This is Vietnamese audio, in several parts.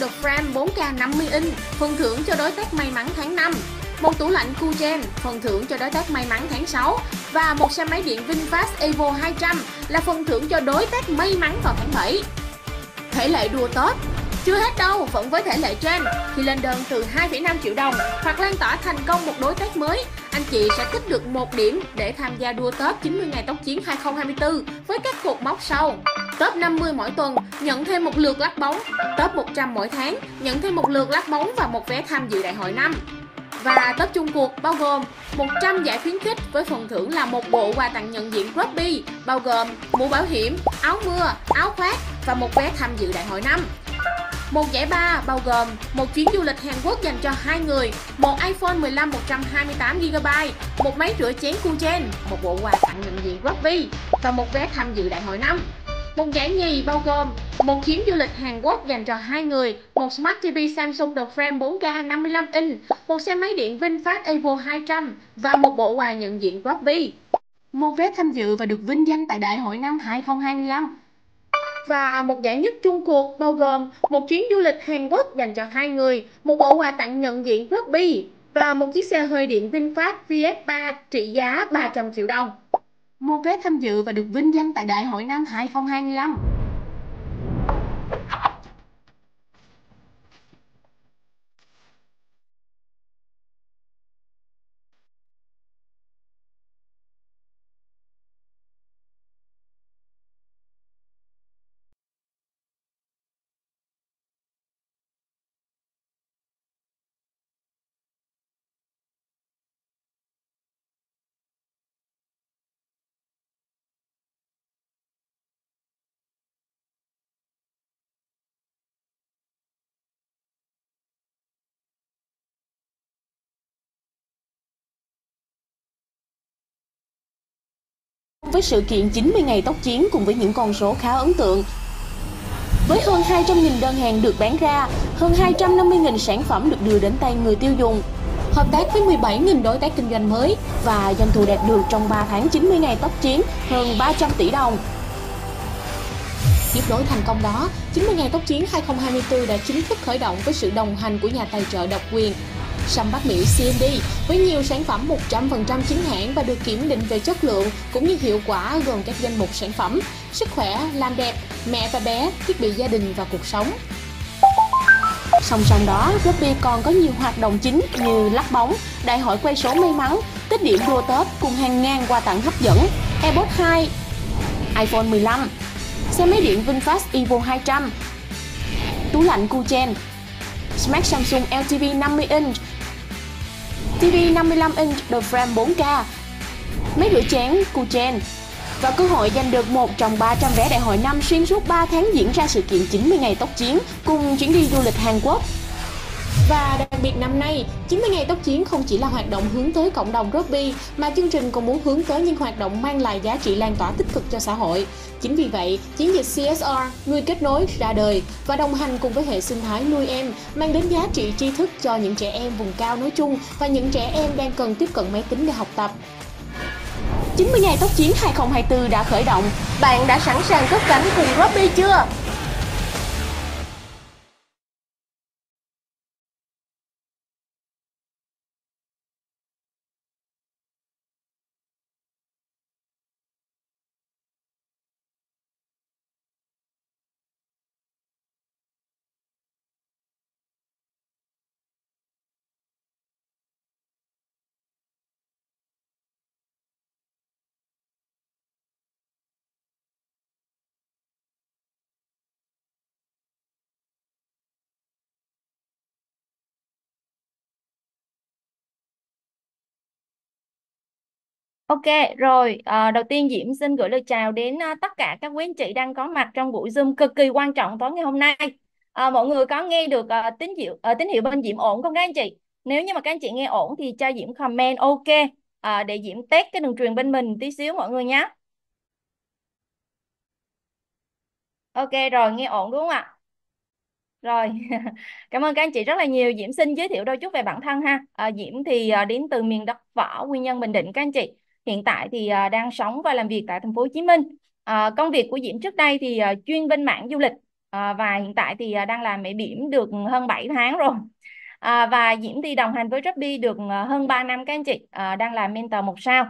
được RAM 4K 50 inch, phần thưởng cho đối tác may mắn tháng 5, một tủ lạnh Kugen, phần thưởng cho đối tác may mắn tháng 6 và một xe máy điện VinFast Evo 200 là phần thưởng cho đối tác may mắn vào tháng 7. Thể lệ đua tốt chưa hết đâu, vẫn với thể lệ trên, khi lên đơn từ 2,5 triệu đồng hoặc lan tỏa thành công một đối tác mới, anh chị sẽ tích được một điểm để tham gia đua top 90 ngày tốc chiến 2024 với các cột mốc sau. Top 50 mỗi tuần nhận thêm một lượt lắc bóng, top 100 mỗi tháng nhận thêm một lượt lắc bóng và một vé tham dự đại hội năm. Và top chung cuộc bao gồm 100 giải khuyến khích với phần thưởng là một bộ quà tặng nhận diện Robby bao gồm mũ bảo hiểm, áo mưa, áo khoác và một vé tham dự đại hội năm. Một giải ba bao gồm một chuyến du lịch Hàn Quốc dành cho hai người, một iPhone 15 128GB, một máy rửa chén Kuchen, một bộ quà tặng nhận diện Robby và một vé tham dự đại hội năm. Một giải nhì bao gồm một chuyến du lịch Hàn Quốc dành cho hai người, một Smart TV Samsung The Frame 4K 55 inch, một xe máy điện VinFast Evo 200 và một bộ quà nhận diện Robby. Một vé tham dự và được vinh danh tại Đại hội năm 2025 và một giải nhất chung cuộc bao gồm một chuyến du lịch Hàn Quốc dành cho hai người, một bộ quà tặng nhận diện Robby và một chiếc xe hơi điện VinFast VF3 trị giá 300 triệu đồng. Mua vé tham dự và được vinh danh tại Đại hội năm 2025. với sự kiện 90 ngày tốc chiến cùng với những con số khá ấn tượng. Với hơn 200.000 đơn hàng được bán ra, hơn 250.000 sản phẩm được đưa đến tay người tiêu dùng, hợp tác với 17.000 đối tác kinh doanh mới và doanh thu đạt được trong 3 tháng 90 ngày tốc chiến hơn 300 tỷ đồng. Tiếp nối thành công đó, 90 ngày tốc chiến 2024 đã chính thức khởi động với sự đồng hành của nhà tài trợ độc quyền Sâm Bắc Miễu CND với nhiều sản phẩm 100% chính hãng và được kiểm định về chất lượng cũng như hiệu quả gồm các danh mục sản phẩm sức khỏe, làm đẹp, mẹ và bé, thiết bị gia đình và cuộc sống. Song song đó, Robby còn có nhiều hoạt động chính như lắc bóng, đại hội quay số may mắn, tích điểm đua Tết cùng hàng ngàn quà tặng hấp dẫn, AirPods 2, iPhone 15, xe máy điện VinFast Evo 200, tủ lạnh Kuchen, Smart Samsung LTV 50 inch TV 55 inch The Frame 4K, máy rửa chén Kuchen và cơ hội giành được một trong 300 vé đại hội năm xuyên suốt 3 tháng diễn ra sự kiện 90 ngày tốc chiến cùng chuyến đi du lịch Hàn Quốc và đặc biệt năm nay, 90 ngày tốc chiến không chỉ là hoạt động hướng tới cộng đồng rugby mà chương trình còn muốn hướng tới những hoạt động mang lại giá trị lan tỏa tích cực cho xã hội. Chính vì vậy, chiến dịch CSR Người kết nối ra đời và đồng hành cùng với hệ sinh thái nuôi em mang đến giá trị tri thức cho những trẻ em vùng cao nói chung và những trẻ em đang cần tiếp cận máy tính để học tập. 90 ngày tốc chiến 2024 đã khởi động. Bạn đã sẵn sàng cất cánh cùng Robbie chưa? Ok, rồi à, đầu tiên Diễm xin gửi lời chào đến à, tất cả các quý anh chị đang có mặt trong buổi Zoom cực kỳ quan trọng tối ngày hôm nay. À, mọi người có nghe được à, tín hiệu à, tín hiệu bên Diễm ổn không các anh chị? Nếu như mà các anh chị nghe ổn thì cho Diễm comment ok à, để Diễm test cái đường truyền bên mình tí xíu mọi người nhé. Ok rồi, nghe ổn đúng không ạ? Rồi, cảm ơn các anh chị rất là nhiều. Diễm xin giới thiệu đôi chút về bản thân ha. À, Diễm thì đến từ miền đất võ Quy Nhơn Bình Định các anh chị hiện tại thì à, đang sống và làm việc tại thành phố Hồ Chí Minh. À, công việc của Diễm trước đây thì à, chuyên bên mảng du lịch à, và hiện tại thì à, đang làm mẹ bỉm được hơn 7 tháng rồi. À, và Diễm thì đồng hành với rugby được hơn 3 năm các anh chị à, đang làm mentor một sao.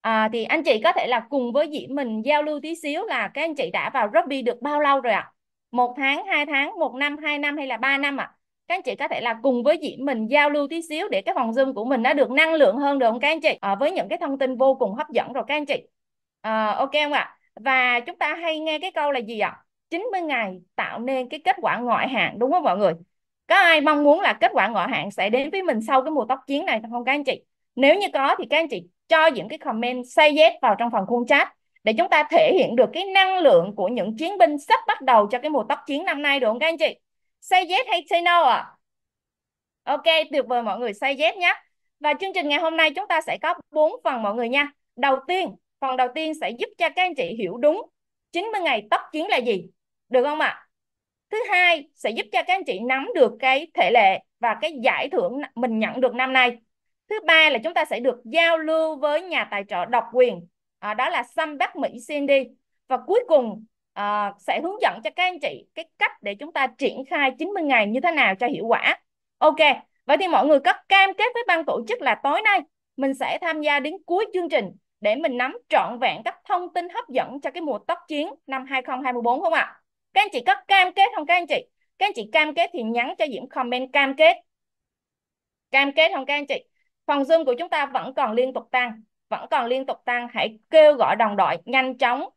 À, thì anh chị có thể là cùng với Diễm mình giao lưu tí xíu là các anh chị đã vào rugby được bao lâu rồi ạ? À? Một tháng, hai tháng, một năm, hai năm hay là ba năm ạ? À? các anh chị có thể là cùng với diễn mình giao lưu tí xíu để cái phòng zoom của mình nó được năng lượng hơn được không các anh chị à, với những cái thông tin vô cùng hấp dẫn rồi các anh chị à, ok không ạ và chúng ta hay nghe cái câu là gì ạ à? 90 ngày tạo nên cái kết quả ngoại hạng đúng không mọi người có ai mong muốn là kết quả ngoại hạng sẽ đến với mình sau cái mùa tóc chiến này không các anh chị nếu như có thì các anh chị cho những cái comment say yes vào trong phần khung chat để chúng ta thể hiện được cái năng lượng của những chiến binh sắp bắt đầu cho cái mùa tóc chiến năm nay được không các anh chị Say yes hay say no ạ? À? Ok, tuyệt vời mọi người say yes nhé. Và chương trình ngày hôm nay chúng ta sẽ có 4 phần mọi người nha. Đầu tiên, phần đầu tiên sẽ giúp cho các anh chị hiểu đúng 90 ngày tốc chiến là gì. Được không ạ? À? Thứ hai, sẽ giúp cho các anh chị nắm được cái thể lệ và cái giải thưởng mình nhận được năm nay. Thứ ba là chúng ta sẽ được giao lưu với nhà tài trợ độc quyền, à, đó là Sam Bắc Mỹ Cindy. Và cuối cùng à, sẽ hướng dẫn cho các anh chị cái cách để chúng ta triển khai 90 ngày như thế nào cho hiệu quả. Ok, vậy thì mọi người có cam kết với ban tổ chức là tối nay mình sẽ tham gia đến cuối chương trình để mình nắm trọn vẹn các thông tin hấp dẫn cho cái mùa tóc chiến năm 2024 không ạ? Các anh chị có cam kết không các anh chị? Các anh chị cam kết thì nhắn cho Diễm comment cam kết. Cam kết không các anh chị? Phòng Zoom của chúng ta vẫn còn liên tục tăng, vẫn còn liên tục tăng. Hãy kêu gọi đồng đội nhanh chóng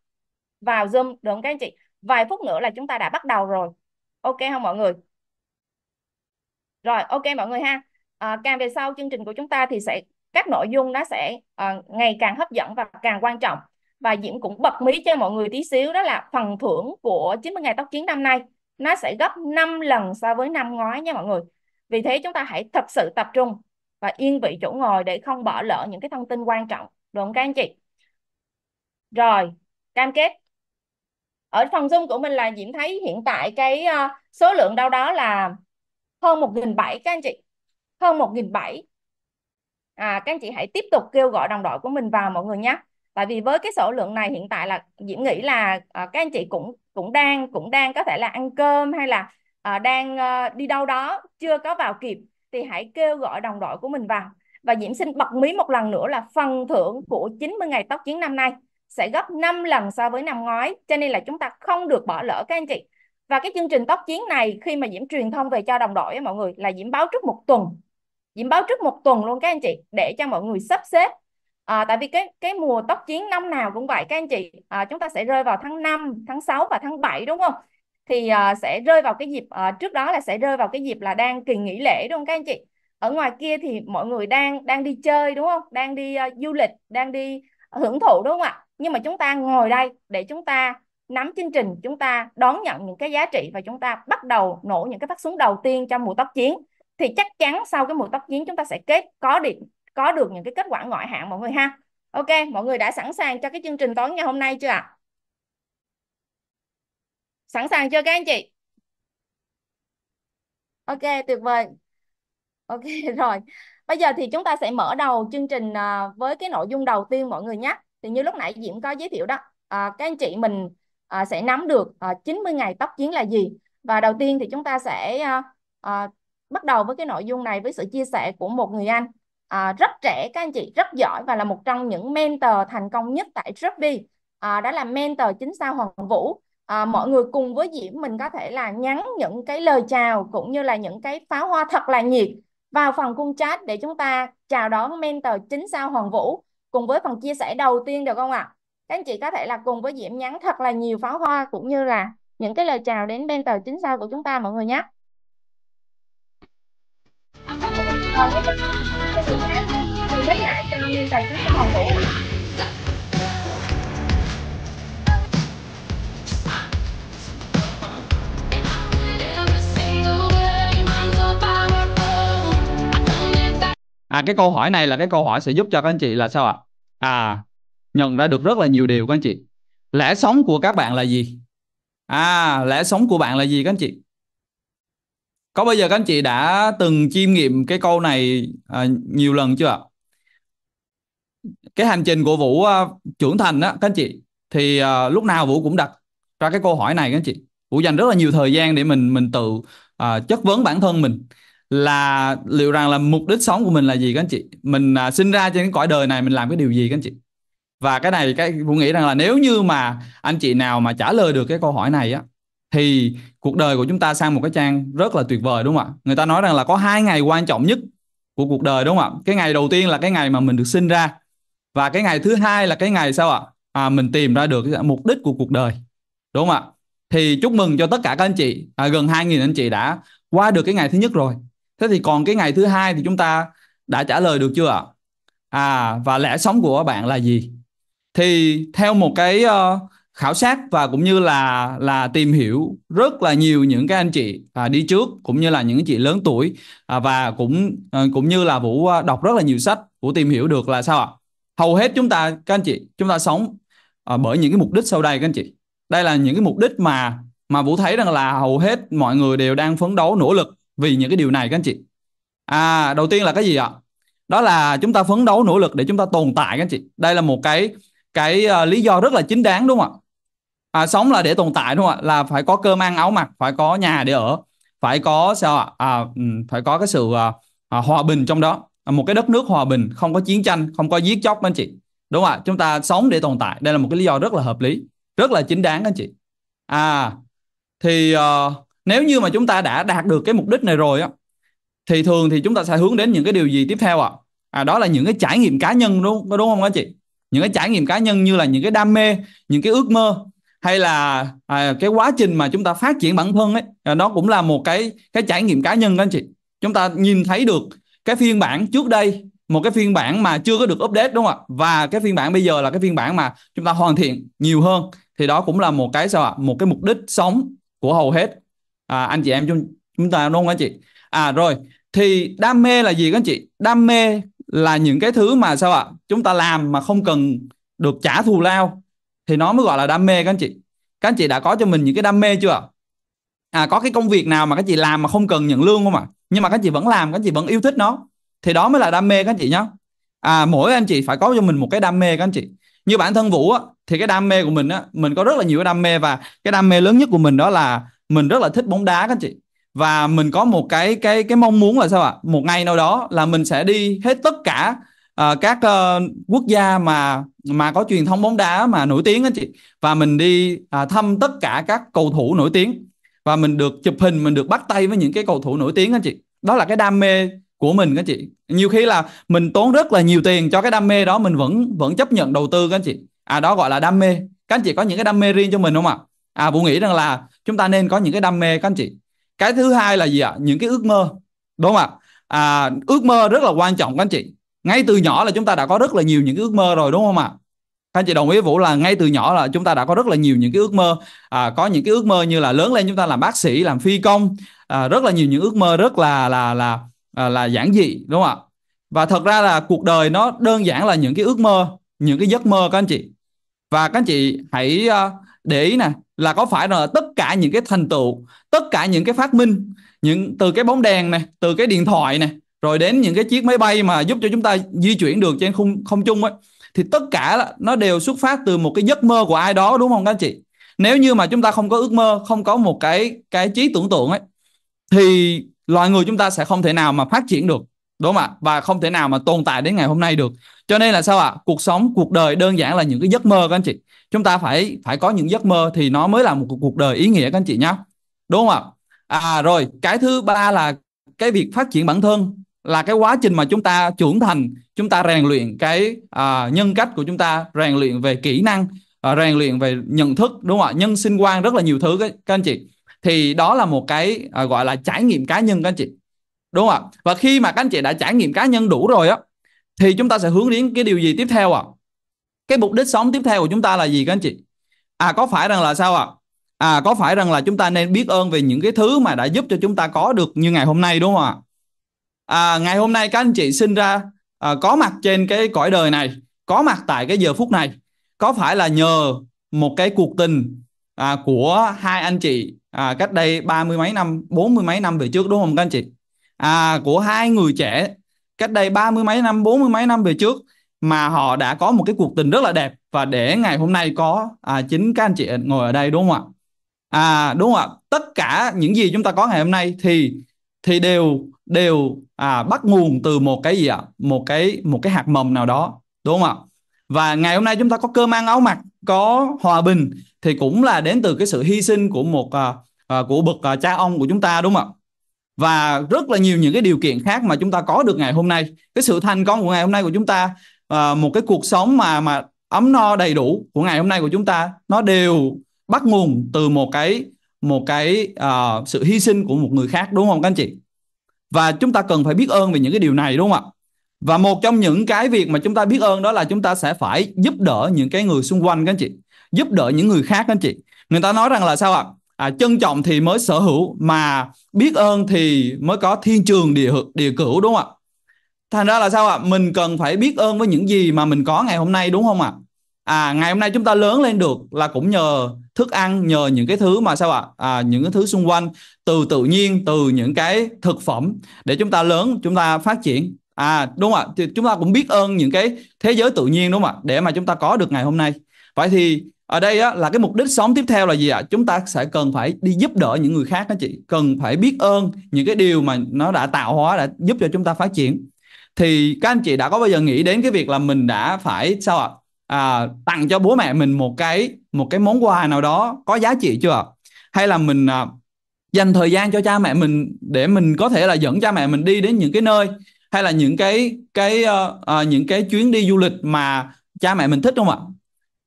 vào Zoom được không các anh chị? Vài phút nữa là chúng ta đã bắt đầu rồi. Ok không mọi người? Rồi, ok mọi người ha. À, càng về sau chương trình của chúng ta thì sẽ các nội dung nó sẽ uh, ngày càng hấp dẫn và càng quan trọng. Và Diễm cũng bật mí cho mọi người tí xíu đó là phần thưởng của 90 ngày tóc chiến năm nay nó sẽ gấp 5 lần so với năm ngoái nha mọi người. Vì thế chúng ta hãy thật sự tập trung và yên vị chỗ ngồi để không bỏ lỡ những cái thông tin quan trọng, đúng không các anh chị? Rồi, cam kết ở phòng zoom của mình là diễm thấy hiện tại cái uh, số lượng đâu đó là hơn một nghìn bảy các anh chị hơn một nghìn bảy à, các anh chị hãy tiếp tục kêu gọi đồng đội của mình vào mọi người nhé tại vì với cái số lượng này hiện tại là diễm nghĩ là uh, các anh chị cũng cũng đang cũng đang có thể là ăn cơm hay là uh, đang uh, đi đâu đó chưa có vào kịp thì hãy kêu gọi đồng đội của mình vào và diễm xin bật mí một lần nữa là phần thưởng của 90 ngày tóc chiến năm nay sẽ gấp 5 lần so với năm ngoái cho nên là chúng ta không được bỏ lỡ các anh chị và cái chương trình tốc chiến này khi mà Diễm truyền thông về cho đồng đội mọi người là Diễm báo trước một tuần Diễm báo trước một tuần luôn các anh chị để cho mọi người sắp xếp à, tại vì cái cái mùa tốc chiến năm nào cũng vậy các anh chị à, chúng ta sẽ rơi vào tháng 5 tháng 6 và tháng 7 đúng không thì à, sẽ rơi vào cái dịp à, trước đó là sẽ rơi vào cái dịp là đang kỳ nghỉ lễ đúng không các anh chị ở ngoài kia thì mọi người đang đang đi chơi đúng không đang đi uh, du lịch đang đi hưởng thụ đúng không ạ nhưng mà chúng ta ngồi đây để chúng ta nắm chương trình chúng ta đón nhận những cái giá trị và chúng ta bắt đầu nổ những cái phát súng đầu tiên trong mùa tốc chiến thì chắc chắn sau cái mùa tốc chiến chúng ta sẽ kết có được có được những cái kết quả ngoại hạng mọi người ha ok mọi người đã sẵn sàng cho cái chương trình tối ngày hôm nay chưa ạ à? sẵn sàng chưa các anh chị ok tuyệt vời ok rồi bây giờ thì chúng ta sẽ mở đầu chương trình à, với cái nội dung đầu tiên mọi người nhé thì như lúc nãy Diễm có giới thiệu đó à, các anh chị mình à, sẽ nắm được à, ờ, 90 ngày tóc chiến là gì và đầu tiên thì chúng ta sẽ à, à, bắt đầu với cái nội dung này với sự chia sẻ của một người anh à, rất trẻ các anh chị rất giỏi và là một trong những mentor thành công nhất tại Shopee à, đó là mentor chính sao Hoàng Vũ à, mọi người cùng với Diễm mình có thể là nhắn những cái lời chào cũng như là những cái pháo hoa thật là nhiệt vào phần cung chat để chúng ta chào đón mentor chính sao Hoàng Vũ cùng với phần chia sẻ đầu tiên được không ạ? À? Các anh chị có thể là cùng với Diễm nhắn thật là nhiều pháo hoa cũng như là những cái lời chào đến bên tờ chính sao của chúng ta mọi người nhé. Còn cái gì khác thì tất cả cho nên tài chính phòng thủ à cái câu hỏi này là cái câu hỏi sẽ giúp cho các anh chị là sao ạ à? nhận ra được rất là nhiều điều các anh chị lẽ sống của các bạn là gì à lẽ sống của bạn là gì các anh chị có bao giờ các anh chị đã từng chiêm nghiệm cái câu này à, nhiều lần chưa ạ cái hành trình của vũ à, trưởng thành á các anh chị thì à, lúc nào vũ cũng đặt ra cái câu hỏi này các anh chị vũ dành rất là nhiều thời gian để mình mình tự à, chất vấn bản thân mình là liệu rằng là mục đích sống của mình là gì các anh chị mình à, sinh ra trên cái cõi đời này mình làm cái điều gì các anh chị và cái này cái vũ nghĩ rằng là nếu như mà anh chị nào mà trả lời được cái câu hỏi này á thì cuộc đời của chúng ta sang một cái trang rất là tuyệt vời đúng không ạ người ta nói rằng là có hai ngày quan trọng nhất của cuộc đời đúng không ạ cái ngày đầu tiên là cái ngày mà mình được sinh ra và cái ngày thứ hai là cái ngày sao ạ à, mình tìm ra được cái mục đích của cuộc đời đúng không ạ thì chúc mừng cho tất cả các anh chị à, gần 2.000 anh chị đã qua được cái ngày thứ nhất rồi thế thì còn cái ngày thứ hai thì chúng ta đã trả lời được chưa ạ à và lẽ sống của bạn là gì thì theo một cái uh, khảo sát và cũng như là là tìm hiểu rất là nhiều những cái anh chị à, đi trước cũng như là những chị lớn tuổi à, và cũng à, cũng như là vũ ờ, đọc rất là nhiều sách của tìm hiểu được là sao ạ hầu hết chúng ta các anh chị chúng ta sống à, bởi những cái mục đích sau đây các anh chị đây là những cái mục đích mà mà vũ thấy rằng là hầu hết mọi người đều đang phấn đấu nỗ lực vì những cái điều này các anh chị à đầu tiên là cái gì ạ đó là chúng ta phấn đấu nỗ lực để chúng ta tồn tại các anh chị đây là một cái cái uh, lý do rất là chính đáng đúng không ạ à, sống là để tồn tại đúng không ạ là phải có cơm ăn áo mặc phải có nhà để ở phải có sao ạ à, ừ, phải có cái sự uh, hòa bình trong đó một cái đất nước hòa bình không có chiến tranh không có giết chóc các anh chị đúng không ạ chúng ta sống để tồn tại đây là một cái lý do rất là hợp lý rất là chính đáng các anh chị à thì uh, nếu như mà chúng ta đã đạt được cái mục đích này rồi á thì thường thì chúng ta sẽ hướng đến những cái điều gì tiếp theo ạ à? à đó là những cái trải nghiệm cá nhân đúng đúng không anh chị những cái trải nghiệm cá nhân như là những cái đam mê những cái ước mơ hay là à, cái quá trình mà chúng ta phát triển bản thân ấy à, đó cũng là một cái cái trải nghiệm cá nhân các anh chị chúng ta nhìn thấy được cái phiên bản trước đây một cái phiên bản mà chưa có được update đúng không ạ và cái phiên bản bây giờ là cái phiên bản mà chúng ta hoàn thiện nhiều hơn thì đó cũng là một cái sao ạ một cái mục đích sống của hầu hết à, anh chị em chúng chúng ta đúng không anh chị à rồi thì đam mê là gì các anh chị đam mê là những cái thứ mà sao ạ chúng ta làm mà không cần được trả thù lao thì nó mới gọi là đam mê các anh chị các anh chị đã có cho mình những cái đam mê chưa à có cái công việc nào mà các chị làm mà không cần nhận lương không ạ à? nhưng mà các chị vẫn làm các chị vẫn yêu thích nó thì đó mới là đam mê các anh chị nhá à mỗi anh chị phải có cho mình một cái đam mê các anh chị như bản thân vũ á, thì cái đam mê của mình á mình có rất là nhiều cái đam mê và cái đam mê lớn nhất của mình đó là mình rất là thích bóng đá các anh chị và mình có một cái cái cái mong muốn là sao ạ một ngày nào đó là mình sẽ đi hết tất cả uh, các uh, quốc gia mà mà có truyền thông bóng đá mà nổi tiếng anh chị và mình đi uh, thăm tất cả các cầu thủ nổi tiếng và mình được chụp hình mình được bắt tay với những cái cầu thủ nổi tiếng anh chị đó là cái đam mê của mình các chị nhiều khi là mình tốn rất là nhiều tiền cho cái đam mê đó mình vẫn vẫn chấp nhận đầu tư các anh chị à đó gọi là đam mê các anh chị có những cái đam mê riêng cho mình không ạ à? à vũ nghĩ rằng là chúng ta nên có những cái đam mê các anh chị cái thứ hai là gì ạ những cái ước mơ đúng không ạ à? ước mơ rất là quan trọng các anh chị ngay từ nhỏ là chúng ta đã có rất là nhiều những cái ước mơ rồi đúng không ạ các anh chị đồng ý vũ là ngay từ nhỏ là chúng ta đã có rất là nhiều những cái ước mơ à, có những cái ước mơ như là lớn lên chúng ta làm bác sĩ làm phi công à, rất là nhiều những ước mơ rất là là là là, là giản dị đúng không ạ và thật ra là cuộc đời nó đơn giản là những cái ước mơ những cái giấc mơ các anh chị và các anh chị hãy à, để ý nè là có phải là tất cả những cái thành tựu tất cả những cái phát minh những từ cái bóng đèn này từ cái điện thoại này rồi đến những cái chiếc máy bay mà giúp cho chúng ta di chuyển được trên không không trung ấy thì tất cả nó đều xuất phát từ một cái giấc mơ của ai đó đúng không các anh chị nếu như mà chúng ta không có ước mơ không có một cái cái trí tưởng tượng ấy thì loài người chúng ta sẽ không thể nào mà phát triển được đúng không ạ và không thể nào mà tồn tại đến ngày hôm nay được cho nên là sao ạ cuộc sống cuộc đời đơn giản là những cái giấc mơ các anh chị chúng ta phải phải có những giấc mơ thì nó mới là một cuộc đời ý nghĩa các anh chị nhé đúng không ạ à rồi cái thứ ba là cái việc phát triển bản thân là cái quá trình mà chúng ta trưởng thành chúng ta rèn luyện cái à, nhân cách của chúng ta rèn luyện về kỹ năng à, rèn luyện về nhận thức đúng không ạ nhân sinh quan rất là nhiều thứ các, các anh chị thì đó là một cái à, gọi là trải nghiệm cá nhân các anh chị đúng không ạ và khi mà các anh chị đã trải nghiệm cá nhân đủ rồi á thì chúng ta sẽ hướng đến cái điều gì tiếp theo ạ à? cái mục đích sống tiếp theo của chúng ta là gì các anh chị à có phải rằng là sao ạ à? à có phải rằng là chúng ta nên biết ơn về những cái thứ mà đã giúp cho chúng ta có được như ngày hôm nay đúng không ạ à? ngày hôm nay các anh chị sinh ra à, có mặt trên cái cõi đời này có mặt tại cái giờ phút này có phải là nhờ một cái cuộc tình à, của hai anh chị à, cách đây ba mươi mấy năm bốn mươi mấy năm về trước đúng không các anh chị à, của hai người trẻ cách đây ba mươi mấy năm bốn mươi mấy năm về trước mà họ đã có một cái cuộc tình rất là đẹp và để ngày hôm nay có à, chính các anh chị ngồi ở đây đúng không ạ à đúng không ạ tất cả những gì chúng ta có ngày hôm nay thì thì đều đều à, bắt nguồn từ một cái gì ạ một cái một cái hạt mầm nào đó đúng không ạ và ngày hôm nay chúng ta có cơm ăn áo mặc có hòa bình thì cũng là đến từ cái sự hy sinh của một à, à của bậc à, cha ông của chúng ta đúng không ạ và rất là nhiều những cái điều kiện khác mà chúng ta có được ngày hôm nay cái sự thành công của ngày hôm nay của chúng ta uh, một cái cuộc sống mà mà ấm no đầy đủ của ngày hôm nay của chúng ta nó đều bắt nguồn từ một cái một cái uh, sự hy sinh của một người khác đúng không các anh chị và chúng ta cần phải biết ơn về những cái điều này đúng không ạ và một trong những cái việc mà chúng ta biết ơn đó là chúng ta sẽ phải giúp đỡ những cái người xung quanh các anh chị giúp đỡ những người khác các anh chị người ta nói rằng là sao ạ à? à, trân trọng thì mới sở hữu mà biết ơn thì mới có thiên trường địa địa cửu đúng không ạ thành ra là sao ạ mình cần phải biết ơn với những gì mà mình có ngày hôm nay đúng không ạ à? ngày hôm nay chúng ta lớn lên được là cũng nhờ thức ăn nhờ những cái thứ mà sao ạ à, những cái thứ xung quanh từ tự nhiên từ những cái thực phẩm để chúng ta lớn chúng ta phát triển à đúng không ạ thì chúng ta cũng biết ơn những cái thế giới tự nhiên đúng không ạ để mà chúng ta có được ngày hôm nay vậy thì ở đây á, là cái mục đích sống tiếp theo là gì ạ à? chúng ta sẽ cần phải đi giúp đỡ những người khác đó chị cần phải biết ơn những cái điều mà nó đã tạo hóa đã giúp cho chúng ta phát triển thì các anh chị đã có bao giờ nghĩ đến cái việc là mình đã phải sao ạ à? à, tặng cho bố mẹ mình một cái một cái món quà nào đó có giá trị chưa ạ hay là mình à, dành thời gian cho cha mẹ mình để mình có thể là dẫn cha mẹ mình đi đến những cái nơi hay là những cái cái uh, uh, những cái chuyến đi du lịch mà cha mẹ mình thích không ạ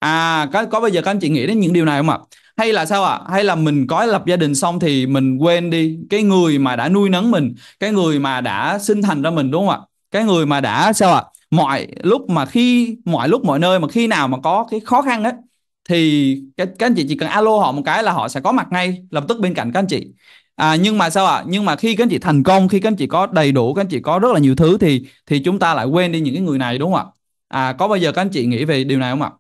à có có bây giờ các anh chị nghĩ đến những điều này không ạ hay là sao ạ hay là mình có lập gia đình xong thì mình quên đi cái người mà đã nuôi nấng mình cái người mà đã sinh thành ra mình đúng không ạ cái người mà đã sao ạ mọi lúc mà khi mọi lúc mọi nơi mà khi nào mà có cái khó khăn ấy thì các, các anh chị chỉ cần alo họ một cái là họ sẽ có mặt ngay lập tức bên cạnh các anh chị à, nhưng mà sao ạ nhưng mà khi các anh chị thành công khi các anh chị có đầy đủ các anh chị có rất là nhiều thứ thì thì chúng ta lại quên đi những cái người này đúng không ạ à, có bao giờ các anh chị nghĩ về điều này không ạ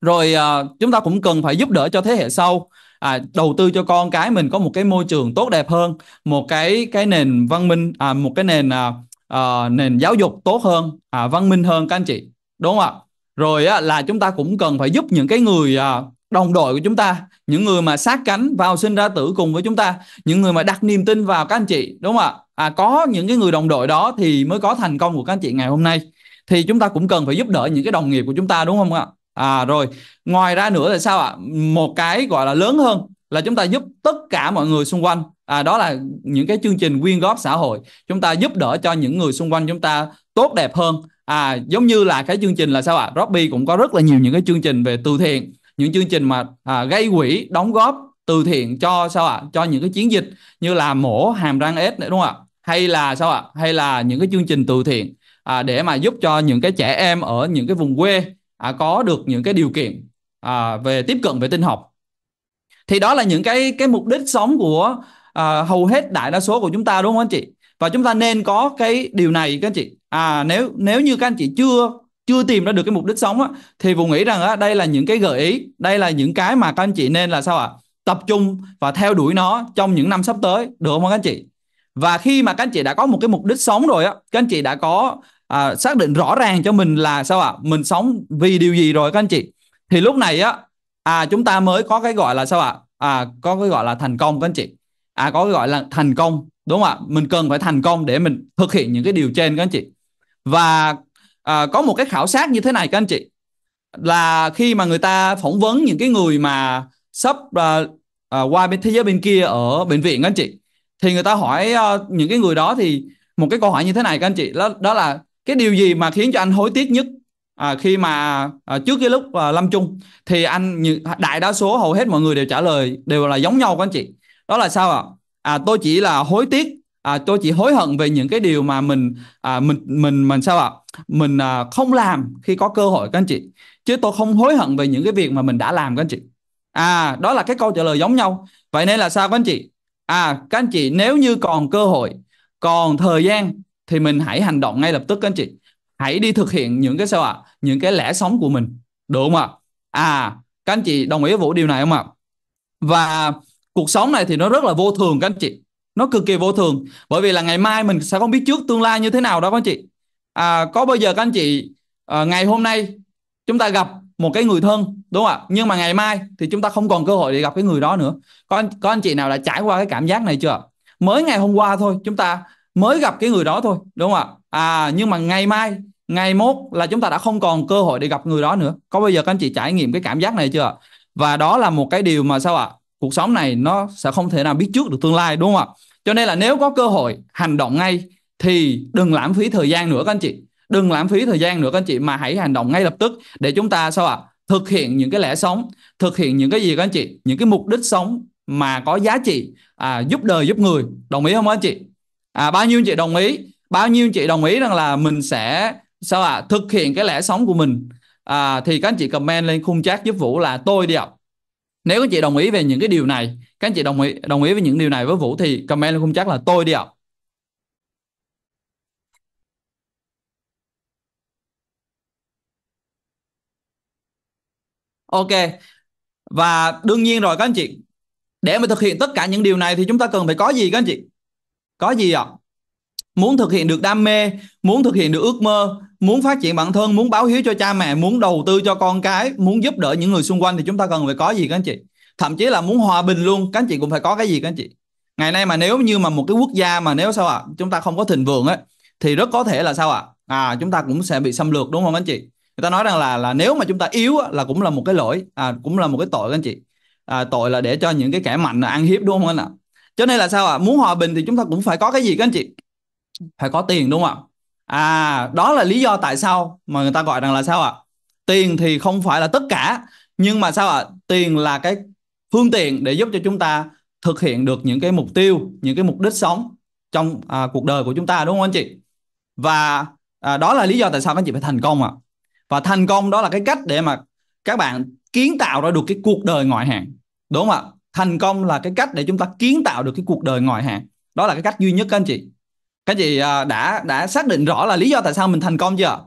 rồi à, chúng ta cũng cần phải giúp đỡ cho thế hệ sau à, đầu tư cho con cái mình có một cái môi trường tốt đẹp hơn một cái cái nền văn minh à, một cái nền à, à, nền giáo dục tốt hơn à, văn minh hơn các anh chị đúng không ạ rồi á, là chúng ta cũng cần phải giúp những cái người à, đồng đội của chúng ta những người mà sát cánh vào sinh ra tử cùng với chúng ta những người mà đặt niềm tin vào các anh chị đúng không ạ à, có những cái người đồng đội đó thì mới có thành công của các anh chị ngày hôm nay thì chúng ta cũng cần phải giúp đỡ những cái đồng nghiệp của chúng ta đúng không ạ à rồi ngoài ra nữa là sao ạ một cái gọi là lớn hơn là chúng ta giúp tất cả mọi người xung quanh à, đó là những cái chương trình quyên góp xã hội chúng ta giúp đỡ cho những người xung quanh chúng ta tốt đẹp hơn à giống như là cái chương trình là sao ạ Robby cũng có rất là nhiều những cái chương trình về từ thiện những chương trình mà à, gây quỹ đóng góp từ thiện cho sao ạ cho những cái chiến dịch như là mổ hàm răng s nữa đúng không ạ hay là sao ạ hay là những cái chương trình từ thiện à, để mà giúp cho những cái trẻ em ở những cái vùng quê à, có được những cái điều kiện à, về tiếp cận về tin học thì đó là những cái cái mục đích sống của à, hầu hết đại đa số của chúng ta đúng không anh chị và chúng ta nên có cái điều này các anh chị à nếu nếu như các anh chị chưa chưa tìm ra được cái mục đích sống á, thì vùng nghĩ rằng á, đây là những cái gợi ý đây là những cái mà các anh chị nên là sao ạ tập trung và theo đuổi nó trong những năm sắp tới được không các anh chị và khi mà các anh chị đã có một cái mục đích sống rồi á các anh chị đã có à, xác định rõ ràng cho mình là sao ạ à? mình sống vì điều gì rồi các anh chị thì lúc này á à chúng ta mới có cái gọi là sao ạ à? à có cái gọi là thành công các anh chị à có cái gọi là thành công đúng không ạ mình cần phải thành công để mình thực hiện những cái điều trên các anh chị và à, có một cái khảo sát như thế này các anh chị là khi mà người ta phỏng vấn những cái người mà sắp à, à, qua bên thế giới bên kia ở bệnh viện các anh chị thì người ta hỏi uh, những cái người đó thì một cái câu hỏi như thế này các anh chị đó, đó là cái điều gì mà khiến cho anh hối tiếc nhất à, khi mà à, trước cái lúc à, lâm chung thì anh đại đa số hầu hết mọi người đều trả lời đều là giống nhau các anh chị đó là sao ạ à? à, tôi chỉ là hối tiếc à, tôi chỉ hối hận về những cái điều mà mình à, mình mình mình sao ạ à? mình à, không làm khi có cơ hội các anh chị chứ tôi không hối hận về những cái việc mà mình đã làm các anh chị à đó là cái câu trả lời giống nhau vậy nên là sao các anh chị à các anh chị nếu như còn cơ hội còn thời gian thì mình hãy hành động ngay lập tức các anh chị hãy đi thực hiện những cái sao ạ à? những cái lẽ sống của mình được không ạ à? à các anh chị đồng ý với vũ điều này không ạ à? và cuộc sống này thì nó rất là vô thường các anh chị nó cực kỳ vô thường bởi vì là ngày mai mình sẽ không biết trước tương lai như thế nào đó các anh chị à, có bao giờ các anh chị à, ngày hôm nay chúng ta gặp một cái người thân đúng không ạ nhưng mà ngày mai thì chúng ta không còn cơ hội để gặp cái người đó nữa có anh, có anh chị nào đã trải qua cái cảm giác này chưa mới ngày hôm qua thôi chúng ta mới gặp cái người đó thôi đúng không ạ à nhưng mà ngày mai ngày mốt là chúng ta đã không còn cơ hội để gặp người đó nữa có bao giờ các anh chị trải nghiệm cái cảm giác này chưa và đó là một cái điều mà sao ạ cuộc sống này nó sẽ không thể nào biết trước được tương lai đúng không ạ cho nên là nếu có cơ hội hành động ngay thì đừng lãng phí thời gian nữa các anh chị đừng lãng phí thời gian nữa các anh chị mà hãy hành động ngay lập tức để chúng ta sao ạ thực hiện những cái lẽ sống thực hiện những cái gì các anh chị những cái mục đích sống mà có giá trị à, giúp đời giúp người đồng ý không các anh chị à, bao nhiêu anh chị đồng ý bao nhiêu anh chị đồng ý rằng là mình sẽ sao ạ à, thực hiện cái lẽ sống của mình à, thì các anh chị comment lên khung chat giúp vũ là tôi đi ạ nếu các anh chị đồng ý về những cái điều này các anh chị đồng ý đồng ý với những điều này với vũ thì comment lên khung chat là tôi đi ạ ok và đương nhiên rồi các anh chị để mà thực hiện tất cả những điều này thì chúng ta cần phải có gì các anh chị có gì ạ muốn thực hiện được đam mê muốn thực hiện được ước mơ muốn phát triển bản thân muốn báo hiếu cho cha mẹ muốn đầu tư cho con cái muốn giúp đỡ những người xung quanh thì chúng ta cần phải có gì các anh chị thậm chí là muốn hòa bình luôn các anh chị cũng phải có cái gì các anh chị ngày nay mà nếu như mà một cái quốc gia mà nếu sao ạ à, chúng ta không có thịnh vượng ấy thì rất có thể là sao ạ à? à chúng ta cũng sẽ bị xâm lược đúng không anh chị người ta nói rằng là là nếu mà chúng ta yếu á, là cũng là một cái lỗi à, cũng là một cái tội các anh chị à, tội là để cho những cái kẻ mạnh là ăn hiếp đúng không anh ạ cho nên là sao ạ à? muốn hòa bình thì chúng ta cũng phải có cái gì các anh chị phải có tiền đúng không ạ à đó là lý do tại sao mà người ta gọi rằng là sao ạ à? tiền thì không phải là tất cả nhưng mà sao ạ à? tiền là cái phương tiện để giúp cho chúng ta thực hiện được những cái mục tiêu những cái mục đích sống trong à, cuộc đời của chúng ta đúng không anh chị và à, đó là lý do tại sao các anh chị phải thành công ạ à. và thành công đó là cái cách để mà các bạn kiến tạo ra được cái cuộc đời ngoại hạng đúng không ạ thành công là cái cách để chúng ta kiến tạo được cái cuộc đời ngoài hạn đó là cái cách duy nhất các anh chị các anh chị à, đã đã xác định rõ là lý do tại sao mình thành công chưa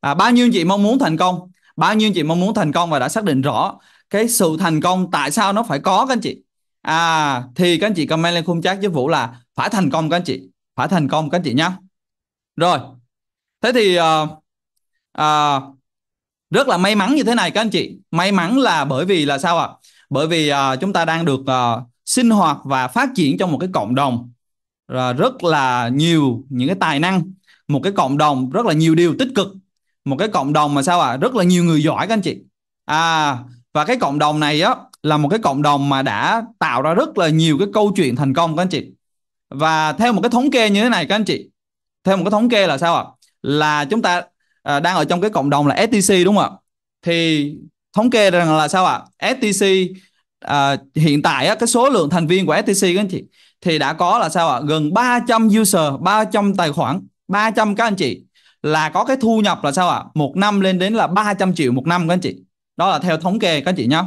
à, bao nhiêu chị mong muốn thành công bao nhiêu chị mong muốn thành công và đã xác định rõ cái sự thành công tại sao nó phải có các anh chị à thì các anh chị comment lên khung chat với vũ là phải thành công các anh chị phải thành công các anh chị nhé rồi thế thì uh, uh, rất là may mắn như thế này các anh chị may mắn là bởi vì là sao ạ à? bởi vì uh, chúng ta đang được uh, sinh hoạt và phát triển trong một cái cộng đồng uh, rất là nhiều những cái tài năng một cái cộng đồng rất là nhiều điều tích cực một cái cộng đồng mà sao ạ à? rất là nhiều người giỏi các anh chị à và cái cộng đồng này á là một cái cộng đồng mà đã tạo ra rất là nhiều cái câu chuyện thành công các anh chị và theo một cái thống kê như thế này các anh chị theo một cái thống kê là sao ạ à? là chúng ta à, đang ở trong cái cộng đồng là STC đúng không ạ thì thống kê rằng là sao ạ à? STC à, hiện tại á, cái số lượng thành viên của STC các anh chị thì đã có là sao ạ à? gần 300 user 300 tài khoản 300 các anh chị là có cái thu nhập là sao ạ à? một năm lên đến là 300 triệu một năm các anh chị đó là theo thống kê các anh chị nhá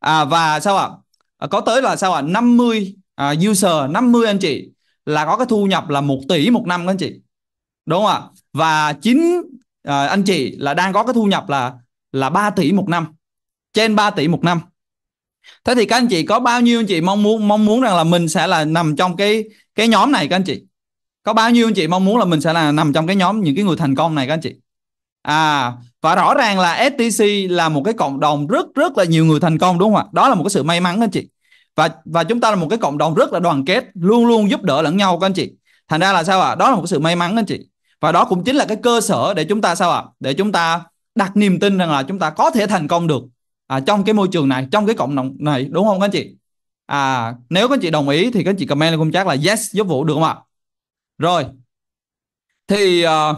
à, và sao ạ à? có tới là sao ạ à? 50 à, user 50 anh chị là có cái thu nhập là 1 tỷ một năm các anh chị đúng không ạ và chín à, anh chị là đang có cái thu nhập là là 3 tỷ một năm trên 3 tỷ một năm thế thì các anh chị có bao nhiêu anh chị mong muốn mong muốn rằng là mình sẽ là nằm trong cái cái nhóm này các anh chị có bao nhiêu anh chị mong muốn là mình sẽ là nằm trong cái nhóm những cái người thành công này các anh chị à và rõ ràng là STC là một cái cộng đồng rất rất là nhiều người thành công đúng không ạ đó là một cái sự may mắn các anh chị và và chúng ta là một cái cộng đồng rất là đoàn kết luôn luôn giúp đỡ lẫn nhau các anh chị thành ra là sao ạ đó là một cái sự may mắn các anh chị và đó cũng chính là cái cơ sở để chúng ta sao ạ để chúng ta đặt niềm tin rằng là chúng ta có thể thành công được à, trong cái môi trường này trong cái cộng đồng này đúng không các anh chị à nếu các anh chị đồng ý thì các anh chị comment lên công chat là yes giúp vũ được không ạ rồi thì uh,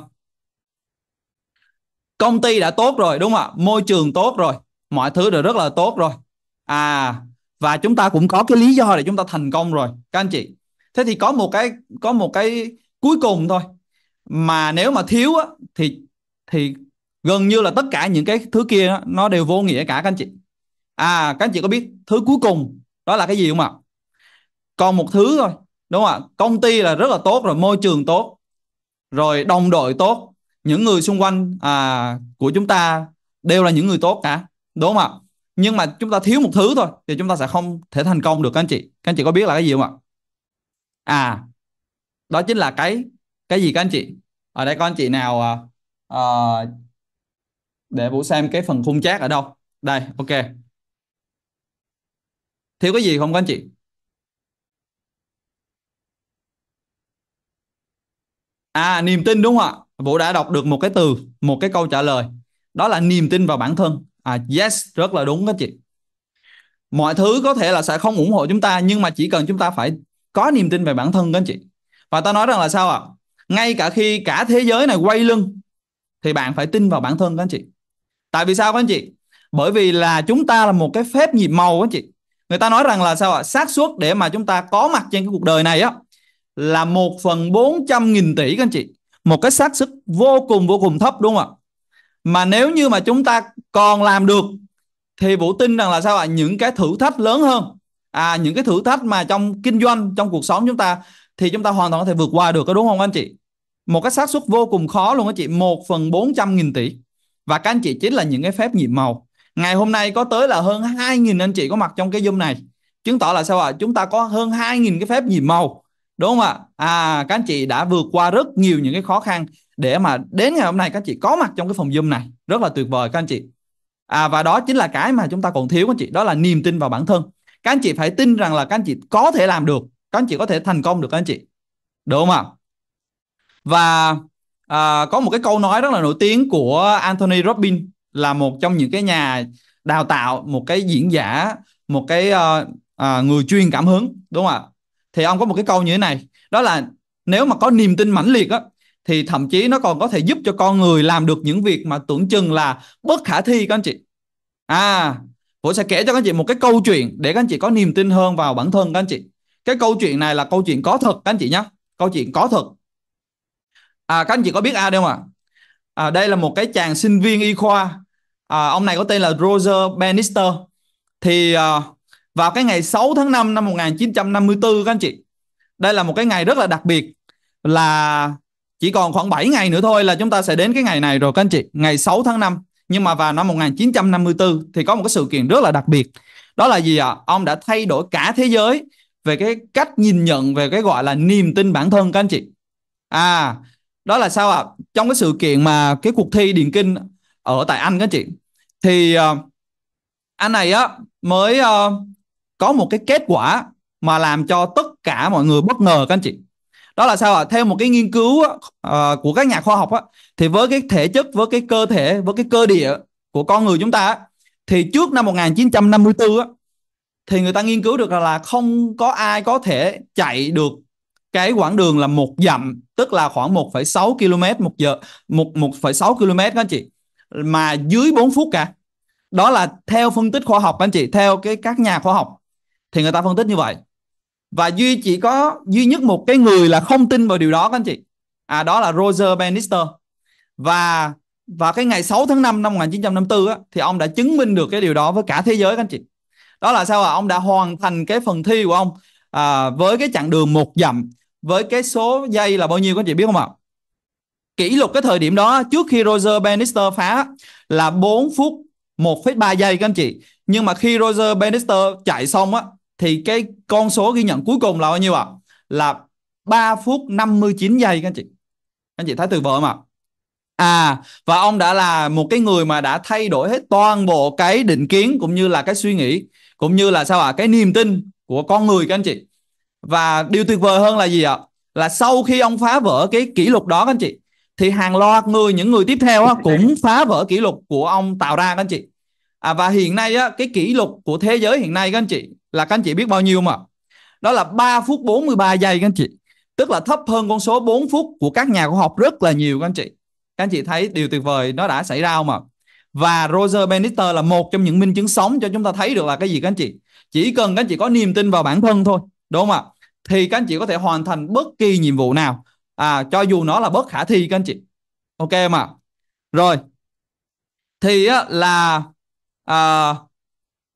công ty đã tốt rồi đúng không ạ môi trường tốt rồi mọi thứ đều rất là tốt rồi à và chúng ta cũng có cái lý do để chúng ta thành công rồi các anh chị thế thì có một cái có một cái cuối cùng thôi mà nếu mà thiếu á, thì thì gần như là tất cả những cái thứ kia đó, nó đều vô nghĩa cả các anh chị à các anh chị có biết thứ cuối cùng đó là cái gì không ạ còn một thứ thôi đúng không ạ công ty là rất là tốt rồi môi trường tốt rồi đồng đội tốt những người xung quanh à, của chúng ta đều là những người tốt cả đúng không ạ nhưng mà chúng ta thiếu một thứ thôi thì chúng ta sẽ không thể thành công được các anh chị các anh chị có biết là cái gì không ạ à đó chính là cái cái gì các anh chị ở đây có anh chị nào uh, để Vũ xem cái phần khung chat ở đâu đây ok thiếu cái gì không các anh chị à niềm tin đúng không ạ Vũ đã đọc được một cái từ một cái câu trả lời đó là niềm tin vào bản thân à yes rất là đúng các chị mọi thứ có thể là sẽ không ủng hộ chúng ta nhưng mà chỉ cần chúng ta phải có niềm tin về bản thân các anh chị và ta nói rằng là sao ạ à? ngay cả khi cả thế giới này quay lưng thì bạn phải tin vào bản thân các anh chị tại vì sao các anh chị bởi vì là chúng ta là một cái phép nhịp màu các anh chị người ta nói rằng là sao ạ xác suất để mà chúng ta có mặt trên cái cuộc đời này á là một phần bốn trăm nghìn tỷ các anh chị một cái xác suất vô cùng vô cùng thấp đúng không ạ mà nếu như mà chúng ta còn làm được thì vũ tin rằng là sao ạ những cái thử thách lớn hơn à những cái thử thách mà trong kinh doanh trong cuộc sống chúng ta thì chúng ta hoàn toàn có thể vượt qua được có đúng không anh chị một cái xác suất vô cùng khó luôn á chị một phần bốn trăm nghìn tỷ và các anh chị chính là những cái phép nhiệm màu ngày hôm nay có tới là hơn 2.000 anh chị có mặt trong cái zoom này chứng tỏ là sao ạ à? chúng ta có hơn 2.000 cái phép nhiệm màu đúng không ạ à? à các anh chị đã vượt qua rất nhiều những cái khó khăn để mà đến ngày hôm nay các anh chị có mặt trong cái phòng zoom này rất là tuyệt vời các anh chị à và đó chính là cái mà chúng ta còn thiếu các anh chị đó là niềm tin vào bản thân các anh chị phải tin rằng là các anh chị có thể làm được các anh chị có thể thành công được các anh chị đúng không ạ và à, có một cái câu nói rất là nổi tiếng của Anthony Robbins là một trong những cái nhà đào tạo một cái diễn giả một cái uh, uh, người chuyên cảm hứng đúng không ạ thì ông có một cái câu như thế này đó là nếu mà có niềm tin mãnh liệt á thì thậm chí nó còn có thể giúp cho con người làm được những việc mà tưởng chừng là bất khả thi các anh chị à Vũ sẽ kể cho các anh chị một cái câu chuyện để các anh chị có niềm tin hơn vào bản thân các anh chị cái câu chuyện này là câu chuyện có thật các anh chị nhé câu chuyện có thật à, các anh chị có biết ai đâu mà à, đây là một cái chàng sinh viên y khoa à, ông này có tên là Roger Bannister thì à, vào cái ngày 6 tháng 5 năm 1954 các anh chị đây là một cái ngày rất là đặc biệt là chỉ còn khoảng 7 ngày nữa thôi là chúng ta sẽ đến cái ngày này rồi các anh chị ngày 6 tháng 5 nhưng mà vào năm 1954 thì có một cái sự kiện rất là đặc biệt đó là gì ạ à? ông đã thay đổi cả thế giới về cái cách nhìn nhận về cái gọi là niềm tin bản thân các anh chị à đó là sao ạ à? trong cái sự kiện mà cái cuộc thi điền kinh ở tại anh các chị thì ờ, anh này á mới ờ, có một cái kết quả mà làm cho tất cả mọi người bất ngờ các anh chị đó là sao ạ à? theo một cái nghiên cứu ờ, của các nhà khoa học á thì với cái thể chất với cái cơ thể với cái cơ địa của con người chúng ta thì trước năm 1954 á thì người ta nghiên cứu được là không có ai có thể chạy được cái quãng đường là một dặm tức là khoảng 1,6 km một giờ một 1,6 km các anh chị mà dưới 4 phút cả đó là theo phân tích khoa học anh chị theo cái các nhà khoa học thì người ta phân tích như vậy và duy chỉ có duy nhất một cái người là không tin vào điều đó các anh chị à đó là Roger Bannister và và cái ngày 6 tháng 5 năm 1954 á, thì ông đã chứng minh được cái điều đó với cả thế giới các anh chị đó là sao ạ à? ông đã hoàn thành cái phần thi của ông à, với cái chặng đường một dặm với cái số giây là bao nhiêu các chị biết không ạ? Kỷ lục cái thời điểm đó trước khi Roger Bannister phá là 4 phút 1,3 giây các anh chị. Nhưng mà khi Roger Bannister chạy xong á thì cái con số ghi nhận cuối cùng là bao nhiêu ạ? Là 3 phút 59 giây các anh chị. Anh chị thấy từ vợ mà. À và ông đã là một cái người mà đã thay đổi hết toàn bộ cái định kiến cũng như là cái suy nghĩ cũng như là sao ạ? À, cái niềm tin của con người các anh chị và điều tuyệt vời hơn là gì ạ là sau khi ông phá vỡ cái kỷ lục đó anh chị thì hàng loạt người những người tiếp theo á, cũng phá vỡ kỷ lục của ông tạo ra các anh chị à, và hiện nay á, cái kỷ lục của thế giới hiện nay các anh chị là các anh chị biết bao nhiêu mà đó là 3 phút 43 giây các anh chị tức là thấp hơn con số 4 phút của các nhà khoa học rất là nhiều các anh chị các anh chị thấy điều tuyệt vời nó đã xảy ra không ạ và Roger Bannister là một trong những minh chứng sống cho chúng ta thấy được là cái gì các anh chị chỉ cần các anh chị có niềm tin vào bản thân thôi đúng không ạ thì các anh chị có thể hoàn thành bất kỳ nhiệm vụ nào à, cho dù nó là bất khả thi các anh chị ok mà rồi thì á, là à,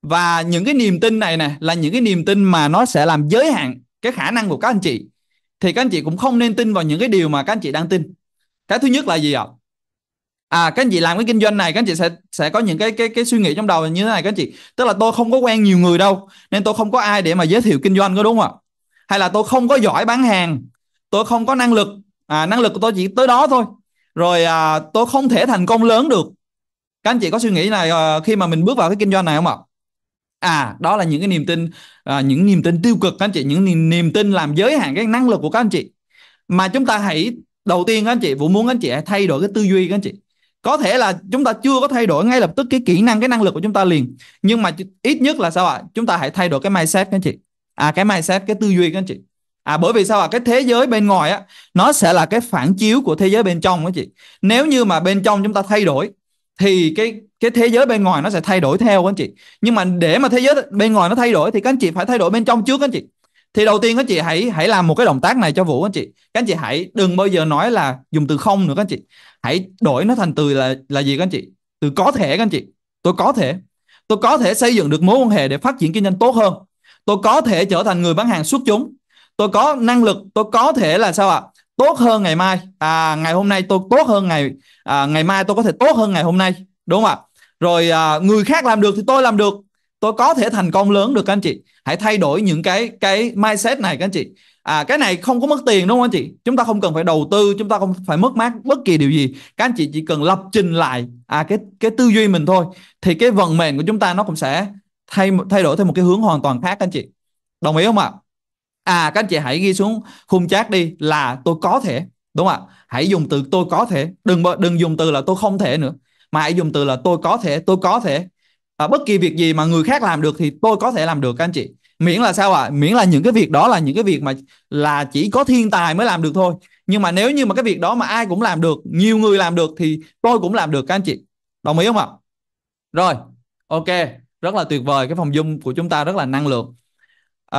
và những cái niềm tin này nè là những cái niềm tin mà nó sẽ làm giới hạn cái khả năng của các anh chị thì các anh chị cũng không nên tin vào những cái điều mà các anh chị đang tin cái thứ nhất là gì ạ à các anh chị làm cái kinh doanh này các anh chị sẽ sẽ có những cái cái cái suy nghĩ trong đầu như thế này các anh chị tức là tôi không có quen nhiều người đâu nên tôi không có ai để mà giới thiệu kinh doanh có đúng không ạ hay là tôi không có giỏi bán hàng tôi không có năng lực à, năng lực của tôi chỉ tới đó thôi rồi à, tôi không thể thành công lớn được các anh chị có suy nghĩ này à, khi mà mình bước vào cái kinh doanh này không ạ à đó là những cái niềm tin à, những niềm tin tiêu cực các anh chị những niềm, niềm tin làm giới hạn cái năng lực của các anh chị mà chúng ta hãy đầu tiên các anh chị vũ muốn các anh chị hãy thay đổi cái tư duy các anh chị có thể là chúng ta chưa có thay đổi ngay lập tức cái kỹ năng cái năng lực của chúng ta liền nhưng mà ít nhất là sao ạ à? chúng ta hãy thay đổi cái mindset các anh chị à cái mindset cái tư duy các anh chị à bởi vì sao ạ à? cái thế giới bên ngoài á nó sẽ là cái phản chiếu của thế giới bên trong các chị nếu như mà bên trong chúng ta thay đổi thì cái cái thế giới bên ngoài nó sẽ thay đổi theo các anh chị nhưng mà để mà thế giới bên ngoài nó thay đổi thì các anh chị phải thay đổi bên trong trước các anh chị thì đầu tiên các chị hãy hãy làm một cái động tác này cho vũ các chị các chị hãy đừng bao giờ nói là dùng từ không nữa các chị hãy đổi nó thành từ là là gì các chị từ có thể các chị tôi có thể tôi có thể xây dựng được mối quan hệ để phát triển kinh doanh tốt hơn tôi có thể trở thành người bán hàng xuất chúng tôi có năng lực tôi có thể là sao ạ tốt hơn ngày mai à, ngày hôm nay tôi tốt hơn ngày à, ngày mai tôi có thể tốt hơn ngày hôm nay đúng không ạ rồi à, người khác làm được thì tôi làm được tôi có thể thành công lớn được các anh chị hãy thay đổi những cái cái mindset này các anh chị à cái này không có mất tiền đúng không anh chị chúng ta không cần phải đầu tư chúng ta không phải mất mát bất kỳ điều gì các anh chị chỉ cần lập trình lại à cái cái tư duy mình thôi thì cái vận mệnh của chúng ta nó cũng sẽ thay thay đổi theo một cái hướng hoàn toàn khác các anh chị đồng ý không ạ à? các anh chị hãy ghi xuống khung chat đi là tôi có thể đúng không ạ hãy dùng từ tôi có thể đừng đừng dùng từ là tôi không thể nữa mà hãy dùng từ là tôi có thể tôi có thể à, bất kỳ việc gì mà người khác làm được thì tôi có thể làm được các anh chị miễn là sao ạ à? miễn là những cái việc đó là những cái việc mà là chỉ có thiên tài mới làm được thôi nhưng mà nếu như mà cái việc đó mà ai cũng làm được nhiều người làm được thì tôi cũng làm được các anh chị đồng ý không ạ rồi ok rất là tuyệt vời cái phòng dung của chúng ta rất là năng lượng à,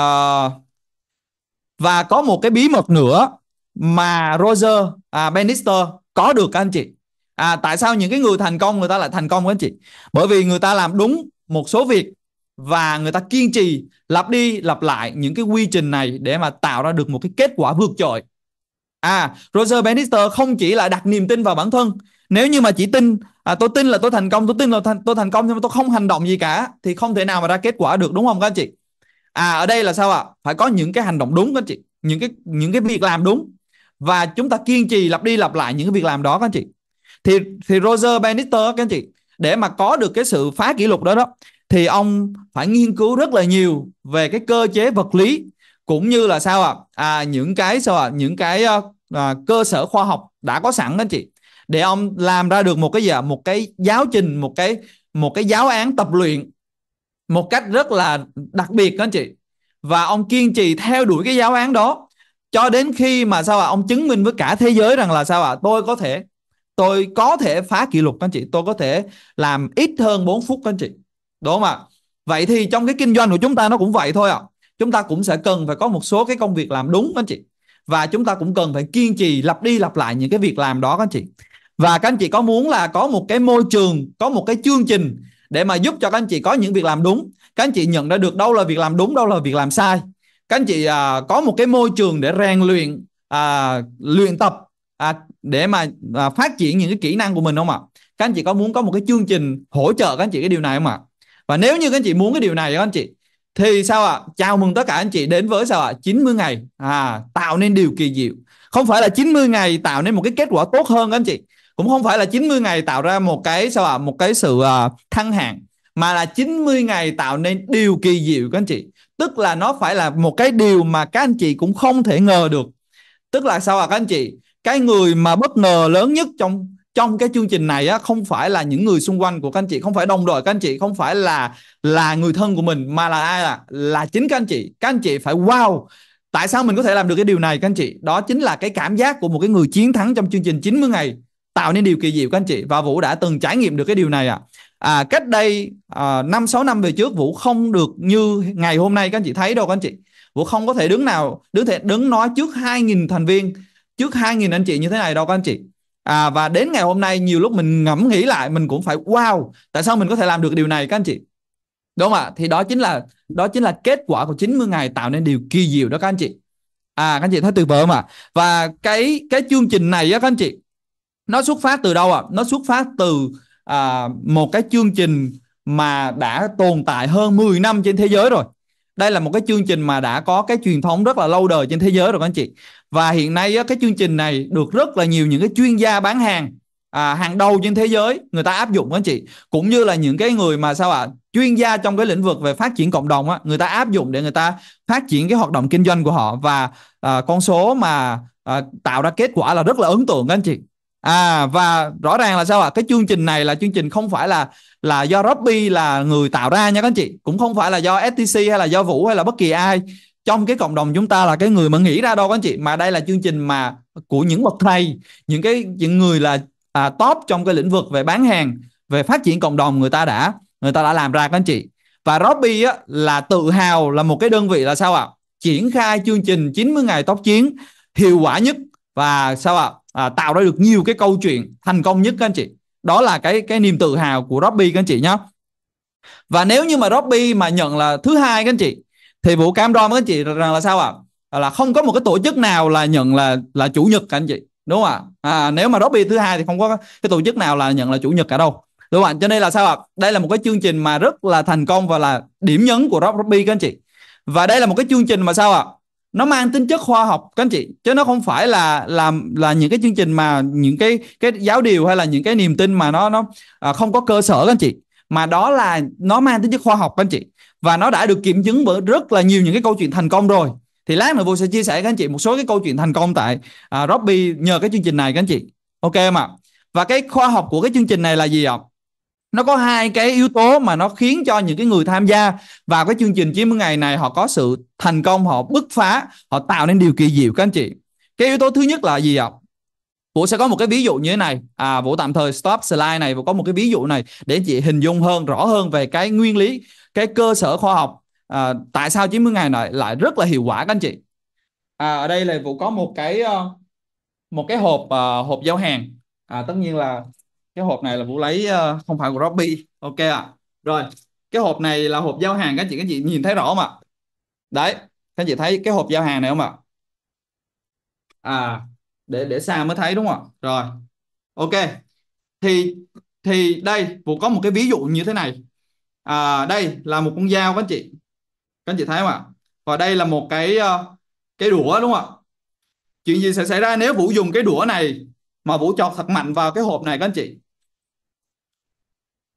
và có một cái bí mật nữa mà Roger à, Bannister có được các anh chị à, tại sao những cái người thành công người ta lại thành công các anh chị bởi vì người ta làm đúng một số việc và người ta kiên trì lặp đi lặp lại những cái quy trình này để mà tạo ra được một cái kết quả vượt trội à Roger Bannister không chỉ là đặt niềm tin vào bản thân nếu như mà chỉ tin à, tôi tin là tôi thành công tôi tin là thành, tôi thành công nhưng mà tôi không hành động gì cả thì không thể nào mà ra kết quả được đúng không các anh chị à ở đây là sao ạ à? phải có những cái hành động đúng các anh chị những cái những cái việc làm đúng và chúng ta kiên trì lặp đi lặp lại những cái việc làm đó các anh chị thì thì Roger Bannister các anh chị để mà có được cái sự phá kỷ lục đó đó thì ông phải nghiên cứu rất là nhiều về cái cơ chế vật lý cũng như là sao ạ à? à những cái sao ạ à? những cái à, cơ sở khoa học đã có sẵn anh chị để ông làm ra được một cái gì à? một cái giáo trình một cái một cái giáo án tập luyện một cách rất là đặc biệt các anh chị và ông kiên trì theo đuổi cái giáo án đó cho đến khi mà sao ạ à? ông chứng minh với cả thế giới rằng là sao ạ à? tôi có thể tôi có thể phá kỷ lục các anh chị tôi có thể làm ít hơn 4 phút các anh chị đúng không ạ vậy thì trong cái kinh doanh của chúng ta nó cũng vậy thôi ạ à. chúng ta cũng sẽ cần phải có một số cái công việc làm đúng các anh chị và chúng ta cũng cần phải kiên trì lặp đi lặp lại những cái việc làm đó các anh chị và các anh chị có muốn là có một cái môi trường có một cái chương trình để mà giúp cho các anh chị có những việc làm đúng các anh chị nhận ra được đâu là việc làm đúng đâu là việc làm sai các anh chị à, có một cái môi trường để rèn luyện à, luyện tập à, để mà à, phát triển những cái kỹ năng của mình không ạ? Các anh chị có muốn có một cái chương trình hỗ trợ các anh chị cái điều này không ạ? Và nếu như các anh chị muốn cái điều này các anh chị thì sao ạ? Chào mừng tất cả anh chị đến với sao ạ? À? 90 ngày à tạo nên điều kỳ diệu. Không phải là 90 ngày tạo nên một cái kết quả tốt hơn các anh chị. Cũng không phải là 90 ngày tạo ra một cái sao ạ? Một cái sự à, thăng hạng mà là 90 ngày tạo nên điều kỳ diệu các anh chị. Tức là nó phải là một cái điều mà các anh chị cũng không thể ngờ được. Tức là sao ạ các anh chị? cái người mà bất ngờ lớn nhất trong trong cái chương trình này á không phải là những người xung quanh của các anh chị không phải đồng đội các anh chị không phải là là người thân của mình mà là ai là là chính các anh chị các anh chị phải wow tại sao mình có thể làm được cái điều này các anh chị đó chính là cái cảm giác của một cái người chiến thắng trong chương trình 90 ngày tạo nên điều kỳ diệu các anh chị và Vũ đã từng trải nghiệm được cái điều này ạ à. à cách đây à, năm à, 6 năm về trước Vũ không được như ngày hôm nay các anh chị thấy đâu các anh chị Vũ không có thể đứng nào đứng thể đứng nói trước 2.000 thành viên trước 2.000 anh chị như thế này đâu các anh chị à, và đến ngày hôm nay nhiều lúc mình ngẫm nghĩ lại mình cũng phải wow tại sao mình có thể làm được điều này các anh chị đúng không ạ thì đó chính là đó chính là kết quả của 90 ngày tạo nên điều kỳ diệu đó các anh chị à các anh chị thấy từ vợ mà và cái cái chương trình này á các anh chị nó xuất phát từ đâu ạ à? nó xuất phát từ à, một cái chương trình mà đã tồn tại hơn 10 năm trên thế giới rồi đây là một cái chương trình mà đã có cái truyền thống rất là lâu đời trên thế giới rồi các anh chị và hiện nay cái chương trình này được rất là nhiều những cái chuyên gia bán hàng à, hàng đầu trên thế giới người ta áp dụng các anh chị cũng như là những cái người mà sao ạ à, chuyên gia trong cái lĩnh vực về phát triển cộng đồng á người ta áp dụng để người ta phát triển cái hoạt động kinh doanh của họ và à, con số mà à, tạo ra kết quả là rất là ấn tượng các anh chị à và rõ ràng là sao ạ à? cái chương trình này là chương trình không phải là là do Robby là người tạo ra nha các anh chị cũng không phải là do STC hay là do Vũ hay là bất kỳ ai trong cái cộng đồng chúng ta là cái người mà nghĩ ra đâu các anh chị mà đây là chương trình mà của những bậc thầy những cái những người là à, top trong cái lĩnh vực về bán hàng về phát triển cộng đồng người ta đã người ta đã làm ra các anh chị và Robby á, là tự hào là một cái đơn vị là sao ạ à? triển khai chương trình 90 ngày tốc chiến hiệu quả nhất và sao ạ à? à, tạo ra được nhiều cái câu chuyện thành công nhất các anh chị đó là cái cái niềm tự hào của Robby các anh chị nhé và nếu như mà Robby mà nhận là thứ hai các anh chị thì vũ cam đoan với các anh chị rằng là sao ạ à? là không có một cái tổ chức nào là nhận là là chủ nhật các anh chị đúng không ạ à, nếu mà Robby thứ hai thì không có cái tổ chức nào là nhận là chủ nhật cả đâu đúng không ạ cho nên là sao ạ à? đây là một cái chương trình mà rất là thành công và là điểm nhấn của Robby các anh chị và đây là một cái chương trình mà sao ạ à? nó mang tính chất khoa học các anh chị chứ nó không phải là làm là những cái chương trình mà những cái cái giáo điều hay là những cái niềm tin mà nó nó à, không có cơ sở các anh chị mà đó là nó mang tính chất khoa học các anh chị và nó đã được kiểm chứng bởi rất là nhiều những cái câu chuyện thành công rồi thì lát nữa vô sẽ chia sẻ các anh chị một số cái câu chuyện thành công tại à, Robby nhờ cái chương trình này các anh chị ok mà và cái khoa học của cái chương trình này là gì ạ nó có hai cái yếu tố mà nó khiến cho những cái người tham gia vào cái chương trình 90 ngày này họ có sự thành công họ bứt phá họ tạo nên điều kỳ diệu các anh chị cái yếu tố thứ nhất là gì ạ Vũ sẽ có một cái ví dụ như thế này à Vũ tạm thời stop slide này Vũ có một cái ví dụ này để chị hình dung hơn rõ hơn về cái nguyên lý cái cơ sở khoa học à, tại sao 90 ngày này lại rất là hiệu quả các anh chị à, ở đây là Vũ có một cái ờ, một cái hộp uh, hộp giao hàng à, tất nhiên là cái hộp này là Vũ lấy uh, không phải của Robby ok ạ à? rồi cái hộp này là hộp giao hàng các chị các chị nhìn thấy rõ mà, đấy các chị thấy cái hộp giao hàng này không ạ à để để xa mới thấy đúng không ạ rồi ok thì thì đây Vũ có một cái ví dụ như thế này à, đây là một con dao các chị các chị thấy không ạ và đây là một cái uh, cái đũa đúng không ạ chuyện gì sẽ xảy ra nếu Vũ dùng cái đũa này mà Vũ chọt thật mạnh vào cái hộp này các anh chị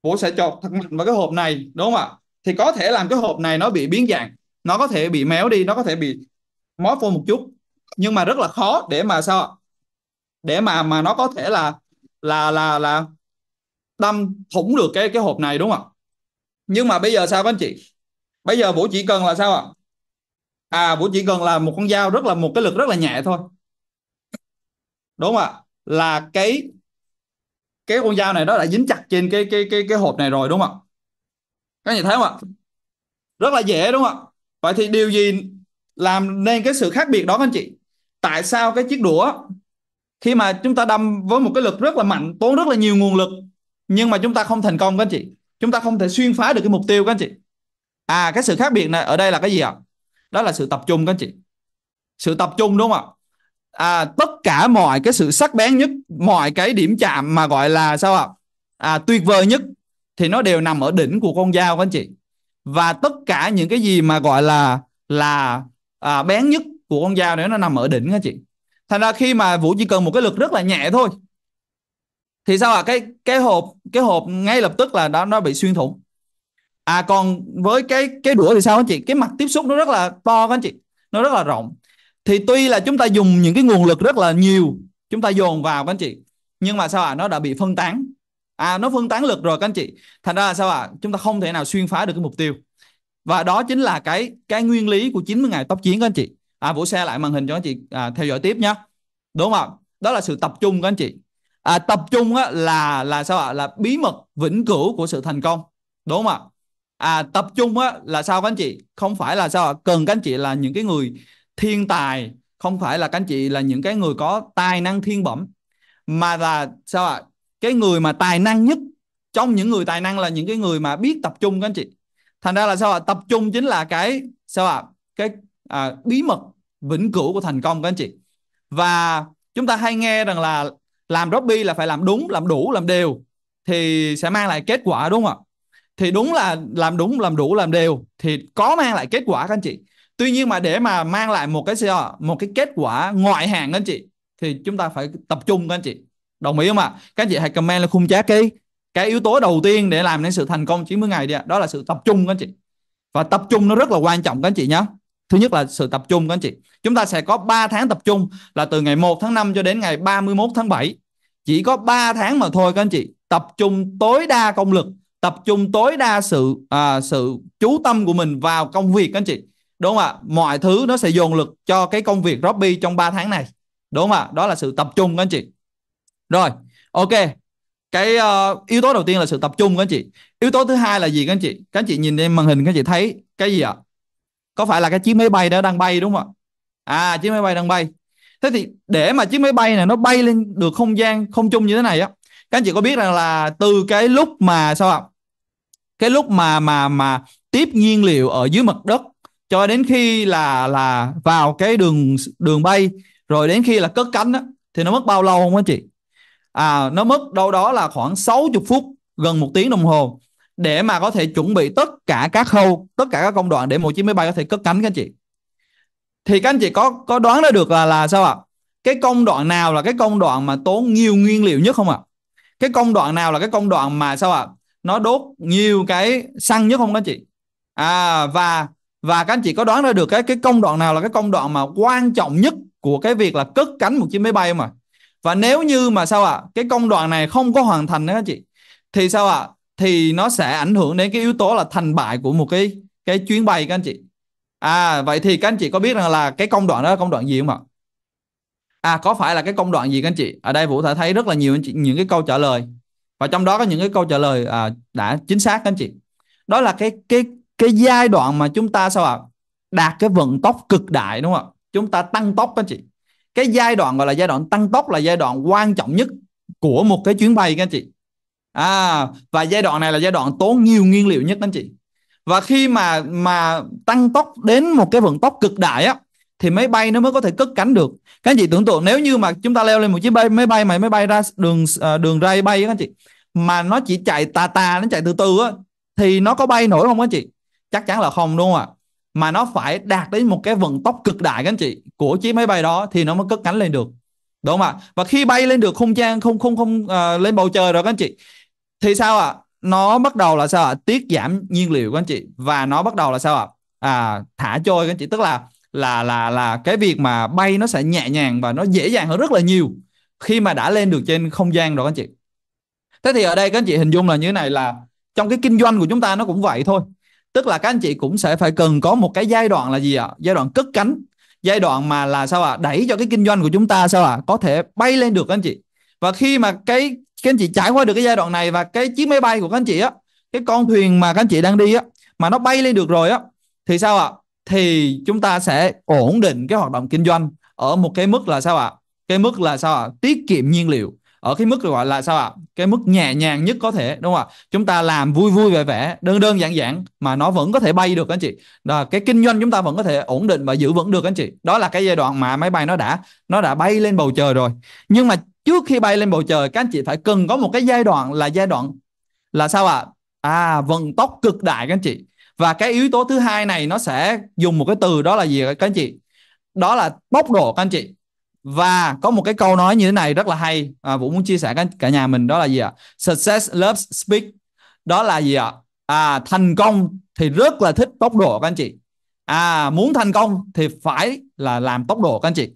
Vũ sẽ chọt thật mạnh vào cái hộp này đúng không ạ? Thì có thể làm cái hộp này nó bị biến dạng, nó có thể bị méo đi, nó có thể bị móp vô một chút, nhưng mà rất là khó để mà sao? Để mà mà nó có thể là là là là đâm thủng được cái cái hộp này đúng không ạ? Nhưng mà bây giờ sao các anh chị? Bây giờ Vũ chỉ cần là sao ạ? à Vũ chỉ cần là một con dao rất là một cái lực rất là nhẹ thôi. Đúng không ạ? Là cái cái con dao này nó đã dính chặt trên cái cái cái cái hộp này rồi đúng không ạ các chị thấy không ạ rất là dễ đúng không ạ vậy thì điều gì làm nên cái sự khác biệt đó các anh chị tại sao cái chiếc đũa khi mà chúng ta đâm với một cái lực rất là mạnh tốn rất là nhiều nguồn lực nhưng mà chúng ta không thành công các anh chị chúng ta không thể xuyên phá được cái mục tiêu các anh chị à cái sự khác biệt này ở đây là cái gì ạ đó là sự tập trung các anh chị sự tập trung đúng không ạ à, tất cả mọi cái sự sắc bén nhất mọi cái điểm chạm mà gọi là sao ạ à? tuyệt vời nhất thì nó đều nằm ở đỉnh của con dao các anh chị và tất cả những cái gì mà gọi là là à, bén nhất của con dao đấy nó nằm ở đỉnh các anh chị thành ra khi mà vũ chỉ cần một cái lực rất là nhẹ thôi thì sao ạ à? cái cái hộp cái hộp ngay lập tức là nó nó bị xuyên thủng à còn với cái cái đũa thì sao anh chị cái mặt tiếp xúc nó rất là to các anh chị nó rất là rộng thì tuy là chúng ta dùng những cái nguồn lực rất là nhiều chúng ta dồn vào các anh chị nhưng mà sao ạ à? nó đã bị phân tán à nó phân tán lực rồi các anh chị thành ra là sao ạ à? chúng ta không thể nào xuyên phá được cái mục tiêu và đó chính là cái cái nguyên lý của 90 ngày tốc chiến các anh chị à vũ xe lại màn hình cho anh chị à, theo dõi tiếp nhé đúng không đó là sự tập trung các anh chị à, tập trung á, là là sao ạ à? là bí mật vĩnh cửu của sự thành công đúng không ạ à, tập trung á, là sao các anh chị không phải là sao ạ à? cần các anh chị là những cái người thiên tài không phải là các anh chị là những cái người có tài năng thiên bẩm mà là sao ạ à? cái người mà tài năng nhất trong những người tài năng là những cái người mà biết tập trung các anh chị thành ra là sao ạ à? tập trung chính là cái sao ạ à? cái à, bí mật vĩnh cửu của thành công các anh chị và chúng ta hay nghe rằng là làm Robby là phải làm đúng làm đủ làm đều thì sẽ mang lại kết quả đúng không ạ thì đúng là làm đúng làm đủ làm đều thì có mang lại kết quả các anh chị tuy nhiên mà để mà mang lại một cái gì một cái kết quả ngoại hạng anh chị thì chúng ta phải tập trung các anh chị đồng ý không ạ các anh chị hãy comment là khung giá cái cái yếu tố đầu tiên để làm nên sự thành công 90 ngày đi ạ đó là sự tập trung các anh chị và tập trung nó rất là quan trọng các anh chị nhé thứ nhất là sự tập trung các anh chị chúng ta sẽ có 3 tháng tập trung là từ ngày 1 tháng 5 cho đến ngày 31 tháng 7 chỉ có 3 tháng mà thôi các anh chị tập trung tối đa công lực tập trung tối đa sự à, sự chú tâm của mình vào công việc các anh chị đúng không ạ mọi thứ nó sẽ dồn lực cho cái công việc Robby trong 3 tháng này đúng không ạ đó là sự tập trung các anh chị rồi ok cái uh, yếu tố đầu tiên là sự tập trung các anh chị yếu tố thứ hai là gì các anh chị các anh chị nhìn lên màn hình các anh chị thấy cái gì ạ có phải là cái chiếc máy bay đó đang bay đúng không ạ à chiếc máy bay đang bay thế thì để mà chiếc máy bay này nó bay lên được không gian không chung như thế này á các anh chị có biết rằng là từ cái lúc mà sao ạ cái lúc mà mà mà tiếp nhiên liệu ở dưới mặt đất cho đến khi là là vào cái đường đường bay rồi đến khi là cất cánh á, thì nó mất bao lâu không anh chị à nó mất đâu đó là khoảng 60 phút gần một tiếng đồng hồ để mà có thể chuẩn bị tất cả các khâu tất cả các công đoạn để một chiếc máy bay có thể cất cánh các anh chị thì các anh chị có có đoán ra được là là sao ạ cái công đoạn nào là cái công đoạn mà tốn nhiều nguyên liệu nhất không ạ cái công đoạn nào là cái công đoạn mà sao ạ nó đốt nhiều cái xăng nhất không các anh chị à và và các anh chị có đoán ra được cái cái công đoạn nào là cái công đoạn mà quan trọng nhất của cái việc là cất cánh một chiếc máy bay không ạ và nếu như mà sao ạ cái công đoạn này không có hoàn thành đó các chị thì sao ạ thì nó sẽ ảnh hưởng đến cái yếu tố là thành bại của một cái cái chuyến bay các anh chị à vậy thì các anh chị có biết rằng là cái công đoạn đó là công đoạn gì không ạ à có phải là cái công đoạn gì các anh chị ở đây vũ thể thấy rất là nhiều anh chị, những cái câu trả lời và trong đó có những cái câu trả lời à, đã chính xác các anh chị đó là cái cái cái giai đoạn mà chúng ta sao ạ đạt cái vận tốc cực đại đúng không ạ chúng ta tăng tốc các chị cái giai đoạn gọi là giai đoạn tăng tốc là giai đoạn quan trọng nhất của một cái chuyến bay các chị à và giai đoạn này là giai đoạn tốn nhiều nguyên liệu nhất anh chị và khi mà mà tăng tốc đến một cái vận tốc cực đại á thì máy bay nó mới có thể cất cánh được các anh chị tưởng tượng nếu như mà chúng ta leo lên một chiếc bay máy bay mà máy bay ra đường à, đường ray bay các anh chị mà nó chỉ chạy tà tà nó chạy từ từ á thì nó có bay nổi không các anh chị chắc chắn là không đúng không ạ mà nó phải đạt đến một cái vận tốc cực đại các anh chị của chiếc máy bay đó thì nó mới cất cánh lên được đúng không ạ và khi bay lên được không gian không không không uh, lên bầu trời rồi các anh chị thì sao ạ nó bắt đầu là sao ạ tiết giảm nhiên liệu các anh chị và nó bắt đầu là sao ạ à, thả trôi các anh chị tức là là là là cái việc mà bay nó sẽ nhẹ nhàng và nó dễ dàng hơn rất là nhiều khi mà đã lên được trên không gian rồi các anh chị thế thì ở đây các anh chị hình dung là như thế này là trong cái kinh doanh của chúng ta nó cũng vậy thôi tức là các anh chị cũng sẽ phải cần có một cái giai đoạn là gì ạ giai đoạn cất cánh giai đoạn mà là sao ạ đẩy cho cái kinh doanh của chúng ta sao ạ có thể bay lên được các anh chị và khi mà cái các anh chị trải qua được cái giai đoạn này và cái chiếc máy bay của các anh chị á cái con thuyền mà các anh chị đang đi á mà nó bay lên được rồi á thì sao ạ thì chúng ta sẽ ổn định cái hoạt động kinh doanh ở một cái mức là sao ạ cái mức là sao ạ tiết kiệm nhiên liệu ở cái mức gọi là sao ạ à? cái mức nhẹ nhàng nhất có thể đúng không ạ chúng ta làm vui vui vẻ vẻ đơn đơn giản giản mà nó vẫn có thể bay được anh chị đó, cái kinh doanh chúng ta vẫn có thể ổn định và giữ vững được anh chị đó là cái giai đoạn mà máy bay nó đã nó đã bay lên bầu trời rồi nhưng mà trước khi bay lên bầu trời các anh chị phải cần có một cái giai đoạn là giai đoạn là sao ạ à? à vận tốc cực đại các anh chị và cái yếu tố thứ hai này nó sẽ dùng một cái từ đó là gì các anh chị đó là tốc độ các anh chị và có một cái câu nói như thế này rất là hay à, vũ muốn chia sẻ với cả nhà mình đó là gì ạ success loves speed đó là gì ạ à thành công thì rất là thích tốc độ các anh chị à muốn thành công thì phải là làm tốc độ các anh chị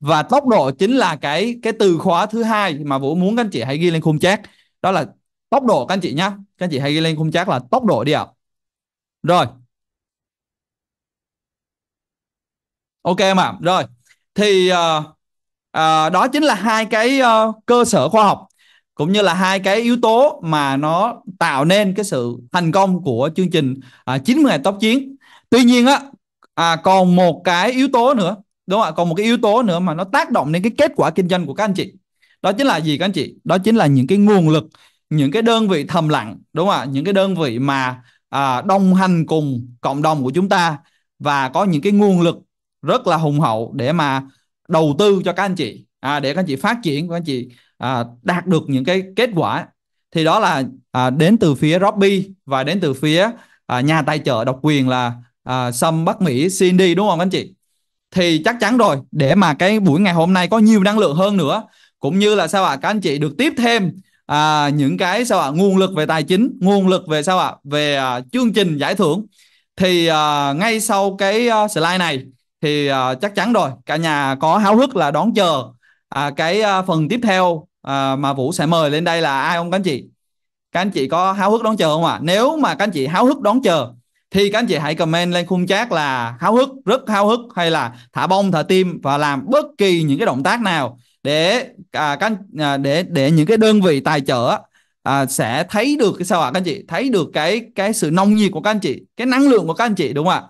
và tốc độ chính là cái cái từ khóa thứ hai mà vũ muốn các anh chị hãy ghi lên khung chat đó là tốc độ các anh chị nhá các anh chị hãy ghi lên khung chat là tốc độ đi ạ rồi ok mà rồi thì à, à, đó chính là hai cái uh, cơ sở khoa học cũng như là hai cái yếu tố mà nó tạo nên cái sự thành công của chương trình à, 90 ngày tốc chiến. Tuy nhiên á à, còn một cái yếu tố nữa, đúng không ạ? Còn một cái yếu tố nữa mà nó tác động đến cái kết quả kinh doanh của các anh chị. Đó chính là gì các anh chị? Đó chính là những cái nguồn lực, những cái đơn vị thầm lặng, đúng không ạ? Những cái đơn vị mà à, đồng hành cùng cộng đồng của chúng ta và có những cái nguồn lực rất là hùng hậu để mà đầu tư cho các anh chị à, để các anh chị phát triển các anh chị à, đạt được những cái kết quả thì đó là à, đến từ phía Robby và đến từ phía à, nhà tài trợ độc quyền là à, Sâm Bắc Mỹ CND đúng không các anh chị thì chắc chắn rồi để mà cái buổi ngày hôm nay có nhiều năng lượng hơn nữa cũng như là sao ạ à, các anh chị được tiếp thêm à, những cái sao ạ à, nguồn lực về tài chính nguồn lực về sao ạ à, về à, chương trình giải thưởng thì à, ngay sau cái à, slide này thì uh, chắc chắn rồi cả nhà có háo hức là đón chờ à, cái uh, phần tiếp theo uh, mà Vũ sẽ mời lên đây là ai không các anh chị? Các anh chị có háo hức đón chờ không ạ? À? Nếu mà các anh chị háo hức đón chờ thì các anh chị hãy comment lên khung chat là háo hức, rất háo hức hay là thả bông, thả tim và làm bất kỳ những cái động tác nào để à, các à, để để những cái đơn vị tài trợ à, sẽ thấy được cái sao ạ à, các anh chị thấy được cái cái sự nông nhiệt của các anh chị cái năng lượng của các anh chị đúng không ạ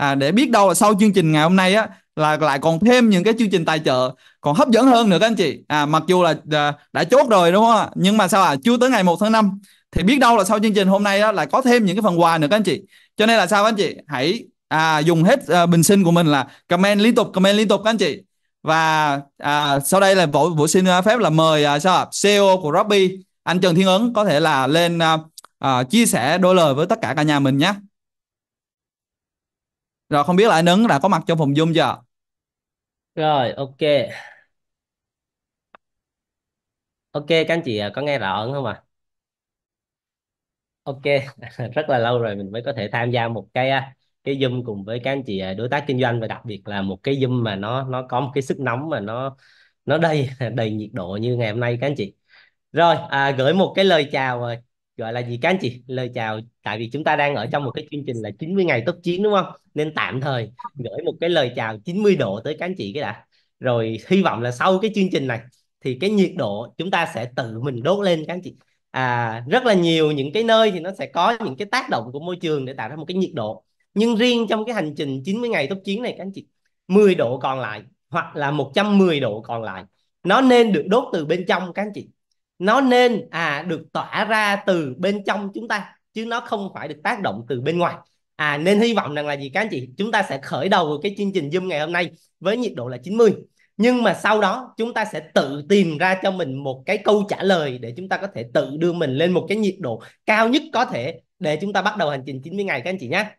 à, để biết đâu là sau chương trình ngày hôm nay á là lại còn thêm những cái chương trình tài trợ còn hấp dẫn hơn nữa các anh chị à mặc dù là à, đã chốt rồi đúng không ạ nhưng mà sao à? chưa tới ngày 1 tháng 5 thì biết đâu là sau chương trình hôm nay á, lại có thêm những cái phần quà nữa các anh chị cho nên là sao anh chị hãy à, dùng hết à, bình sinh của mình là comment liên tục comment liên tục các anh chị và à, sau đây là vũ vũ xin phép là mời à, sao à, CEO của Robby anh Trần Thiên Ấn có thể là lên à, à, chia sẻ đôi lời với tất cả cả nhà mình nhé rồi không biết là anh Ứng đã có mặt trong phòng Zoom chưa? Rồi, ok. Ok, các anh chị à, có nghe rõ không ạ? À? Ok, rất là lâu rồi mình mới có thể tham gia một cái à, cái Zoom cùng với các anh chị à, đối tác kinh doanh và đặc biệt là một cái Zoom mà nó nó có một cái sức nóng mà nó nó đầy đầy nhiệt độ như ngày hôm nay các anh chị. Rồi, à, gửi một cái lời chào gọi là gì các anh chị lời chào tại vì chúng ta đang ở trong một cái chương trình là 90 ngày top chiến đúng không nên tạm thời gửi một cái lời chào 90 độ tới các anh chị cái đã rồi hy vọng là sau cái chương trình này thì cái nhiệt độ chúng ta sẽ tự mình đốt lên các anh chị à, rất là nhiều những cái nơi thì nó sẽ có những cái tác động của môi trường để tạo ra một cái nhiệt độ nhưng riêng trong cái hành trình 90 ngày tốc chiến này các anh chị 10 độ còn lại hoặc là 110 độ còn lại nó nên được đốt từ bên trong các anh chị nó nên à được tỏa ra từ bên trong chúng ta chứ nó không phải được tác động từ bên ngoài à nên hy vọng rằng là gì các anh chị chúng ta sẽ khởi đầu cái chương trình Zoom ngày hôm nay với nhiệt độ là 90 nhưng mà sau đó chúng ta sẽ tự tìm ra cho mình một cái câu trả lời để chúng ta có thể tự đưa mình lên một cái nhiệt độ cao nhất có thể để chúng ta bắt đầu hành trình 90 ngày các anh chị nhé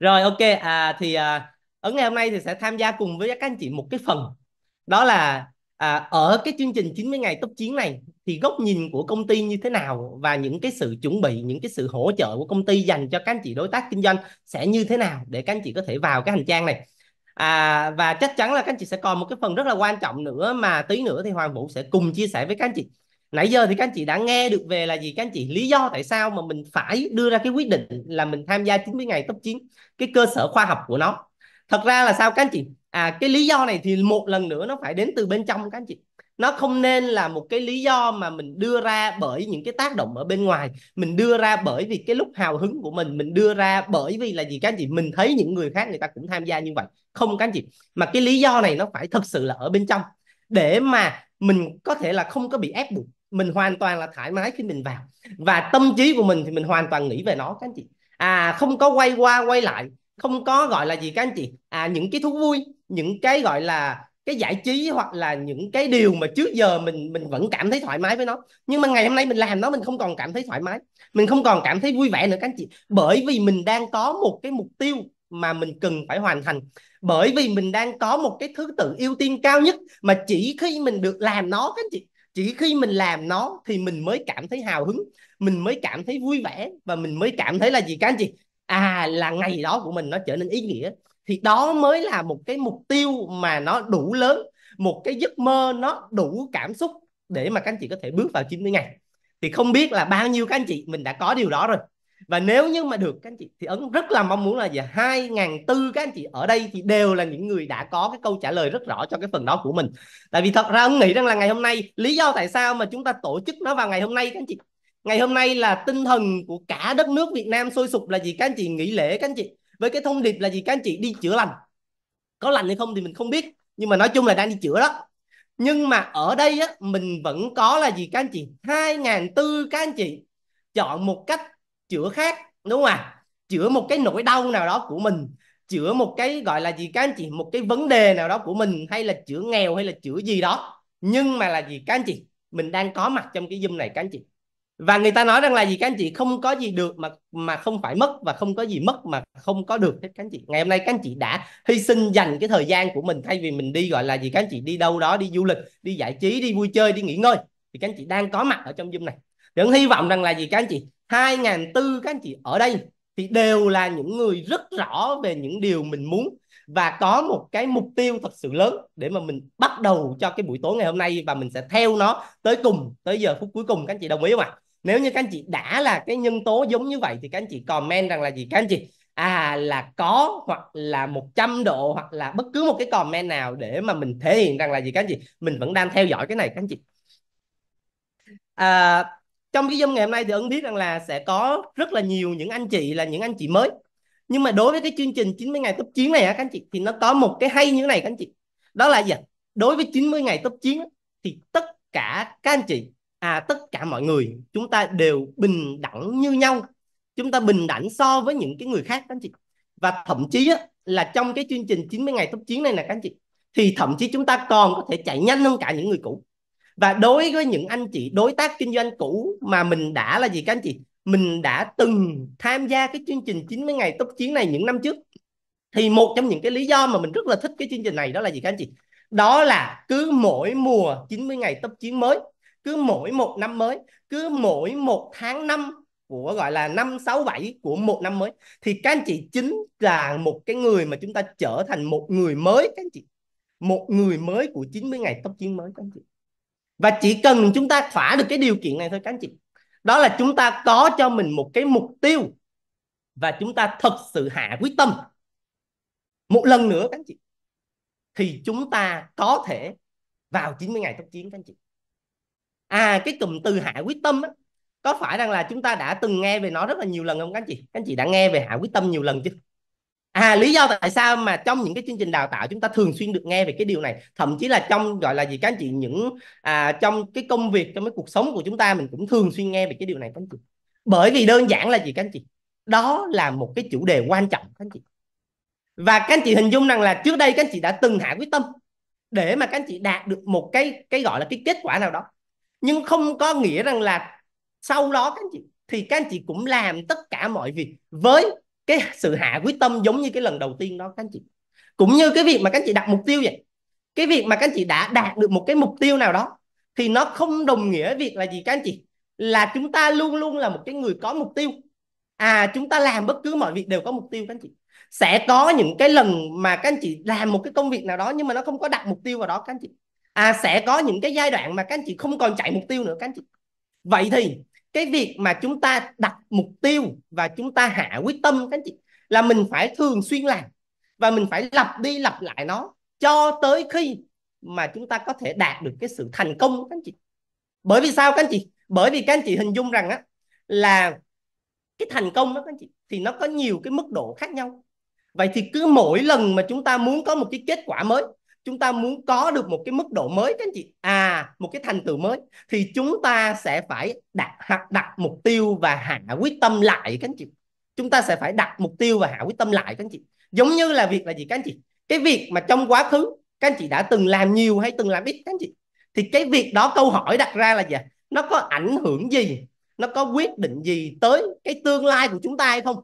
rồi ok à thì à, ở ngày hôm nay thì sẽ tham gia cùng với các anh chị một cái phần đó là à, ở cái chương trình 90 ngày tốc chiến này thì góc nhìn của công ty như thế nào và những cái sự chuẩn bị những cái sự hỗ trợ của công ty dành cho các anh chị đối tác kinh doanh sẽ như thế nào để các anh chị có thể vào cái hành trang này à, và chắc chắn là các anh chị sẽ còn một cái phần rất là quan trọng nữa mà tí nữa thì Hoàng Vũ sẽ cùng chia sẻ với các anh chị nãy giờ thì các anh chị đã nghe được về là gì các anh chị lý do tại sao mà mình phải đưa ra cái quyết định là mình tham gia 90 ngày tốc chiến cái cơ sở khoa học của nó thật ra là sao các anh chị à cái lý do này thì một lần nữa nó phải đến từ bên trong các anh chị nó không nên là một cái lý do mà mình đưa ra bởi những cái tác động ở bên ngoài mình đưa ra bởi vì cái lúc hào hứng của mình mình đưa ra bởi vì là gì các anh chị mình thấy những người khác người ta cũng tham gia như vậy không các anh chị mà cái lý do này nó phải thật sự là ở bên trong để mà mình có thể là không có bị ép buộc mình hoàn toàn là thoải mái khi mình vào và tâm trí của mình thì mình hoàn toàn nghĩ về nó các anh chị à không có quay qua quay lại không có gọi là gì các anh chị à những cái thú vui những cái gọi là cái giải trí hoặc là những cái điều mà trước giờ mình mình vẫn cảm thấy thoải mái với nó nhưng mà ngày hôm nay mình làm nó mình không còn cảm thấy thoải mái mình không còn cảm thấy vui vẻ nữa các anh chị bởi vì mình đang có một cái mục tiêu mà mình cần phải hoàn thành bởi vì mình đang có một cái thứ tự ưu tiên cao nhất mà chỉ khi mình được làm nó các anh chị chỉ khi mình làm nó thì mình mới cảm thấy hào hứng mình mới cảm thấy vui vẻ và mình mới cảm thấy là gì các anh chị à là ngày đó của mình nó trở nên ý nghĩa thì đó mới là một cái mục tiêu mà nó đủ lớn một cái giấc mơ nó đủ cảm xúc để mà các anh chị có thể bước vào 90 ngày thì không biết là bao nhiêu các anh chị mình đã có điều đó rồi và nếu như mà được các anh chị thì ấn rất là mong muốn là giờ hai ngàn tư các anh chị ở đây thì đều là những người đã có cái câu trả lời rất rõ cho cái phần đó của mình tại vì thật ra ấn nghĩ rằng là ngày hôm nay lý do tại sao mà chúng ta tổ chức nó vào ngày hôm nay các anh chị ngày hôm nay là tinh thần của cả đất nước Việt Nam sôi sục là gì các anh chị nghỉ lễ các anh chị với cái thông điệp là gì các anh chị đi chữa lành có lành hay không thì mình không biết nhưng mà nói chung là đang đi chữa đó nhưng mà ở đây á, mình vẫn có là gì các anh chị hai ngàn tư các anh chị chọn một cách chữa khác đúng không ạ à? chữa một cái nỗi đau nào đó của mình chữa một cái gọi là gì các anh chị một cái vấn đề nào đó của mình hay là chữa nghèo hay là chữa gì đó nhưng mà là gì các anh chị mình đang có mặt trong cái zoom này các anh chị và người ta nói rằng là gì các anh chị không có gì được mà mà không phải mất và không có gì mất mà không có được hết các anh chị ngày hôm nay các anh chị đã hy sinh dành cái thời gian của mình thay vì mình đi gọi là gì các anh chị đi đâu đó đi du lịch đi giải trí đi vui chơi đi nghỉ ngơi thì các anh chị đang có mặt ở trong zoom này vẫn hy vọng rằng là gì các anh chị hai ngàn tư các anh chị ở đây thì đều là những người rất rõ về những điều mình muốn và có một cái mục tiêu thật sự lớn để mà mình bắt đầu cho cái buổi tối ngày hôm nay và mình sẽ theo nó tới cùng tới giờ phút cuối cùng các anh chị đồng ý không ạ à? nếu như các anh chị đã là cái nhân tố giống như vậy thì các anh chị comment rằng là gì các anh chị à là có hoặc là 100 độ hoặc là bất cứ một cái comment nào để mà mình thể hiện rằng là gì các anh chị mình vẫn đang theo dõi cái này các anh chị à, trong cái zoom ngày hôm nay thì ấn biết rằng là sẽ có rất là nhiều những anh chị là những anh chị mới nhưng mà đối với cái chương trình 90 ngày tốc chiến này á các anh chị thì nó có một cái hay như thế này các anh chị đó là gì đối với 90 ngày tốc chiến thì tất cả các anh chị à, tất cả mọi người chúng ta đều bình đẳng như nhau chúng ta bình đẳng so với những cái người khác các anh chị và thậm chí á, là trong cái chương trình 90 ngày tốc chiến này nè các anh chị thì thậm chí chúng ta còn có thể chạy nhanh hơn cả những người cũ và đối với những anh chị đối tác kinh doanh cũ mà mình đã là gì các anh chị mình đã từng tham gia cái chương trình 90 ngày tốc chiến này những năm trước thì một trong những cái lý do mà mình rất là thích cái chương trình này đó là gì các anh chị đó là cứ mỗi mùa 90 ngày tốc chiến mới cứ mỗi một năm mới cứ mỗi một tháng năm của gọi là năm sáu bảy của một năm mới thì các anh chị chính là một cái người mà chúng ta trở thành một người mới các anh chị một người mới của 90 ngày tốc chiến mới các anh chị và chỉ cần chúng ta thỏa được cái điều kiện này thôi các anh chị đó là chúng ta có cho mình một cái mục tiêu và chúng ta thật sự hạ quyết tâm một lần nữa các anh chị thì chúng ta có thể vào 90 ngày tốc chiến các anh chị à cái cụm từ hạ quyết tâm á, có phải rằng là chúng ta đã từng nghe về nó rất là nhiều lần không các anh chị các anh chị đã nghe về hạ quyết tâm nhiều lần chứ à lý do tại sao mà trong những cái chương trình đào tạo chúng ta thường xuyên được nghe về cái điều này thậm chí là trong gọi là gì các anh chị những à, trong cái công việc trong cái cuộc sống của chúng ta mình cũng thường xuyên nghe về cái điều này các anh chị bởi vì đơn giản là gì các anh chị đó là một cái chủ đề quan trọng các anh chị và các anh chị hình dung rằng là trước đây các anh chị đã từng hạ quyết tâm để mà các anh chị đạt được một cái cái gọi là cái kết quả nào đó nhưng không có nghĩa rằng là sau đó các anh chị thì các anh chị cũng làm tất cả mọi việc với cái sự hạ quyết tâm giống như cái lần đầu tiên đó các anh chị cũng như cái việc mà các anh chị đặt mục tiêu vậy cái việc mà các anh chị đã đạt được một cái mục tiêu nào đó thì nó không đồng nghĩa việc là gì các anh chị là chúng ta luôn luôn là một cái người có mục tiêu à chúng ta làm bất cứ mọi việc đều có mục tiêu các anh chị sẽ có những cái lần mà các anh chị làm một cái công việc nào đó nhưng mà nó không có đặt mục tiêu vào đó các anh chị à sẽ có những cái giai đoạn mà các anh chị không còn chạy mục tiêu nữa các anh chị vậy thì cái việc mà chúng ta đặt mục tiêu và chúng ta hạ quyết tâm các anh chị là mình phải thường xuyên làm và mình phải lặp đi lặp lại nó cho tới khi mà chúng ta có thể đạt được cái sự thành công các anh chị bởi vì sao các anh chị bởi vì các anh chị hình dung rằng á là cái thành công đó các anh chị thì nó có nhiều cái mức độ khác nhau vậy thì cứ mỗi lần mà chúng ta muốn có một cái kết quả mới chúng ta muốn có được một cái mức độ mới các anh chị à một cái thành tựu mới thì chúng ta sẽ phải đặt đặt mục tiêu và hạ quyết tâm lại các anh chị chúng ta sẽ phải đặt mục tiêu và hạ quyết tâm lại các anh chị giống như là việc là gì các anh chị cái việc mà trong quá khứ các anh chị đã từng làm nhiều hay từng làm ít các anh chị thì cái việc đó câu hỏi đặt ra là gì nó có ảnh hưởng gì nó có quyết định gì tới cái tương lai của chúng ta hay không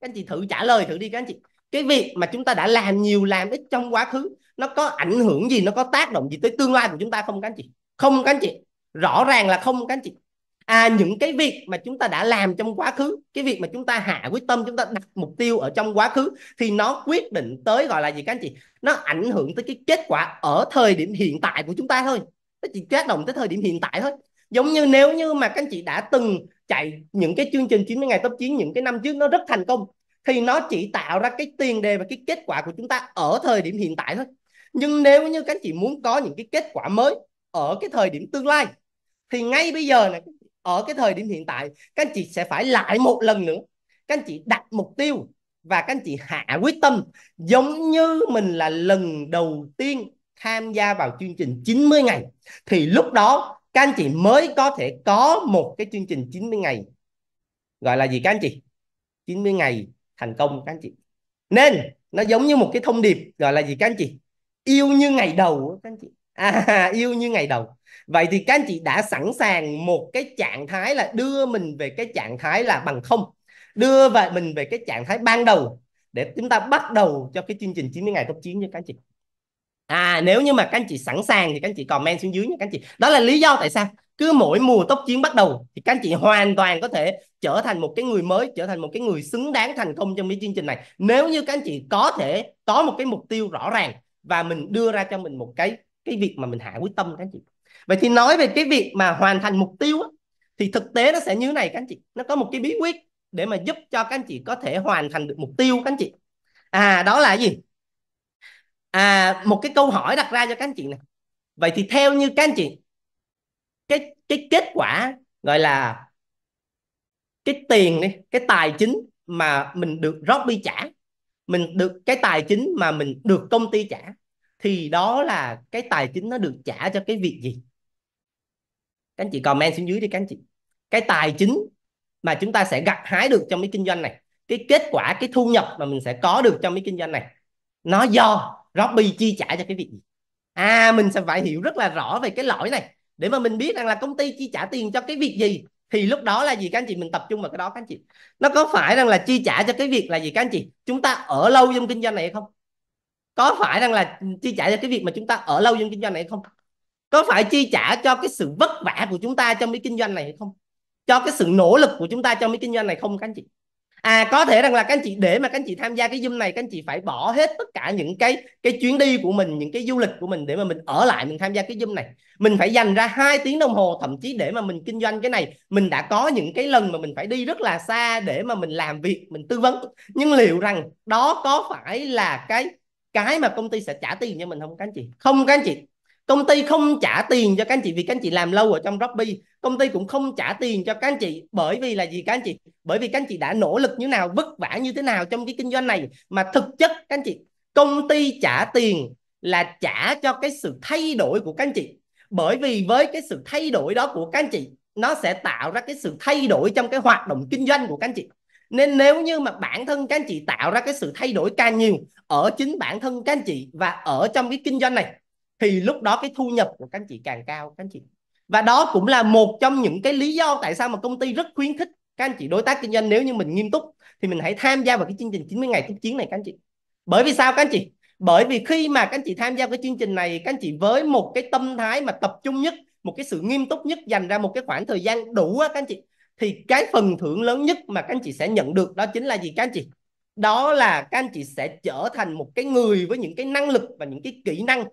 các anh chị thử trả lời thử đi các anh chị cái việc mà chúng ta đã làm nhiều làm ít trong quá khứ nó có ảnh hưởng gì nó có tác động gì tới tương lai của chúng ta không các anh chị không các anh chị rõ ràng là không các anh chị à những cái việc mà chúng ta đã làm trong quá khứ cái việc mà chúng ta hạ quyết tâm chúng ta đặt mục tiêu ở trong quá khứ thì nó quyết định tới gọi là gì các anh chị nó ảnh hưởng tới cái kết quả ở thời điểm hiện tại của chúng ta thôi nó chỉ tác động tới thời điểm hiện tại thôi giống như nếu như mà các anh chị đã từng chạy những cái chương trình 90 ngày top 9 những cái năm trước nó rất thành công thì nó chỉ tạo ra cái tiền đề và cái kết quả của chúng ta ở thời điểm hiện tại thôi nhưng nếu như các anh chị muốn có những cái kết quả mới ở cái thời điểm tương lai thì ngay bây giờ này ở cái thời điểm hiện tại các anh chị sẽ phải lại một lần nữa các anh chị đặt mục tiêu và các anh chị hạ quyết tâm giống như mình là lần đầu tiên tham gia vào chương trình 90 ngày thì lúc đó các anh chị mới có thể có một cái chương trình 90 ngày gọi là gì các anh chị 90 ngày thành công các anh chị nên nó giống như một cái thông điệp gọi là gì các anh chị yêu như ngày đầu các anh chị à, yêu như ngày đầu vậy thì các anh chị đã sẵn sàng một cái trạng thái là đưa mình về cái trạng thái là bằng không đưa về mình về cái trạng thái ban đầu để chúng ta bắt đầu cho cái chương trình 90 ngày cấp chiến nha các anh chị à nếu như mà các anh chị sẵn sàng thì các anh chị comment xuống dưới nha các anh chị đó là lý do tại sao cứ mỗi mùa tốc chiến bắt đầu thì các anh chị hoàn toàn có thể trở thành một cái người mới trở thành một cái người xứng đáng thành công trong cái chương trình này nếu như các anh chị có thể có một cái mục tiêu rõ ràng và mình đưa ra cho mình một cái cái việc mà mình hạ quyết tâm các anh chị vậy thì nói về cái việc mà hoàn thành mục tiêu á, thì thực tế nó sẽ như thế này các anh chị nó có một cái bí quyết để mà giúp cho các anh chị có thể hoàn thành được mục tiêu các anh chị à đó là gì à một cái câu hỏi đặt ra cho các anh chị này vậy thì theo như các anh chị cái cái kết quả gọi là cái tiền đi cái tài chính mà mình được Robby trả mình được cái tài chính mà mình được công ty trả thì đó là cái tài chính nó được trả cho cái việc gì các anh chị comment xuống dưới đi các anh chị cái tài chính mà chúng ta sẽ gặt hái được trong cái kinh doanh này cái kết quả cái thu nhập mà mình sẽ có được trong cái kinh doanh này nó do Robby chi trả cho cái việc gì à mình sẽ phải hiểu rất là rõ về cái lỗi này để mà mình biết rằng là công ty chi trả tiền cho cái việc gì thì lúc đó là gì các anh chị mình tập trung vào cái đó các anh chị nó có phải rằng là chi trả cho cái việc là gì các anh chị chúng ta ở lâu trong kinh doanh này không có phải rằng là chi trả cho cái việc mà chúng ta ở lâu trong kinh doanh này không có phải chi trả cho cái sự vất vả của chúng ta trong cái kinh doanh này không cho cái sự nỗ lực của chúng ta trong cái kinh doanh này không các anh chị à có thể rằng là các anh chị để mà các anh chị tham gia cái zoom này các anh chị phải bỏ hết tất cả những cái cái chuyến đi của mình những cái du lịch của mình để mà mình ở lại mình tham gia cái zoom này mình phải dành ra 2 tiếng đồng hồ thậm chí để mà mình kinh doanh cái này mình đã có những cái lần mà mình phải đi rất là xa để mà mình làm việc mình tư vấn nhưng liệu rằng đó có phải là cái cái mà công ty sẽ trả tiền cho mình không các anh chị không các anh chị công ty không trả tiền cho các anh chị vì các anh chị làm lâu ở trong Robby công ty cũng không trả tiền cho các anh chị bởi vì là gì các anh chị bởi vì các anh chị đã nỗ lực như nào vất vả như thế nào trong cái kinh doanh này mà thực chất các anh chị công ty trả tiền là trả cho cái sự thay đổi của các anh chị bởi vì với cái sự thay đổi đó của các anh chị nó sẽ tạo ra cái sự thay đổi trong cái hoạt động kinh doanh của các anh chị nên nếu như mà bản thân các anh chị tạo ra cái sự thay đổi càng nhiều ở chính bản thân các anh chị và ở trong cái kinh doanh này thì lúc đó cái thu nhập của các anh chị càng cao các anh chị và đó cũng là một trong những cái lý do tại sao mà công ty rất khuyến khích các anh chị đối tác kinh doanh nếu như mình nghiêm túc thì mình hãy tham gia vào cái chương trình 90 ngày túc chiến này các anh chị bởi vì sao các anh chị bởi vì khi mà các anh chị tham gia cái chương trình này các anh chị với một cái tâm thái mà tập trung nhất một cái sự nghiêm túc nhất dành ra một cái khoảng thời gian đủ á các anh chị thì cái phần thưởng lớn nhất mà các anh chị sẽ nhận được đó chính là gì các anh chị đó là các anh chị sẽ trở thành một cái người với những cái năng lực và những cái kỹ năng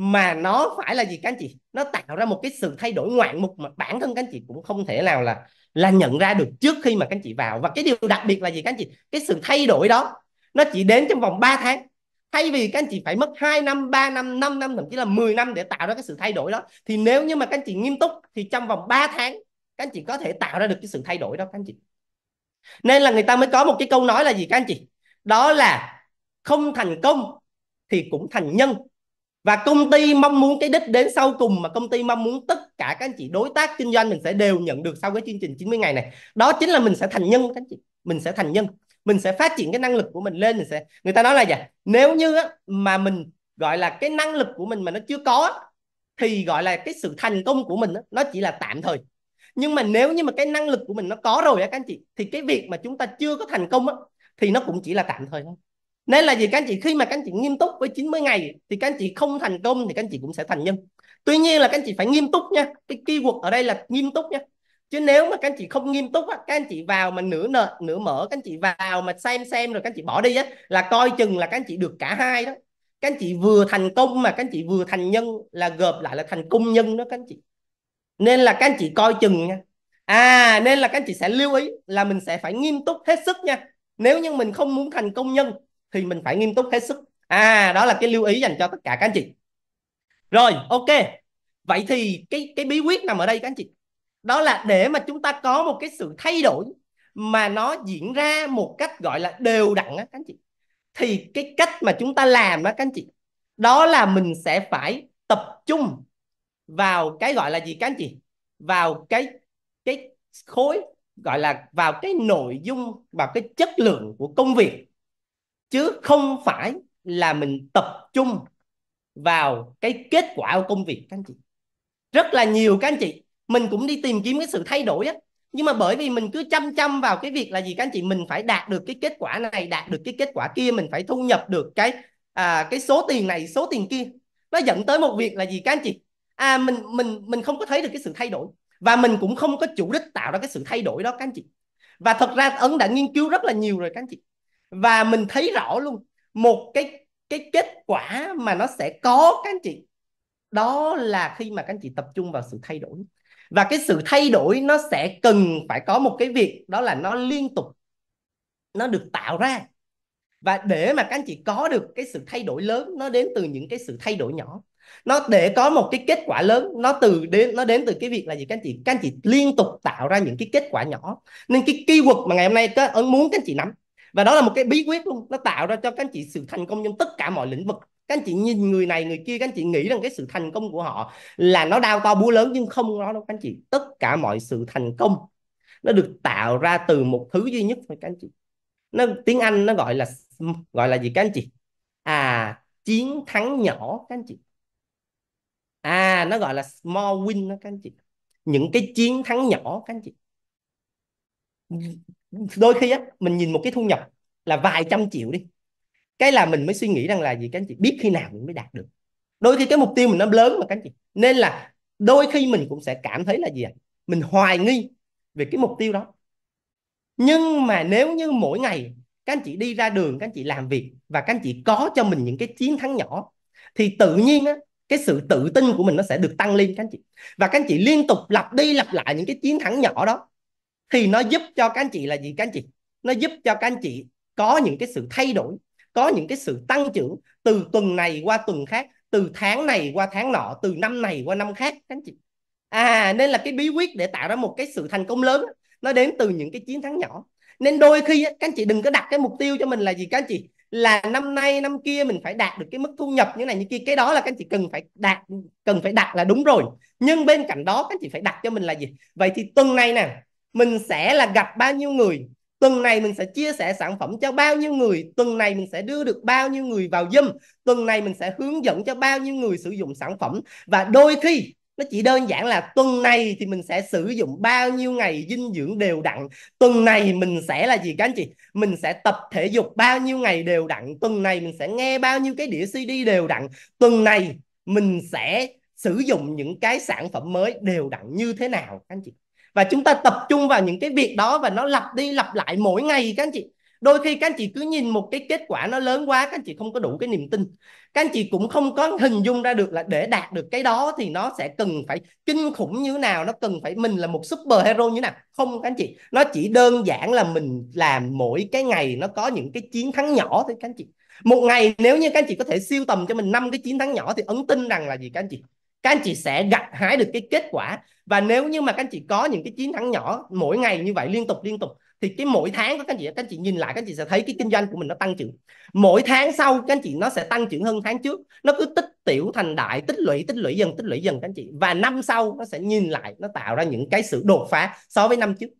mà nó phải là gì các anh chị nó tạo ra một cái sự thay đổi ngoạn mục mà bản thân các anh chị cũng không thể nào là là nhận ra được trước khi mà các anh chị vào và cái điều đặc biệt là gì các anh chị cái sự thay đổi đó nó chỉ đến trong vòng 3 tháng thay vì các anh chị phải mất 2 năm 3 năm 5 năm thậm chí là 10 năm để tạo ra cái sự thay đổi đó thì nếu như mà các anh chị nghiêm túc thì trong vòng 3 tháng các anh chị có thể tạo ra được cái sự thay đổi đó các anh chị nên là người ta mới có một cái câu nói là gì các anh chị đó là không thành công thì cũng thành nhân và công ty mong muốn cái đích đến sau cùng mà công ty mong muốn tất cả các anh chị đối tác kinh doanh mình sẽ đều nhận được sau cái chương trình 90 ngày này đó chính là mình sẽ thành nhân các anh chị mình sẽ thành nhân mình sẽ phát triển cái năng lực của mình lên mình sẽ người ta nói là gì nếu như á, mà mình gọi là cái năng lực của mình mà nó chưa có thì gọi là cái sự thành công của mình á, nó chỉ là tạm thời nhưng mà nếu như mà cái năng lực của mình nó có rồi á các anh chị thì cái việc mà chúng ta chưa có thành công á, thì nó cũng chỉ là tạm thời thôi nên là gì các anh chị khi mà các anh chị nghiêm túc với 90 ngày thì các anh chị không thành công thì các anh chị cũng sẽ thành nhân tuy nhiên là các anh chị phải nghiêm túc nha cái keyword ở đây là nghiêm túc nha chứ nếu mà các anh chị không nghiêm túc á, các anh chị vào mà nửa nợ nửa mở các anh chị vào mà xem xem rồi các anh chị bỏ đi á là coi chừng là các anh chị được cả hai đó các anh chị vừa thành công mà các anh chị vừa thành nhân là gộp lại là thành công nhân đó các anh chị nên là các anh chị coi chừng nha à nên là các anh chị sẽ lưu ý là mình sẽ phải nghiêm túc hết sức nha nếu như mình không muốn thành công nhân thì mình phải nghiêm túc hết sức à đó là cái lưu ý dành cho tất cả các anh chị rồi ok vậy thì cái cái bí quyết nằm ở đây các anh chị đó là để mà chúng ta có một cái sự thay đổi mà nó diễn ra một cách gọi là đều đặn á các anh chị thì cái cách mà chúng ta làm đó các anh chị đó là mình sẽ phải tập trung vào cái gọi là gì các anh chị vào cái cái khối gọi là vào cái nội dung vào cái chất lượng của công việc chứ không phải là mình tập trung vào cái kết quả của công việc các anh chị rất là nhiều các anh chị mình cũng đi tìm kiếm cái sự thay đổi á nhưng mà bởi vì mình cứ chăm chăm vào cái việc là gì các anh chị mình phải đạt được cái kết quả này đạt được cái kết quả kia mình phải thu nhập được cái à, cái số tiền này số tiền kia nó dẫn tới một việc là gì các anh chị à mình mình mình không có thấy được cái sự thay đổi và mình cũng không có chủ đích tạo ra cái sự thay đổi đó các anh chị và thật ra ấn đã nghiên cứu rất là nhiều rồi các anh chị và mình thấy rõ luôn một cái cái kết quả mà nó sẽ có các anh chị đó là khi mà các anh chị tập trung vào sự thay đổi và cái sự thay đổi nó sẽ cần phải có một cái việc đó là nó liên tục nó được tạo ra và để mà các anh chị có được cái sự thay đổi lớn nó đến từ những cái sự thay đổi nhỏ nó để có một cái kết quả lớn nó từ đến nó đến từ cái việc là gì các anh chị các anh chị liên tục tạo ra những cái kết quả nhỏ nên cái keyword mà ngày hôm nay các ấn muốn các anh chị nắm và đó là một cái bí quyết luôn nó tạo ra cho các anh chị sự thành công trong tất cả mọi lĩnh vực các anh chị nhìn người này người kia các anh chị nghĩ rằng cái sự thành công của họ là nó đau to búa lớn nhưng không nó đâu các anh chị tất cả mọi sự thành công nó được tạo ra từ một thứ duy nhất thôi các anh chị nó tiếng anh nó gọi là gọi là gì các anh chị à chiến thắng nhỏ các anh chị à nó gọi là small win đó các anh chị những cái chiến thắng nhỏ các anh chị đôi khi á mình nhìn một cái thu nhập là vài trăm triệu đi cái là mình mới suy nghĩ rằng là gì các anh chị biết khi nào mình mới đạt được đôi khi cái mục tiêu mình nó lớn mà các anh chị nên là đôi khi mình cũng sẽ cảm thấy là gì ạ mình hoài nghi về cái mục tiêu đó nhưng mà nếu như mỗi ngày các anh chị đi ra đường các anh chị làm việc và các anh chị có cho mình những cái chiến thắng nhỏ thì tự nhiên á cái sự tự tin của mình nó sẽ được tăng lên các anh chị và các anh chị liên tục lặp đi lặp lại những cái chiến thắng nhỏ đó thì nó giúp cho các anh chị là gì các anh chị nó giúp cho các anh chị có những cái sự thay đổi có những cái sự tăng trưởng từ tuần này qua tuần khác từ tháng này qua tháng nọ từ năm này qua năm khác các anh chị à nên là cái bí quyết để tạo ra một cái sự thành công lớn nó đến từ những cái chiến thắng nhỏ nên đôi khi các anh chị đừng có đặt cái mục tiêu cho mình là gì các anh chị là năm nay năm kia mình phải đạt được cái mức thu nhập như này như kia cái đó là các anh chị cần phải đạt cần phải đặt là đúng rồi nhưng bên cạnh đó các anh chị phải đặt cho mình là gì vậy thì tuần này nè mình sẽ là gặp bao nhiêu người tuần này mình sẽ chia sẻ sản phẩm cho bao nhiêu người tuần này mình sẽ đưa được bao nhiêu người vào zoom tuần này mình sẽ hướng dẫn cho bao nhiêu người sử dụng sản phẩm và đôi khi nó chỉ đơn giản là tuần này thì mình sẽ sử dụng bao nhiêu ngày dinh dưỡng đều đặn tuần này mình sẽ là gì các anh chị mình sẽ tập thể dục bao nhiêu ngày đều đặn tuần này mình sẽ nghe bao nhiêu cái đĩa cd đều đặn tuần này mình sẽ sử dụng những cái sản phẩm mới đều đặn như thế nào các anh chị và chúng ta tập trung vào những cái việc đó và nó lặp đi lặp lại mỗi ngày các anh chị đôi khi các anh chị cứ nhìn một cái kết quả nó lớn quá các anh chị không có đủ cái niềm tin các anh chị cũng không có hình dung ra được là để đạt được cái đó thì nó sẽ cần phải kinh khủng như nào nó cần phải mình là một super hero như nào không các anh chị nó chỉ đơn giản là mình làm mỗi cái ngày nó có những cái chiến thắng nhỏ thôi các anh chị một ngày nếu như các anh chị có thể siêu tầm cho mình năm cái chiến thắng nhỏ thì ấn tin rằng là gì các anh chị các anh chị sẽ gặt hái được cái kết quả và nếu như mà các anh chị có những cái chiến thắng nhỏ mỗi ngày như vậy liên tục liên tục thì cái mỗi tháng của các anh chị các anh chị nhìn lại các anh chị sẽ thấy cái kinh doanh của mình nó tăng trưởng mỗi tháng sau các anh chị nó sẽ tăng trưởng hơn tháng trước nó cứ tích tiểu thành đại tích lũy tích lũy dần tích lũy dần các anh chị và năm sau nó sẽ nhìn lại nó tạo ra những cái sự đột phá so với năm trước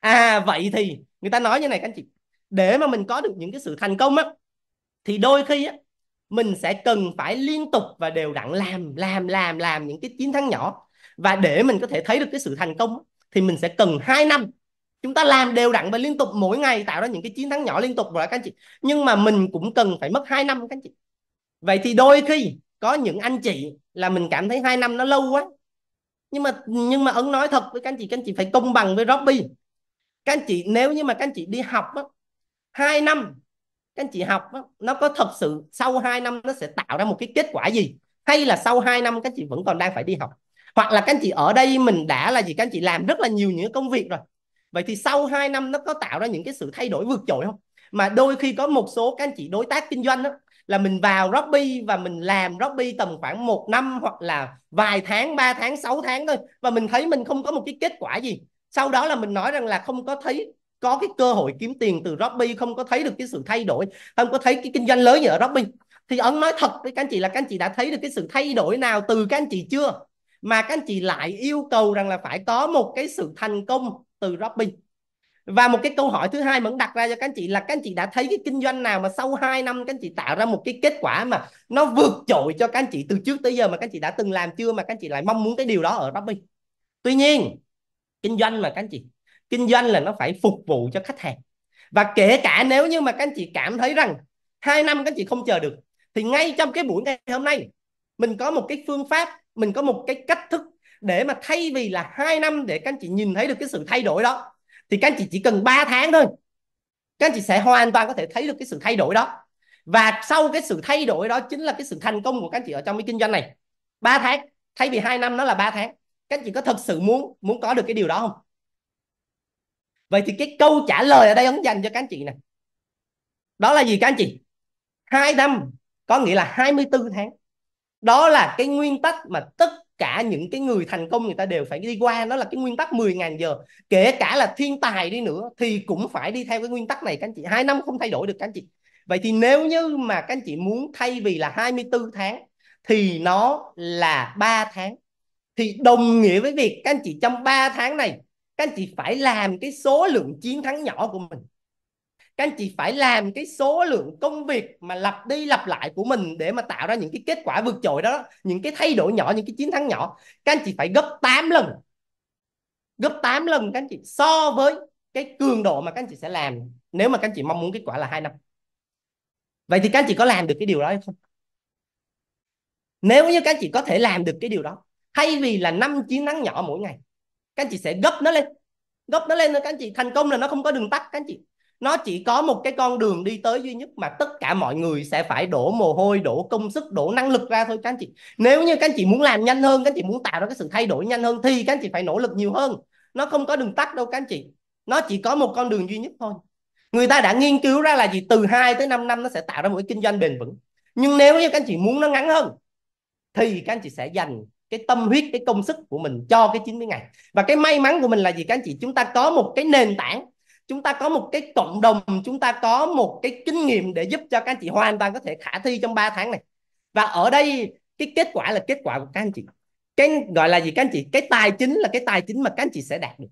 à vậy thì người ta nói như này các anh chị để mà mình có được những cái sự thành công á thì đôi khi á mình sẽ cần phải liên tục và đều đặn làm làm làm làm những cái chiến thắng nhỏ và để mình có thể thấy được cái sự thành công thì mình sẽ cần 2 năm chúng ta làm đều đặn và liên tục mỗi ngày tạo ra những cái chiến thắng nhỏ liên tục rồi các anh chị nhưng mà mình cũng cần phải mất 2 năm các anh chị vậy thì đôi khi có những anh chị là mình cảm thấy 2 năm nó lâu quá nhưng mà nhưng mà ấn nói thật với các anh chị các anh chị phải công bằng với Robbie các anh chị nếu như mà các anh chị đi học á, 2 năm các anh chị học đó, nó có thật sự sau 2 năm nó sẽ tạo ra một cái kết quả gì hay là sau 2 năm các anh chị vẫn còn đang phải đi học hoặc là các anh chị ở đây mình đã là gì các anh chị làm rất là nhiều những công việc rồi vậy thì sau 2 năm nó có tạo ra những cái sự thay đổi vượt trội không mà đôi khi có một số các anh chị đối tác kinh doanh đó, là mình vào Robby và mình làm Robby tầm khoảng một năm hoặc là vài tháng, 3 tháng, 6 tháng thôi và mình thấy mình không có một cái kết quả gì. Sau đó là mình nói rằng là không có thấy có cái cơ hội kiếm tiền từ Robby không có thấy được cái sự thay đổi không có thấy cái kinh doanh lớn gì ở Robby thì ông nói thật với các anh chị là các anh chị đã thấy được cái sự thay đổi nào từ các anh chị chưa mà các anh chị lại yêu cầu rằng là phải có một cái sự thành công từ Robby và một cái câu hỏi thứ hai vẫn đặt ra cho các anh chị là các anh chị đã thấy cái kinh doanh nào mà sau 2 năm các anh chị tạo ra một cái kết quả mà nó vượt trội cho các anh chị từ trước tới giờ mà các anh chị đã từng làm chưa mà các anh chị lại mong muốn cái điều đó ở Robby tuy nhiên kinh doanh mà các anh chị kinh doanh là nó phải phục vụ cho khách hàng và kể cả nếu như mà các anh chị cảm thấy rằng hai năm các anh chị không chờ được thì ngay trong cái buổi ngày hôm nay mình có một cái phương pháp mình có một cái cách thức để mà thay vì là hai năm để các anh chị nhìn thấy được cái sự thay đổi đó thì các anh chị chỉ cần 3 tháng thôi các anh chị sẽ hoàn toàn có thể thấy được cái sự thay đổi đó và sau cái sự thay đổi đó chính là cái sự thành công của các anh chị ở trong cái kinh doanh này 3 tháng thay vì 2 năm nó là 3 tháng các anh chị có thật sự muốn muốn có được cái điều đó không vậy thì cái câu trả lời ở đây ông dành cho các anh chị này đó là gì các anh chị hai năm có nghĩa là 24 tháng đó là cái nguyên tắc mà tất cả những cái người thành công người ta đều phải đi qua đó là cái nguyên tắc 10.000 giờ kể cả là thiên tài đi nữa thì cũng phải đi theo cái nguyên tắc này các anh chị hai năm không thay đổi được các anh chị vậy thì nếu như mà các anh chị muốn thay vì là 24 tháng thì nó là 3 tháng thì đồng nghĩa với việc các anh chị trong 3 tháng này các anh chị phải làm cái số lượng chiến thắng nhỏ của mình các anh chị phải làm cái số lượng công việc mà lặp đi lặp lại của mình để mà tạo ra những cái kết quả vượt trội đó những cái thay đổi nhỏ những cái chiến thắng nhỏ các anh chị phải gấp 8 lần gấp 8 lần các anh chị so với cái cường độ mà các anh chị sẽ làm nếu mà các anh chị mong muốn kết quả là hai năm vậy thì các anh chị có làm được cái điều đó hay không nếu như các anh chị có thể làm được cái điều đó thay vì là năm chiến thắng nhỏ mỗi ngày các anh chị sẽ gấp nó lên gấp nó lên các anh chị thành công là nó không có đường tắt các anh chị nó chỉ có một cái con đường đi tới duy nhất mà tất cả mọi người sẽ phải đổ mồ hôi đổ công sức đổ năng lực ra thôi các anh chị nếu như các anh chị muốn làm nhanh hơn các anh chị muốn tạo ra cái sự thay đổi nhanh hơn thì các anh chị phải nỗ lực nhiều hơn nó không có đường tắt đâu các anh chị nó chỉ có một con đường duy nhất thôi người ta đã nghiên cứu ra là gì từ 2 tới 5 năm nó sẽ tạo ra một cái kinh doanh bền vững nhưng nếu như các anh chị muốn nó ngắn hơn thì các anh chị sẽ dành cái tâm huyết cái công sức của mình cho cái 90 ngày và cái may mắn của mình là gì các anh chị chúng ta có một cái nền tảng chúng ta có một cái cộng đồng chúng ta có một cái kinh nghiệm để giúp cho các anh chị hoàn toàn có thể khả thi trong 3 tháng này và ở đây cái kết quả là kết quả của các anh chị cái gọi là gì các anh chị cái tài chính là cái tài chính mà các anh chị sẽ đạt được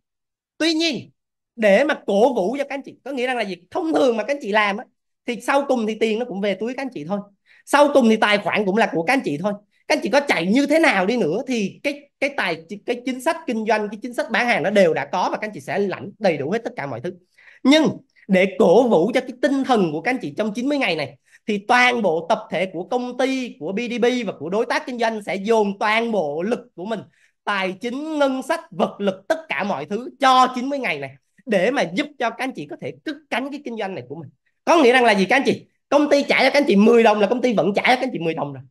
tuy nhiên để mà cổ vũ cho các anh chị có nghĩa rằng là gì thông thường mà các anh chị làm á, thì sau cùng thì tiền nó cũng về túi các anh chị thôi sau cùng thì tài khoản cũng là của các anh chị thôi các anh chị có chạy như thế nào đi nữa thì cái cái tài cái chính sách kinh doanh cái chính sách bán hàng nó đều đã có và các anh chị sẽ lãnh đầy đủ hết tất cả mọi thứ nhưng để cổ vũ cho cái tinh thần của các anh chị trong 90 ngày này thì toàn bộ tập thể của công ty của BDB và của đối tác kinh doanh sẽ dồn toàn bộ lực của mình tài chính ngân sách vật lực tất cả mọi thứ cho 90 ngày này để mà giúp cho các anh chị có thể cất cánh cái kinh doanh này của mình có nghĩa rằng là gì các anh chị công ty trả cho các anh chị 10 đồng là công ty vẫn trả cho các anh chị 10 đồng rồi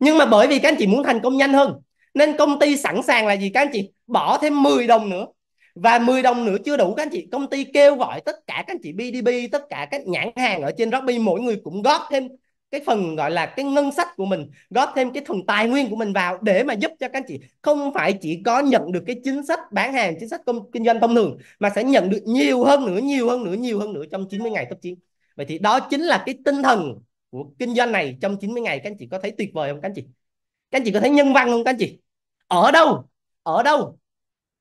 nhưng mà bởi vì các anh chị muốn thành công nhanh hơn nên công ty sẵn sàng là gì các anh chị bỏ thêm 10 đồng nữa và 10 đồng nữa chưa đủ các anh chị công ty kêu gọi tất cả các anh chị BDB tất cả các nhãn hàng ở trên Robby mỗi người cũng góp thêm cái phần gọi là cái ngân sách của mình góp thêm cái phần tài nguyên của mình vào để mà giúp cho các anh chị không phải chỉ có nhận được cái chính sách bán hàng chính sách công, kinh doanh thông thường mà sẽ nhận được nhiều hơn nữa nhiều hơn nữa nhiều hơn nữa trong 90 ngày cấp chiến vậy thì đó chính là cái tinh thần của kinh doanh này trong 90 ngày các anh chị có thấy tuyệt vời không các anh chị các anh chị có thấy nhân văn không các anh chị ở đâu ở đâu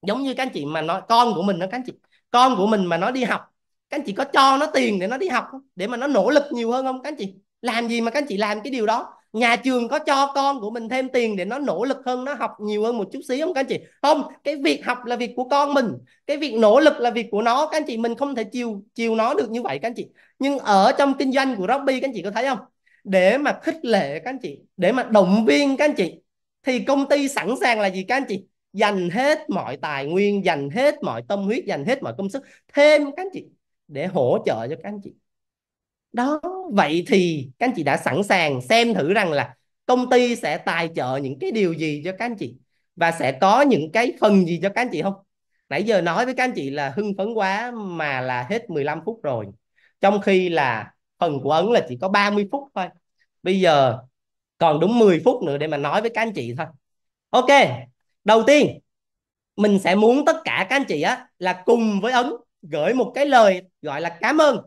giống như các anh chị mà nói con của mình đó các anh chị con của mình mà nó đi học các anh chị có cho nó tiền để nó đi học không? để mà nó nỗ lực nhiều hơn không các anh chị làm gì mà các anh chị làm cái điều đó nhà trường có cho con của mình thêm tiền để nó nỗ lực hơn nó học nhiều hơn một chút xíu không các anh chị không cái việc học là việc của con mình cái việc nỗ lực là việc của nó các anh chị mình không thể chiều chiều nó được như vậy các anh chị nhưng ở trong kinh doanh của Robby các anh chị có thấy không để mà khích lệ các anh chị để mà động viên các anh chị thì công ty sẵn sàng là gì các anh chị dành hết mọi tài nguyên dành hết mọi tâm huyết dành hết mọi công sức thêm các anh chị để hỗ trợ cho các anh chị đó vậy thì các anh chị đã sẵn sàng xem thử rằng là công ty sẽ tài trợ những cái điều gì cho các anh chị và sẽ có những cái phần gì cho các anh chị không nãy giờ nói với các anh chị là hưng phấn quá mà là hết 15 phút rồi trong khi là phần của ấn là chỉ có 30 phút thôi bây giờ còn đúng 10 phút nữa để mà nói với các anh chị thôi ok đầu tiên mình sẽ muốn tất cả các anh chị á là cùng với ấn gửi một cái lời gọi là cảm ơn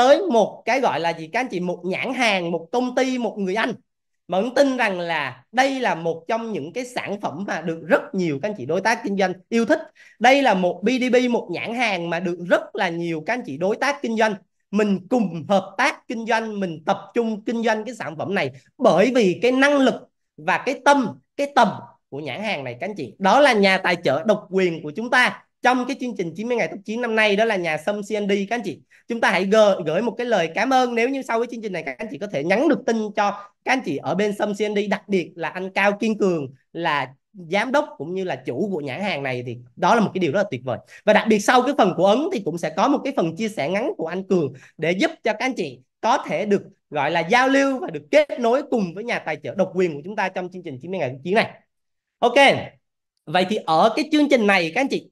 tới một cái gọi là gì các anh chị một nhãn hàng một công ty một người anh mà vẫn tin rằng là đây là một trong những cái sản phẩm mà được rất nhiều các anh chị đối tác kinh doanh yêu thích đây là một BDB một nhãn hàng mà được rất là nhiều các anh chị đối tác kinh doanh mình cùng hợp tác kinh doanh mình tập trung kinh doanh cái sản phẩm này bởi vì cái năng lực và cái tâm cái tầm của nhãn hàng này các anh chị đó là nhà tài trợ độc quyền của chúng ta trong cái chương trình 90 ngày top 9 năm nay đó là nhà Sâm CND các anh chị chúng ta hãy gửi, một cái lời cảm ơn nếu như sau cái chương trình này các anh chị có thể nhắn được tin cho các anh chị ở bên Sâm CND đặc biệt là anh Cao Kiên Cường là giám đốc cũng như là chủ của nhãn hàng này thì đó là một cái điều rất là tuyệt vời và đặc biệt sau cái phần của ấn thì cũng sẽ có một cái phần chia sẻ ngắn của anh cường để giúp cho các anh chị có thể được gọi là giao lưu và được kết nối cùng với nhà tài trợ độc quyền của chúng ta trong chương trình 90 ngày top chiến này ok vậy thì ở cái chương trình này các anh chị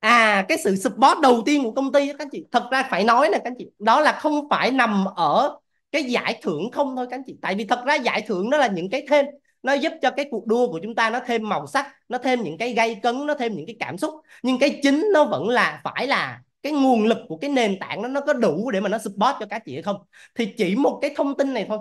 à cái sự support đầu tiên của công ty các anh chị thật ra phải nói là các anh chị đó là không phải nằm ở cái giải thưởng không thôi các anh chị tại vì thật ra giải thưởng nó là những cái thêm nó giúp cho cái cuộc đua của chúng ta nó thêm màu sắc nó thêm những cái gây cấn nó thêm những cái cảm xúc nhưng cái chính nó vẫn là phải là cái nguồn lực của cái nền tảng nó nó có đủ để mà nó support cho các chị hay không thì chỉ một cái thông tin này thôi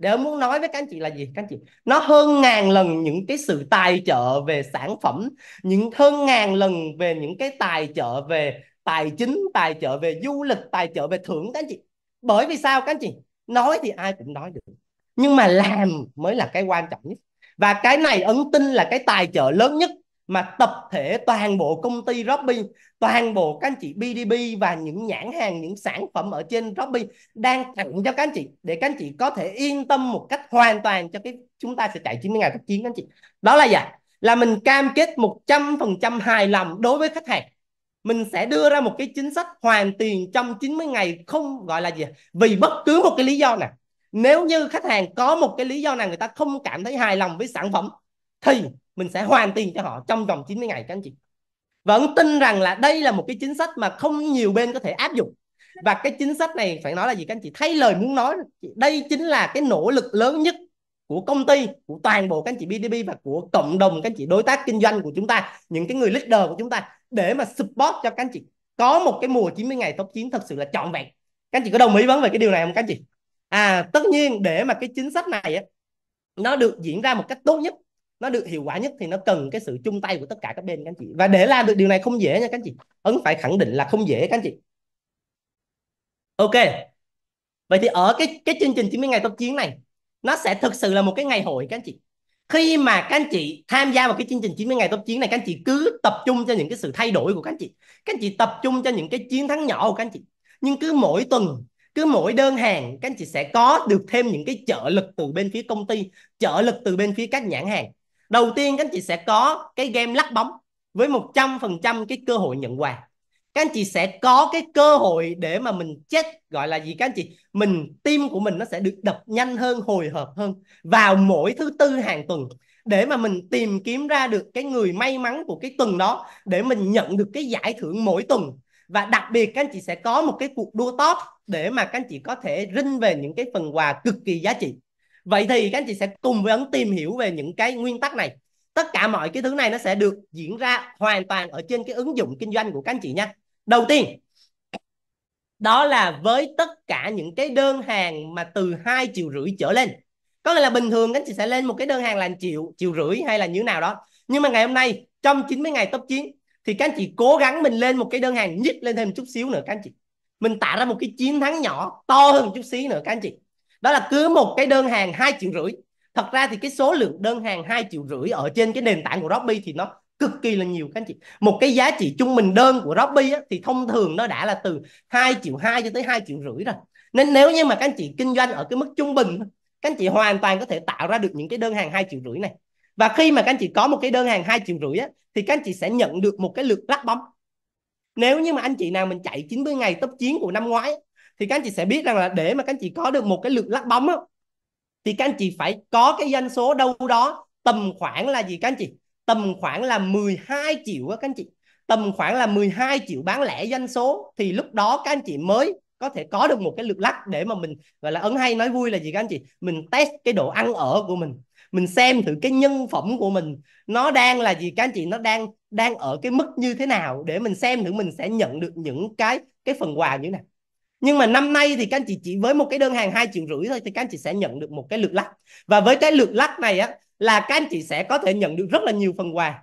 để muốn nói với các anh chị là gì các anh chị nó hơn ngàn lần những cái sự tài trợ về sản phẩm những hơn ngàn lần về những cái tài trợ về tài chính tài trợ về du lịch tài trợ về thưởng các anh chị bởi vì sao các anh chị nói thì ai cũng nói được nhưng mà làm mới là cái quan trọng nhất và cái này ấn tin là cái tài trợ lớn nhất mà tập thể toàn bộ công ty Robby, toàn bộ các anh chị BDB và những nhãn hàng, những sản phẩm ở trên Robby đang tặng cho các anh chị để các anh chị có thể yên tâm một cách hoàn toàn cho cái chúng ta sẽ chạy 90 ngày tác chiến các anh chị. Đó là gì? Là mình cam kết 100% hài lòng đối với khách hàng. Mình sẽ đưa ra một cái chính sách hoàn tiền trong 90 ngày không gọi là gì? Vì bất cứ một cái lý do nào. Nếu như khách hàng có một cái lý do nào người ta không cảm thấy hài lòng với sản phẩm thì mình sẽ hoàn tiền cho họ trong vòng 90 ngày các anh chị Vẫn tin rằng là đây là một cái chính sách mà không nhiều bên có thể áp dụng và cái chính sách này phải nói là gì các anh chị thay lời muốn nói đây chính là cái nỗ lực lớn nhất của công ty của toàn bộ các anh chị BDB và của cộng đồng các anh chị đối tác kinh doanh của chúng ta những cái người leader của chúng ta để mà support cho các anh chị có một cái mùa 90 ngày top 9 thật sự là trọn vẹn các anh chị có đồng ý vấn về cái điều này không các anh chị à tất nhiên để mà cái chính sách này á, nó được diễn ra một cách tốt nhất nó được hiệu quả nhất thì nó cần cái sự chung tay của tất cả các bên các anh chị và để làm được điều này không dễ nha các anh chị ấn phải khẳng định là không dễ các anh chị ok vậy thì ở cái cái chương trình 90 ngày tốc chiến này nó sẽ thực sự là một cái ngày hội các anh chị khi mà các anh chị tham gia vào cái chương trình 90 ngày tốc chiến này các anh chị cứ tập trung cho những cái sự thay đổi của các anh chị các anh chị tập trung cho những cái chiến thắng nhỏ của các anh chị nhưng cứ mỗi tuần cứ mỗi đơn hàng các anh chị sẽ có được thêm những cái trợ lực từ bên phía công ty trợ lực từ bên phía các nhãn hàng đầu tiên các anh chị sẽ có cái game lắc bóng với 100% cái cơ hội nhận quà các anh chị sẽ có cái cơ hội để mà mình chết gọi là gì các anh chị mình tim của mình nó sẽ được đập nhanh hơn hồi hộp hơn vào mỗi thứ tư hàng tuần để mà mình tìm kiếm ra được cái người may mắn của cái tuần đó để mình nhận được cái giải thưởng mỗi tuần và đặc biệt các anh chị sẽ có một cái cuộc đua top để mà các anh chị có thể rinh về những cái phần quà cực kỳ giá trị vậy thì các anh chị sẽ cùng với ấn tìm hiểu về những cái nguyên tắc này tất cả mọi cái thứ này nó sẽ được diễn ra hoàn toàn ở trên cái ứng dụng kinh doanh của các anh chị nha đầu tiên đó là với tất cả những cái đơn hàng mà từ hai triệu rưỡi trở lên có nghĩa là bình thường các anh chị sẽ lên một cái đơn hàng là triệu triệu rưỡi hay là như nào đó nhưng mà ngày hôm nay trong 90 ngày top chiến thì các anh chị cố gắng mình lên một cái đơn hàng nhích lên thêm một chút xíu nữa các anh chị mình tạo ra một cái chiến thắng nhỏ to hơn một chút xíu nữa các anh chị đó là cứ một cái đơn hàng hai triệu rưỡi thật ra thì cái số lượng đơn hàng hai triệu rưỡi ở trên cái nền tảng của Robby thì nó cực kỳ là nhiều các anh chị một cái giá trị trung bình đơn của Robby thì thông thường nó đã là từ 2 triệu 2 cho tới 2 triệu rưỡi rồi nên nếu như mà các anh chị kinh doanh ở cái mức trung bình các anh chị hoàn toàn có thể tạo ra được những cái đơn hàng hai triệu rưỡi này và khi mà các anh chị có một cái đơn hàng hai triệu rưỡi á, thì các anh chị sẽ nhận được một cái lượt rắc bóng nếu như mà anh chị nào mình chạy 90 ngày top chiến của năm ngoái thì các anh chị sẽ biết rằng là để mà các anh chị có được một cái lượt lắc bóng á, thì các anh chị phải có cái doanh số đâu đó tầm khoảng là gì các anh chị tầm khoảng là 12 triệu các anh chị tầm khoảng là 12 triệu bán lẻ doanh số thì lúc đó các anh chị mới có thể có được một cái lượt lắc để mà mình gọi là ấn hay nói vui là gì các anh chị mình test cái độ ăn ở của mình mình xem thử cái nhân phẩm của mình nó đang là gì các anh chị nó đang đang ở cái mức như thế nào để mình xem thử mình sẽ nhận được những cái cái phần quà như thế nào nhưng mà năm nay thì các anh chị chỉ với một cái đơn hàng hai triệu rưỡi thôi thì các anh chị sẽ nhận được một cái lượt lắc và với cái lượt lắc này á là các anh chị sẽ có thể nhận được rất là nhiều phần quà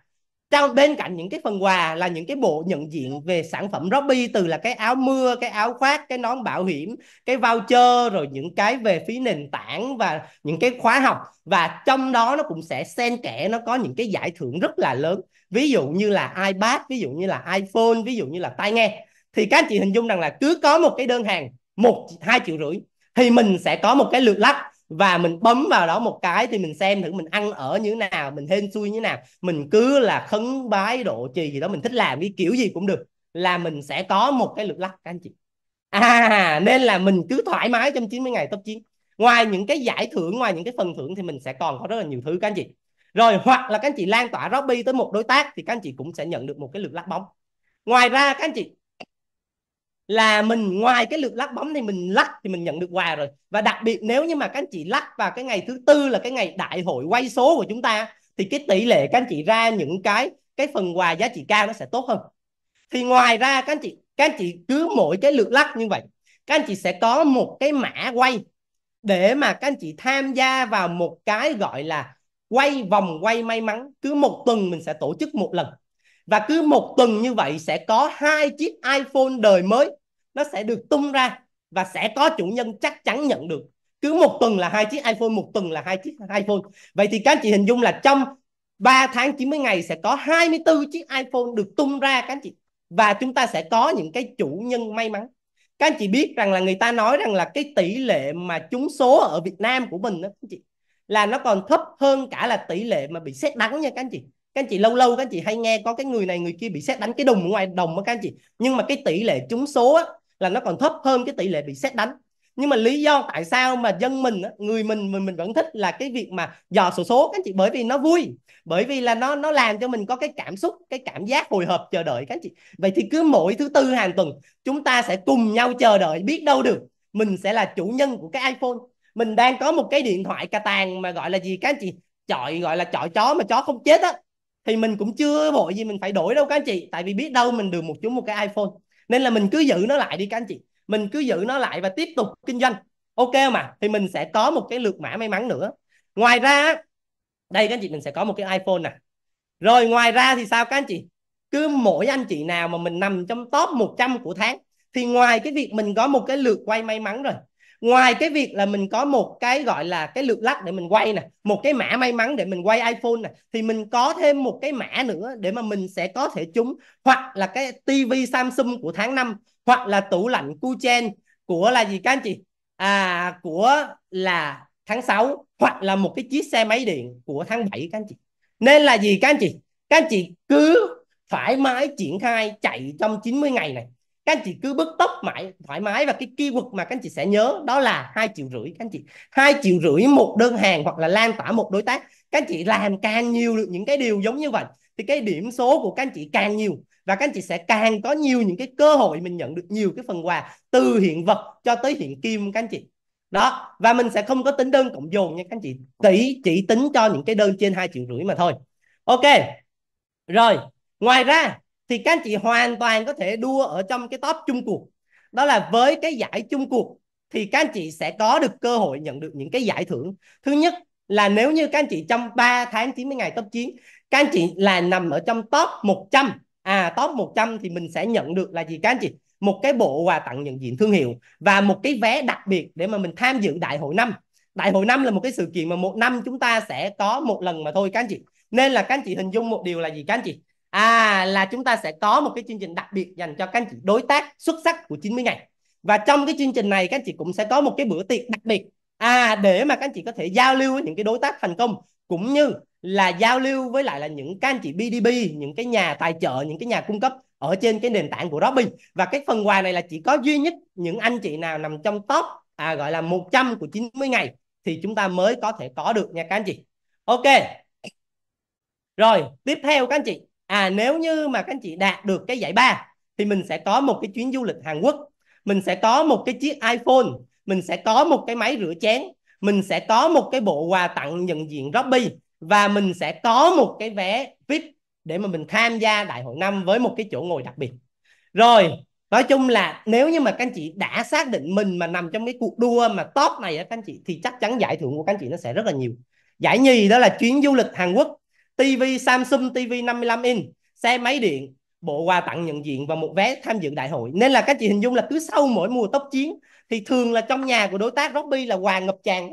trong bên cạnh những cái phần quà là những cái bộ nhận diện về sản phẩm Robby từ là cái áo mưa, cái áo khoác, cái nón bảo hiểm, cái voucher rồi những cái về phí nền tảng và những cái khóa học và trong đó nó cũng sẽ xen kẽ nó có những cái giải thưởng rất là lớn ví dụ như là iPad, ví dụ như là iPhone, ví dụ như là tai nghe thì các anh chị hình dung rằng là cứ có một cái đơn hàng một hai triệu rưỡi thì mình sẽ có một cái lượt lắc và mình bấm vào đó một cái thì mình xem thử mình ăn ở như thế nào mình hên xui như thế nào mình cứ là khấn bái độ trì gì đó mình thích làm cái kiểu gì cũng được là mình sẽ có một cái lượt lắc các anh chị à nên là mình cứ thoải mái trong 90 ngày top chiến ngoài những cái giải thưởng ngoài những cái phần thưởng thì mình sẽ còn có rất là nhiều thứ các anh chị rồi hoặc là các anh chị lan tỏa Robby tới một đối tác thì các anh chị cũng sẽ nhận được một cái lượt lắc bóng ngoài ra các anh chị là mình ngoài cái lượt lắc bấm thì mình lắc thì mình nhận được quà rồi và đặc biệt nếu như mà các anh chị lắc vào cái ngày thứ tư là cái ngày đại hội quay số của chúng ta thì cái tỷ lệ các anh chị ra những cái cái phần quà giá trị cao nó sẽ tốt hơn thì ngoài ra các anh chị các anh chị cứ mỗi cái lượt lắc như vậy các anh chị sẽ có một cái mã quay để mà các anh chị tham gia vào một cái gọi là quay vòng quay may mắn cứ một tuần mình sẽ tổ chức một lần và cứ một tuần như vậy sẽ có hai chiếc iPhone đời mới nó sẽ được tung ra và sẽ có chủ nhân chắc chắn nhận được cứ một tuần là hai chiếc iPhone một tuần là hai chiếc iPhone vậy thì các anh chị hình dung là trong 3 tháng 90 ngày sẽ có 24 chiếc iPhone được tung ra các anh chị và chúng ta sẽ có những cái chủ nhân may mắn các anh chị biết rằng là người ta nói rằng là cái tỷ lệ mà trúng số ở Việt Nam của mình đó các anh chị là nó còn thấp hơn cả là tỷ lệ mà bị xét đắng nha các anh chị các anh chị lâu lâu các anh chị hay nghe có cái người này người kia bị xét đánh cái đùng ở ngoài đồng đó các anh chị nhưng mà cái tỷ lệ trúng số á, là nó còn thấp hơn cái tỷ lệ bị xét đánh nhưng mà lý do tại sao mà dân mình người mình mình mình vẫn thích là cái việc mà dò sổ số các anh chị bởi vì nó vui bởi vì là nó nó làm cho mình có cái cảm xúc cái cảm giác hồi hộp chờ đợi các anh chị vậy thì cứ mỗi thứ tư hàng tuần chúng ta sẽ cùng nhau chờ đợi biết đâu được mình sẽ là chủ nhân của cái iphone mình đang có một cái điện thoại cà tàng mà gọi là gì các anh chị chọi gọi là chọi chó mà chó không chết á thì mình cũng chưa vội gì mình phải đổi đâu các anh chị tại vì biết đâu mình được một chúng một cái iPhone nên là mình cứ giữ nó lại đi các anh chị mình cứ giữ nó lại và tiếp tục kinh doanh ok mà thì mình sẽ có một cái lượt mã may mắn nữa ngoài ra đây các anh chị mình sẽ có một cái iPhone nè rồi ngoài ra thì sao các anh chị cứ mỗi anh chị nào mà mình nằm trong top 100 của tháng thì ngoài cái việc mình có một cái lượt quay may mắn rồi ngoài cái việc là mình có một cái gọi là cái lượt lắc để mình quay nè một cái mã may mắn để mình quay iPhone nè thì mình có thêm một cái mã nữa để mà mình sẽ có thể trúng hoặc là cái tivi Samsung của tháng 5 hoặc là tủ lạnh Kuchen của là gì các anh chị à của là tháng 6 hoặc là một cái chiếc xe máy điện của tháng 7 các anh chị nên là gì các anh chị các anh chị cứ thoải mái triển khai chạy trong 90 ngày này các anh chị cứ bứt tốc mãi thoải mái và cái keyword mà các anh chị sẽ nhớ đó là hai triệu rưỡi các anh chị hai triệu rưỡi một đơn hàng hoặc là lan tỏa một đối tác các anh chị làm càng nhiều được những cái điều giống như vậy thì cái điểm số của các anh chị càng nhiều và các anh chị sẽ càng có nhiều những cái cơ hội mình nhận được nhiều cái phần quà từ hiện vật cho tới hiện kim các anh chị đó và mình sẽ không có tính đơn cộng dồn nha các anh chị chỉ chỉ tính cho những cái đơn trên hai triệu rưỡi mà thôi ok rồi ngoài ra thì các anh chị hoàn toàn có thể đua ở trong cái top chung cuộc đó là với cái giải chung cuộc thì các anh chị sẽ có được cơ hội nhận được những cái giải thưởng thứ nhất là nếu như các anh chị trong 3 tháng 90 ngày top chiến các anh chị là nằm ở trong top 100 à top 100 thì mình sẽ nhận được là gì các anh chị một cái bộ quà tặng nhận diện thương hiệu và một cái vé đặc biệt để mà mình tham dự đại hội năm đại hội năm là một cái sự kiện mà một năm chúng ta sẽ có một lần mà thôi các anh chị nên là các anh chị hình dung một điều là gì các anh chị à là chúng ta sẽ có một cái chương trình đặc biệt dành cho các anh chị đối tác xuất sắc của 90 ngày và trong cái chương trình này các anh chị cũng sẽ có một cái bữa tiệc đặc biệt à để mà các anh chị có thể giao lưu với những cái đối tác thành công cũng như là giao lưu với lại là những các anh chị BDB những cái nhà tài trợ những cái nhà cung cấp ở trên cái nền tảng của Robin và cái phần quà này là chỉ có duy nhất những anh chị nào nằm trong top à, gọi là 100 của 90 ngày thì chúng ta mới có thể có được nha các anh chị ok rồi tiếp theo các anh chị à nếu như mà các anh chị đạt được cái giải ba thì mình sẽ có một cái chuyến du lịch Hàn Quốc mình sẽ có một cái chiếc iPhone mình sẽ có một cái máy rửa chén mình sẽ có một cái bộ quà tặng nhận diện Robby và mình sẽ có một cái vé VIP để mà mình tham gia đại hội năm với một cái chỗ ngồi đặc biệt rồi nói chung là nếu như mà các anh chị đã xác định mình mà nằm trong cái cuộc đua mà top này á các anh chị thì chắc chắn giải thưởng của các anh chị nó sẽ rất là nhiều giải nhì đó là chuyến du lịch Hàn Quốc TV Samsung TV 55 inch, xe máy điện, bộ quà tặng nhận diện và một vé tham dự đại hội. Nên là các chị hình dung là cứ sau mỗi mùa tốc chiến thì thường là trong nhà của đối tác Robby là quà ngập tràn.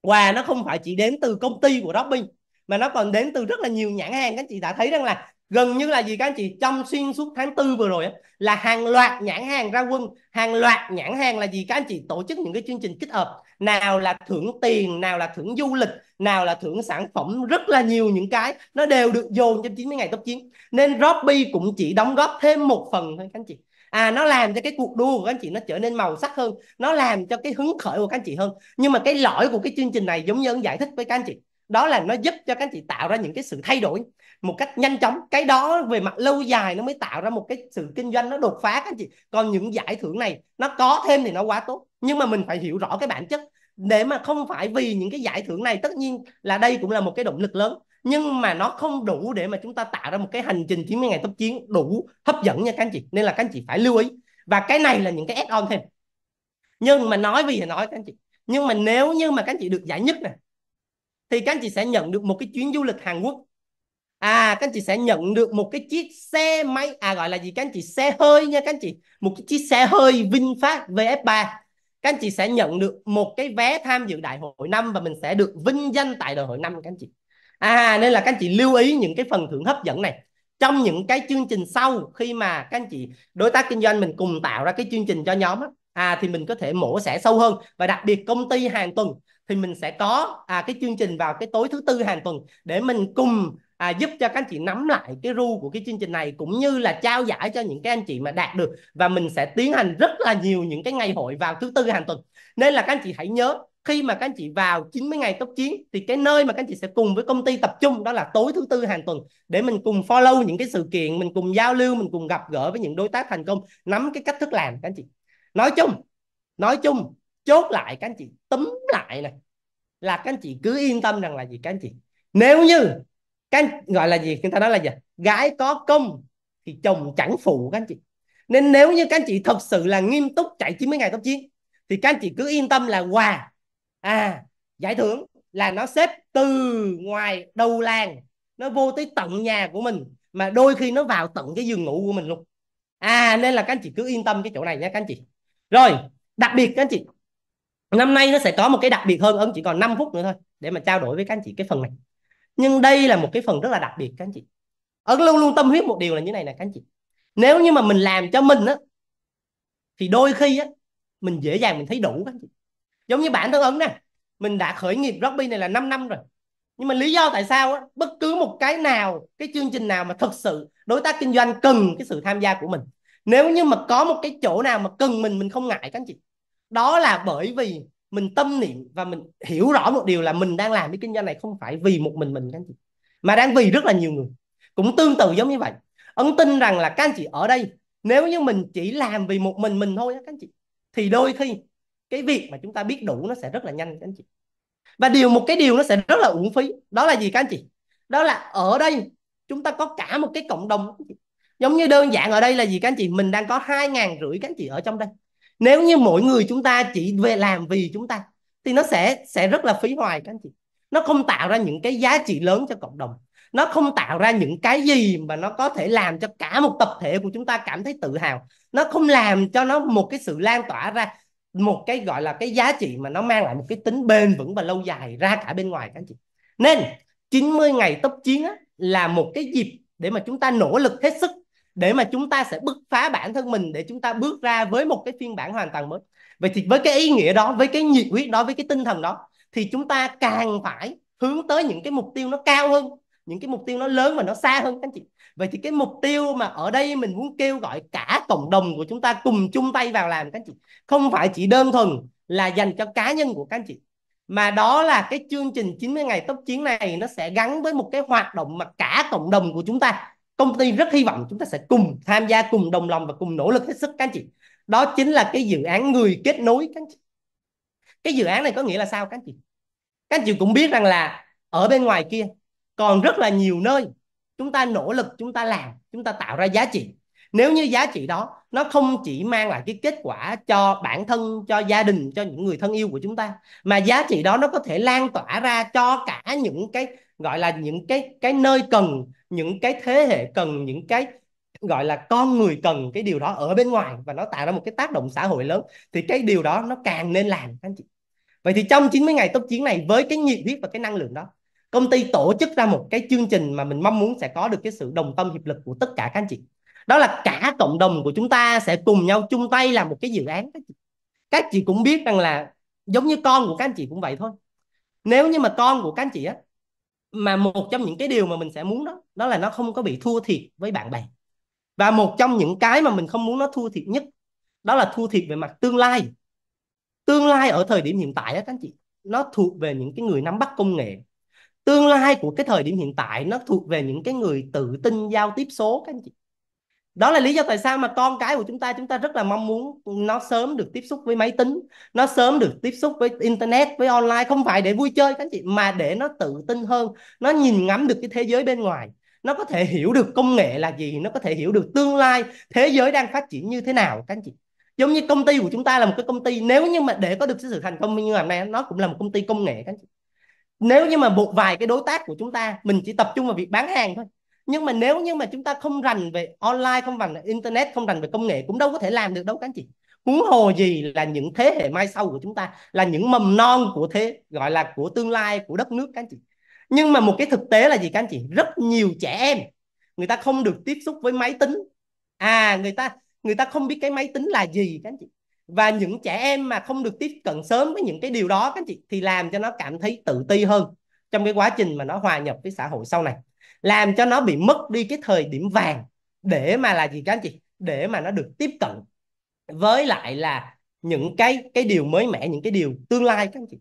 Quà nó không phải chỉ đến từ công ty của Robby mà nó còn đến từ rất là nhiều nhãn hàng các chị đã thấy rằng là gần như là gì các anh chị trong xuyên suốt tháng tư vừa rồi ấy, là hàng loạt nhãn hàng ra quân hàng loạt nhãn hàng là gì các anh chị tổ chức những cái chương trình kích hợp nào là thưởng tiền nào là thưởng du lịch nào là thưởng sản phẩm rất là nhiều những cái nó đều được dồn trong 90 ngày top chiến nên Robby cũng chỉ đóng góp thêm một phần thôi các anh chị à nó làm cho cái cuộc đua của các anh chị nó trở nên màu sắc hơn nó làm cho cái hứng khởi của các anh chị hơn nhưng mà cái lõi của cái chương trình này giống như ông giải thích với các anh chị đó là nó giúp cho các anh chị tạo ra những cái sự thay đổi một cách nhanh chóng cái đó về mặt lâu dài nó mới tạo ra một cái sự kinh doanh nó đột phá các anh chị còn những giải thưởng này nó có thêm thì nó quá tốt nhưng mà mình phải hiểu rõ cái bản chất để mà không phải vì những cái giải thưởng này tất nhiên là đây cũng là một cái động lực lớn nhưng mà nó không đủ để mà chúng ta tạo ra một cái hành trình 90 ngày tốc chiến đủ hấp dẫn nha các anh chị nên là các anh chị phải lưu ý và cái này là những cái add on thêm nhưng mà nói vì thì nói các anh chị nhưng mà nếu như mà các anh chị được giải nhất nè thì các anh chị sẽ nhận được một cái chuyến du lịch Hàn Quốc à các anh chị sẽ nhận được một cái chiếc xe máy à gọi là gì các anh chị xe hơi nha các anh chị một cái chiếc xe hơi VinFast VF3 các anh chị sẽ nhận được một cái vé tham dự đại hội năm và mình sẽ được vinh danh tại đại hội năm các anh chị à nên là các anh chị lưu ý những cái phần thưởng hấp dẫn này trong những cái chương trình sau khi mà các anh chị đối tác kinh doanh mình cùng tạo ra cái chương trình cho nhóm á, à thì mình có thể mổ xẻ sâu hơn và đặc biệt công ty hàng tuần thì mình sẽ có à, cái chương trình vào cái tối thứ tư hàng tuần để mình cùng à, giúp cho các anh chị nắm lại cái ru của cái chương trình này cũng như là trao giải cho những cái anh chị mà đạt được và mình sẽ tiến hành rất là nhiều những cái ngày hội vào thứ tư hàng tuần nên là các anh chị hãy nhớ khi mà các anh chị vào 90 ngày tốc chiến thì cái nơi mà các anh chị sẽ cùng với công ty tập trung đó là tối thứ tư hàng tuần để mình cùng follow những cái sự kiện mình cùng giao lưu mình cùng gặp gỡ với những đối tác thành công nắm cái cách thức làm các anh chị nói chung nói chung chốt lại các anh chị tấm lại này là các anh chị cứ yên tâm rằng là gì các anh chị nếu như các gọi là gì người ta nói là gì gái có công thì chồng chẳng phụ các anh chị nên nếu như các anh chị thật sự là nghiêm túc chạy 90 ngày tốc chiến thì các anh chị cứ yên tâm là quà à giải thưởng là nó xếp từ ngoài đầu làng nó vô tới tận nhà của mình mà đôi khi nó vào tận cái giường ngủ của mình luôn à nên là các anh chị cứ yên tâm cái chỗ này nha các anh chị rồi đặc biệt các anh chị năm nay nó sẽ có một cái đặc biệt hơn ấn chỉ còn 5 phút nữa thôi để mà trao đổi với các anh chị cái phần này nhưng đây là một cái phần rất là đặc biệt các anh chị ấn luôn luôn tâm huyết một điều là như này nè các anh chị nếu như mà mình làm cho mình á thì đôi khi á mình dễ dàng mình thấy đủ các anh chị giống như bản thân ấn nè mình đã khởi nghiệp rugby này là 5 năm rồi nhưng mà lý do tại sao á bất cứ một cái nào cái chương trình nào mà thật sự đối tác kinh doanh cần cái sự tham gia của mình nếu như mà có một cái chỗ nào mà cần mình mình không ngại các anh chị đó là bởi vì mình tâm niệm và mình hiểu rõ một điều là mình đang làm cái kinh doanh này không phải vì một mình mình các anh chị mà đang vì rất là nhiều người cũng tương tự giống như vậy ấn tin rằng là các anh chị ở đây nếu như mình chỉ làm vì một mình mình thôi các anh chị thì đôi khi cái việc mà chúng ta biết đủ nó sẽ rất là nhanh các anh chị và điều một cái điều nó sẽ rất là uổng phí đó là gì các anh chị đó là ở đây chúng ta có cả một cái cộng đồng giống như đơn giản ở đây là gì các anh chị mình đang có hai ngàn rưỡi các anh chị ở trong đây nếu như mỗi người chúng ta chỉ về làm vì chúng ta thì nó sẽ sẽ rất là phí hoài các anh chị nó không tạo ra những cái giá trị lớn cho cộng đồng nó không tạo ra những cái gì mà nó có thể làm cho cả một tập thể của chúng ta cảm thấy tự hào nó không làm cho nó một cái sự lan tỏa ra một cái gọi là cái giá trị mà nó mang lại một cái tính bền vững và lâu dài ra cả bên ngoài các anh chị nên 90 ngày tốc chiến á, là một cái dịp để mà chúng ta nỗ lực hết sức để mà chúng ta sẽ bứt phá bản thân mình để chúng ta bước ra với một cái phiên bản hoàn toàn mới vậy thì với cái ý nghĩa đó với cái nhiệt huyết đó với cái tinh thần đó thì chúng ta càng phải hướng tới những cái mục tiêu nó cao hơn những cái mục tiêu nó lớn và nó xa hơn các anh chị vậy thì cái mục tiêu mà ở đây mình muốn kêu gọi cả cộng đồng của chúng ta cùng chung tay vào làm các anh chị không phải chỉ đơn thuần là dành cho cá nhân của các anh chị mà đó là cái chương trình 90 ngày tốc chiến này nó sẽ gắn với một cái hoạt động mà cả cộng đồng của chúng ta công ty rất hy vọng chúng ta sẽ cùng tham gia cùng đồng lòng và cùng nỗ lực hết sức các anh chị đó chính là cái dự án người kết nối các anh chị cái dự án này có nghĩa là sao các anh chị các anh chị cũng biết rằng là ở bên ngoài kia còn rất là nhiều nơi chúng ta nỗ lực chúng ta làm chúng ta tạo ra giá trị nếu như giá trị đó nó không chỉ mang lại cái kết quả cho bản thân cho gia đình cho những người thân yêu của chúng ta mà giá trị đó nó có thể lan tỏa ra cho cả những cái gọi là những cái cái nơi cần những cái thế hệ cần những cái gọi là con người cần cái điều đó ở bên ngoài và nó tạo ra một cái tác động xã hội lớn thì cái điều đó nó càng nên làm anh chị vậy thì trong 90 ngày tốc chiến này với cái nhiệt huyết và cái năng lượng đó công ty tổ chức ra một cái chương trình mà mình mong muốn sẽ có được cái sự đồng tâm hiệp lực của tất cả các anh chị đó là cả cộng đồng của chúng ta sẽ cùng nhau chung tay làm một cái dự án các chị các chị cũng biết rằng là giống như con của các anh chị cũng vậy thôi nếu như mà con của các anh chị á mà một trong những cái điều mà mình sẽ muốn đó đó là nó không có bị thua thiệt với bạn bè và một trong những cái mà mình không muốn nó thua thiệt nhất đó là thua thiệt về mặt tương lai tương lai ở thời điểm hiện tại đó các anh chị nó thuộc về những cái người nắm bắt công nghệ tương lai của cái thời điểm hiện tại nó thuộc về những cái người tự tin giao tiếp số các anh chị đó là lý do tại sao mà con cái của chúng ta chúng ta rất là mong muốn nó sớm được tiếp xúc với máy tính nó sớm được tiếp xúc với internet với online không phải để vui chơi các anh chị mà để nó tự tin hơn nó nhìn ngắm được cái thế giới bên ngoài nó có thể hiểu được công nghệ là gì nó có thể hiểu được tương lai thế giới đang phát triển như thế nào các anh chị giống như công ty của chúng ta là một cái công ty nếu như mà để có được sự thành công như ngày hôm nay nó cũng là một công ty công nghệ các anh chị nếu như mà một vài cái đối tác của chúng ta mình chỉ tập trung vào việc bán hàng thôi nhưng mà nếu như mà chúng ta không rành về online không rành về internet không rành về công nghệ cũng đâu có thể làm được đâu các anh chị huống hồ gì là những thế hệ mai sau của chúng ta là những mầm non của thế gọi là của tương lai của đất nước các anh chị nhưng mà một cái thực tế là gì các anh chị rất nhiều trẻ em người ta không được tiếp xúc với máy tính à người ta người ta không biết cái máy tính là gì các anh chị và những trẻ em mà không được tiếp cận sớm với những cái điều đó các anh chị thì làm cho nó cảm thấy tự ti hơn trong cái quá trình mà nó hòa nhập với xã hội sau này làm cho nó bị mất đi cái thời điểm vàng để mà là gì các anh chị để mà nó được tiếp cận với lại là những cái cái điều mới mẻ những cái điều tương lai các anh chị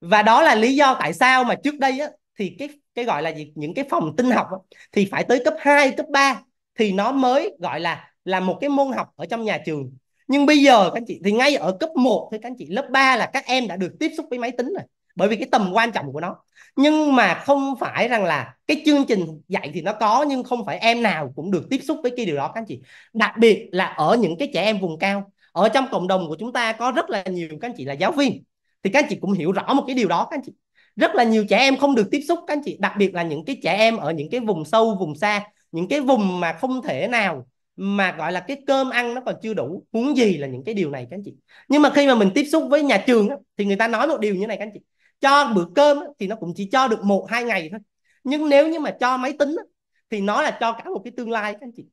và đó là lý do tại sao mà trước đây á, thì cái cái gọi là gì những cái phòng tinh học á, thì phải tới cấp 2, cấp 3 thì nó mới gọi là là một cái môn học ở trong nhà trường nhưng bây giờ các anh chị thì ngay ở cấp 1 thì các anh chị lớp 3 là các em đã được tiếp xúc với máy tính rồi bởi vì cái tầm quan trọng của nó nhưng mà không phải rằng là cái chương trình dạy thì nó có nhưng không phải em nào cũng được tiếp xúc với cái điều đó các anh chị đặc biệt là ở những cái trẻ em vùng cao ở trong cộng đồng của chúng ta có rất là nhiều các anh chị là giáo viên thì các anh chị cũng hiểu rõ một cái điều đó các anh chị rất là nhiều trẻ em không được tiếp xúc các anh chị đặc biệt là những cái trẻ em ở những cái vùng sâu vùng xa những cái vùng mà không thể nào mà gọi là cái cơm ăn nó còn chưa đủ huống gì là những cái điều này các anh chị nhưng mà khi mà mình tiếp xúc với nhà trường thì người ta nói một điều như này các anh chị cho bữa cơm thì nó cũng chỉ cho được một hai ngày thôi nhưng nếu như mà cho máy tính thì nó là cho cả một cái tương lai các anh chị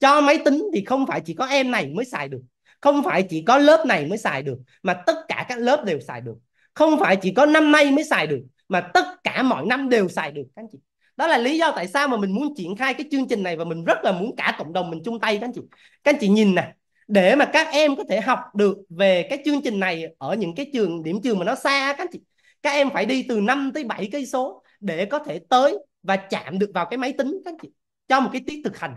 cho máy tính thì không phải chỉ có em này mới xài được không phải chỉ có lớp này mới xài được mà tất cả các lớp đều xài được không phải chỉ có năm nay mới xài được mà tất cả mọi năm đều xài được các anh chị đó là lý do tại sao mà mình muốn triển khai cái chương trình này và mình rất là muốn cả cộng đồng mình chung tay các anh chị các anh chị nhìn nè để mà các em có thể học được về cái chương trình này ở những cái trường điểm trường mà nó xa các anh chị các em phải đi từ 5 tới 7 cây số để có thể tới và chạm được vào cái máy tính các chị cho một cái tiết thực hành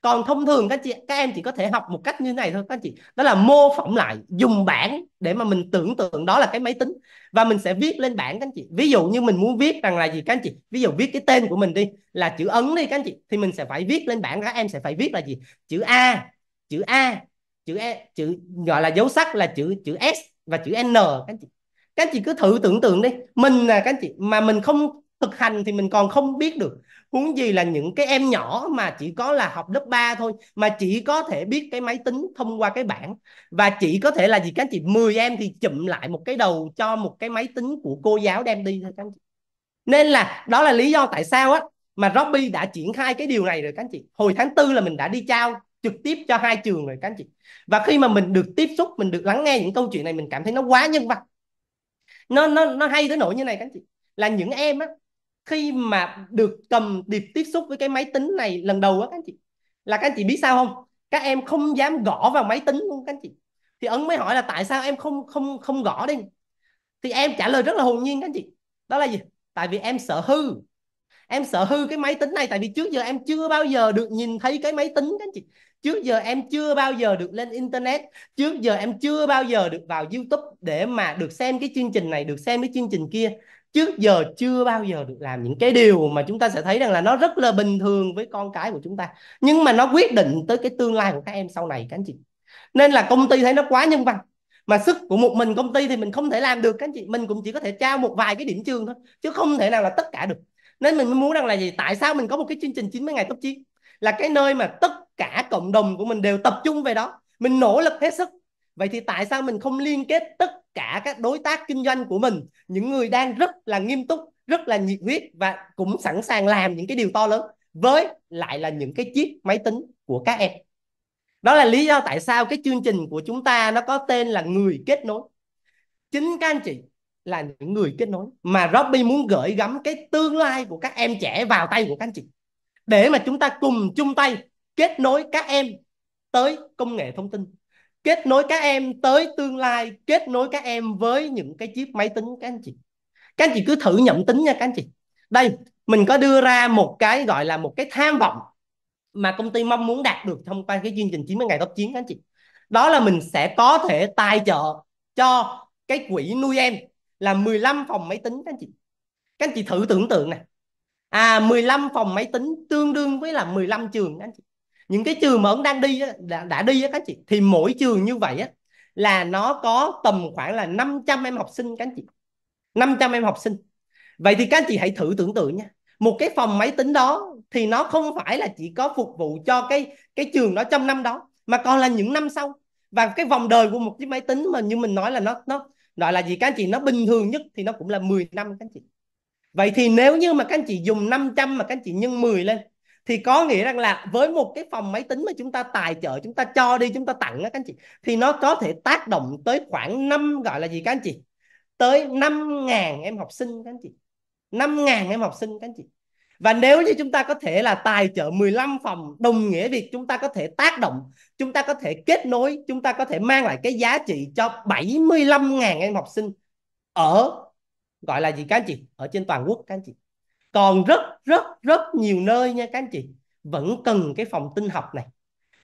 còn thông thường các chị các em chỉ có thể học một cách như này thôi các chị đó là mô phỏng lại dùng bảng để mà mình tưởng tượng đó là cái máy tính và mình sẽ viết lên bảng các chị ví dụ như mình muốn viết rằng là gì các chị ví dụ viết cái tên của mình đi là chữ ấn đi các chị thì mình sẽ phải viết lên bảng các em sẽ phải viết là gì chữ a chữ a chữ e, chữ gọi là dấu sắc là chữ chữ s và chữ n các chị các chị cứ thử tưởng tượng đi mình là các chị mà mình không thực hành thì mình còn không biết được huống gì là những cái em nhỏ mà chỉ có là học lớp 3 thôi mà chỉ có thể biết cái máy tính thông qua cái bảng và chỉ có thể là gì các chị 10 em thì chụm lại một cái đầu cho một cái máy tính của cô giáo đem đi thôi các chị nên là đó là lý do tại sao á mà Robby đã triển khai cái điều này rồi các anh chị hồi tháng tư là mình đã đi trao trực tiếp cho hai trường rồi các anh chị và khi mà mình được tiếp xúc mình được lắng nghe những câu chuyện này mình cảm thấy nó quá nhân văn nó nó nó hay tới nỗi như này các anh chị là những em á khi mà được cầm điệp tiếp xúc với cái máy tính này lần đầu á các anh chị là các anh chị biết sao không các em không dám gõ vào máy tính luôn các anh chị thì ấn mới hỏi là tại sao em không không không gõ đi thì em trả lời rất là hồn nhiên các anh chị đó là gì tại vì em sợ hư em sợ hư cái máy tính này tại vì trước giờ em chưa bao giờ được nhìn thấy cái máy tính các anh chị trước giờ em chưa bao giờ được lên internet trước giờ em chưa bao giờ được vào youtube để mà được xem cái chương trình này được xem cái chương trình kia trước giờ chưa bao giờ được làm những cái điều mà chúng ta sẽ thấy rằng là nó rất là bình thường với con cái của chúng ta nhưng mà nó quyết định tới cái tương lai của các em sau này các anh chị nên là công ty thấy nó quá nhân văn mà sức của một mình công ty thì mình không thể làm được các anh chị mình cũng chỉ có thể trao một vài cái điểm trường thôi chứ không thể nào là tất cả được nên mình muốn rằng là gì tại sao mình có một cái chương trình 90 ngày top chiến là cái nơi mà tất cả cộng đồng của mình đều tập trung về đó mình nỗ lực hết sức vậy thì tại sao mình không liên kết tất cả các đối tác kinh doanh của mình những người đang rất là nghiêm túc rất là nhiệt huyết và cũng sẵn sàng làm những cái điều to lớn với lại là những cái chiếc máy tính của các em đó là lý do tại sao cái chương trình của chúng ta nó có tên là người kết nối chính các anh chị là những người kết nối mà robby muốn gửi gắm cái tương lai của các em trẻ vào tay của các anh chị để mà chúng ta cùng chung tay kết nối các em tới công nghệ thông tin kết nối các em tới tương lai kết nối các em với những cái chiếc máy tính các anh chị các anh chị cứ thử nhậm tính nha các anh chị đây mình có đưa ra một cái gọi là một cái tham vọng mà công ty mong muốn đạt được thông qua cái chương trình 90 ngày tốc chiến các anh chị đó là mình sẽ có thể tài trợ cho cái quỹ nuôi em là 15 phòng máy tính các anh chị các anh chị thử tưởng tượng nè à 15 phòng máy tính tương đương với là 15 trường các anh chị những cái trường mà ông đang đi đã, đã đi á các chị thì mỗi trường như vậy á là nó có tầm khoảng là 500 em học sinh các chị 500 em học sinh vậy thì các chị hãy thử tưởng tượng nha một cái phòng máy tính đó thì nó không phải là chỉ có phục vụ cho cái cái trường đó trong năm đó mà còn là những năm sau và cái vòng đời của một chiếc máy tính mà như mình nói là nó nó gọi là gì các anh chị nó bình thường nhất thì nó cũng là 10 năm các anh chị vậy thì nếu như mà các anh chị dùng 500 mà các anh chị nhân 10 lên thì có nghĩa rằng là với một cái phòng máy tính mà chúng ta tài trợ chúng ta cho đi chúng ta tặng đó các anh chị thì nó có thể tác động tới khoảng năm gọi là gì các anh chị tới 5.000 em học sinh các anh chị 5.000 em học sinh các anh chị và nếu như chúng ta có thể là tài trợ 15 phòng đồng nghĩa việc chúng ta có thể tác động, chúng ta có thể kết nối, chúng ta có thể mang lại cái giá trị cho 75.000 em học sinh ở gọi là gì các anh chị? Ở trên toàn quốc các anh chị còn rất rất rất nhiều nơi nha các anh chị vẫn cần cái phòng tin học này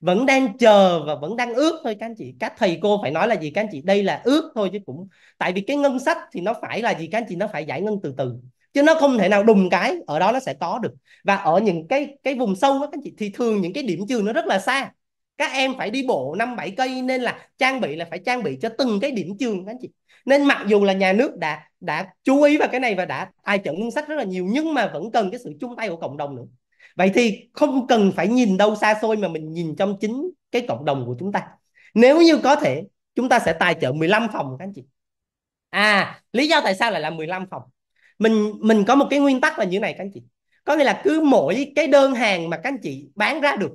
vẫn đang chờ và vẫn đang ước thôi các anh chị các thầy cô phải nói là gì các anh chị đây là ước thôi chứ cũng tại vì cái ngân sách thì nó phải là gì các anh chị nó phải giải ngân từ từ chứ nó không thể nào đùng cái ở đó nó sẽ có được và ở những cái cái vùng sâu đó, các anh chị thì thường những cái điểm trường nó rất là xa các em phải đi bộ năm bảy cây nên là trang bị là phải trang bị cho từng cái điểm trường các anh chị nên mặc dù là nhà nước đã đã chú ý vào cái này và đã tài trợ ngân sách rất là nhiều nhưng mà vẫn cần cái sự chung tay của cộng đồng nữa vậy thì không cần phải nhìn đâu xa xôi mà mình nhìn trong chính cái cộng đồng của chúng ta nếu như có thể chúng ta sẽ tài trợ 15 phòng các anh chị à lý do tại sao lại là 15 phòng mình mình có một cái nguyên tắc là như này các anh chị có nghĩa là cứ mỗi cái đơn hàng mà các anh chị bán ra được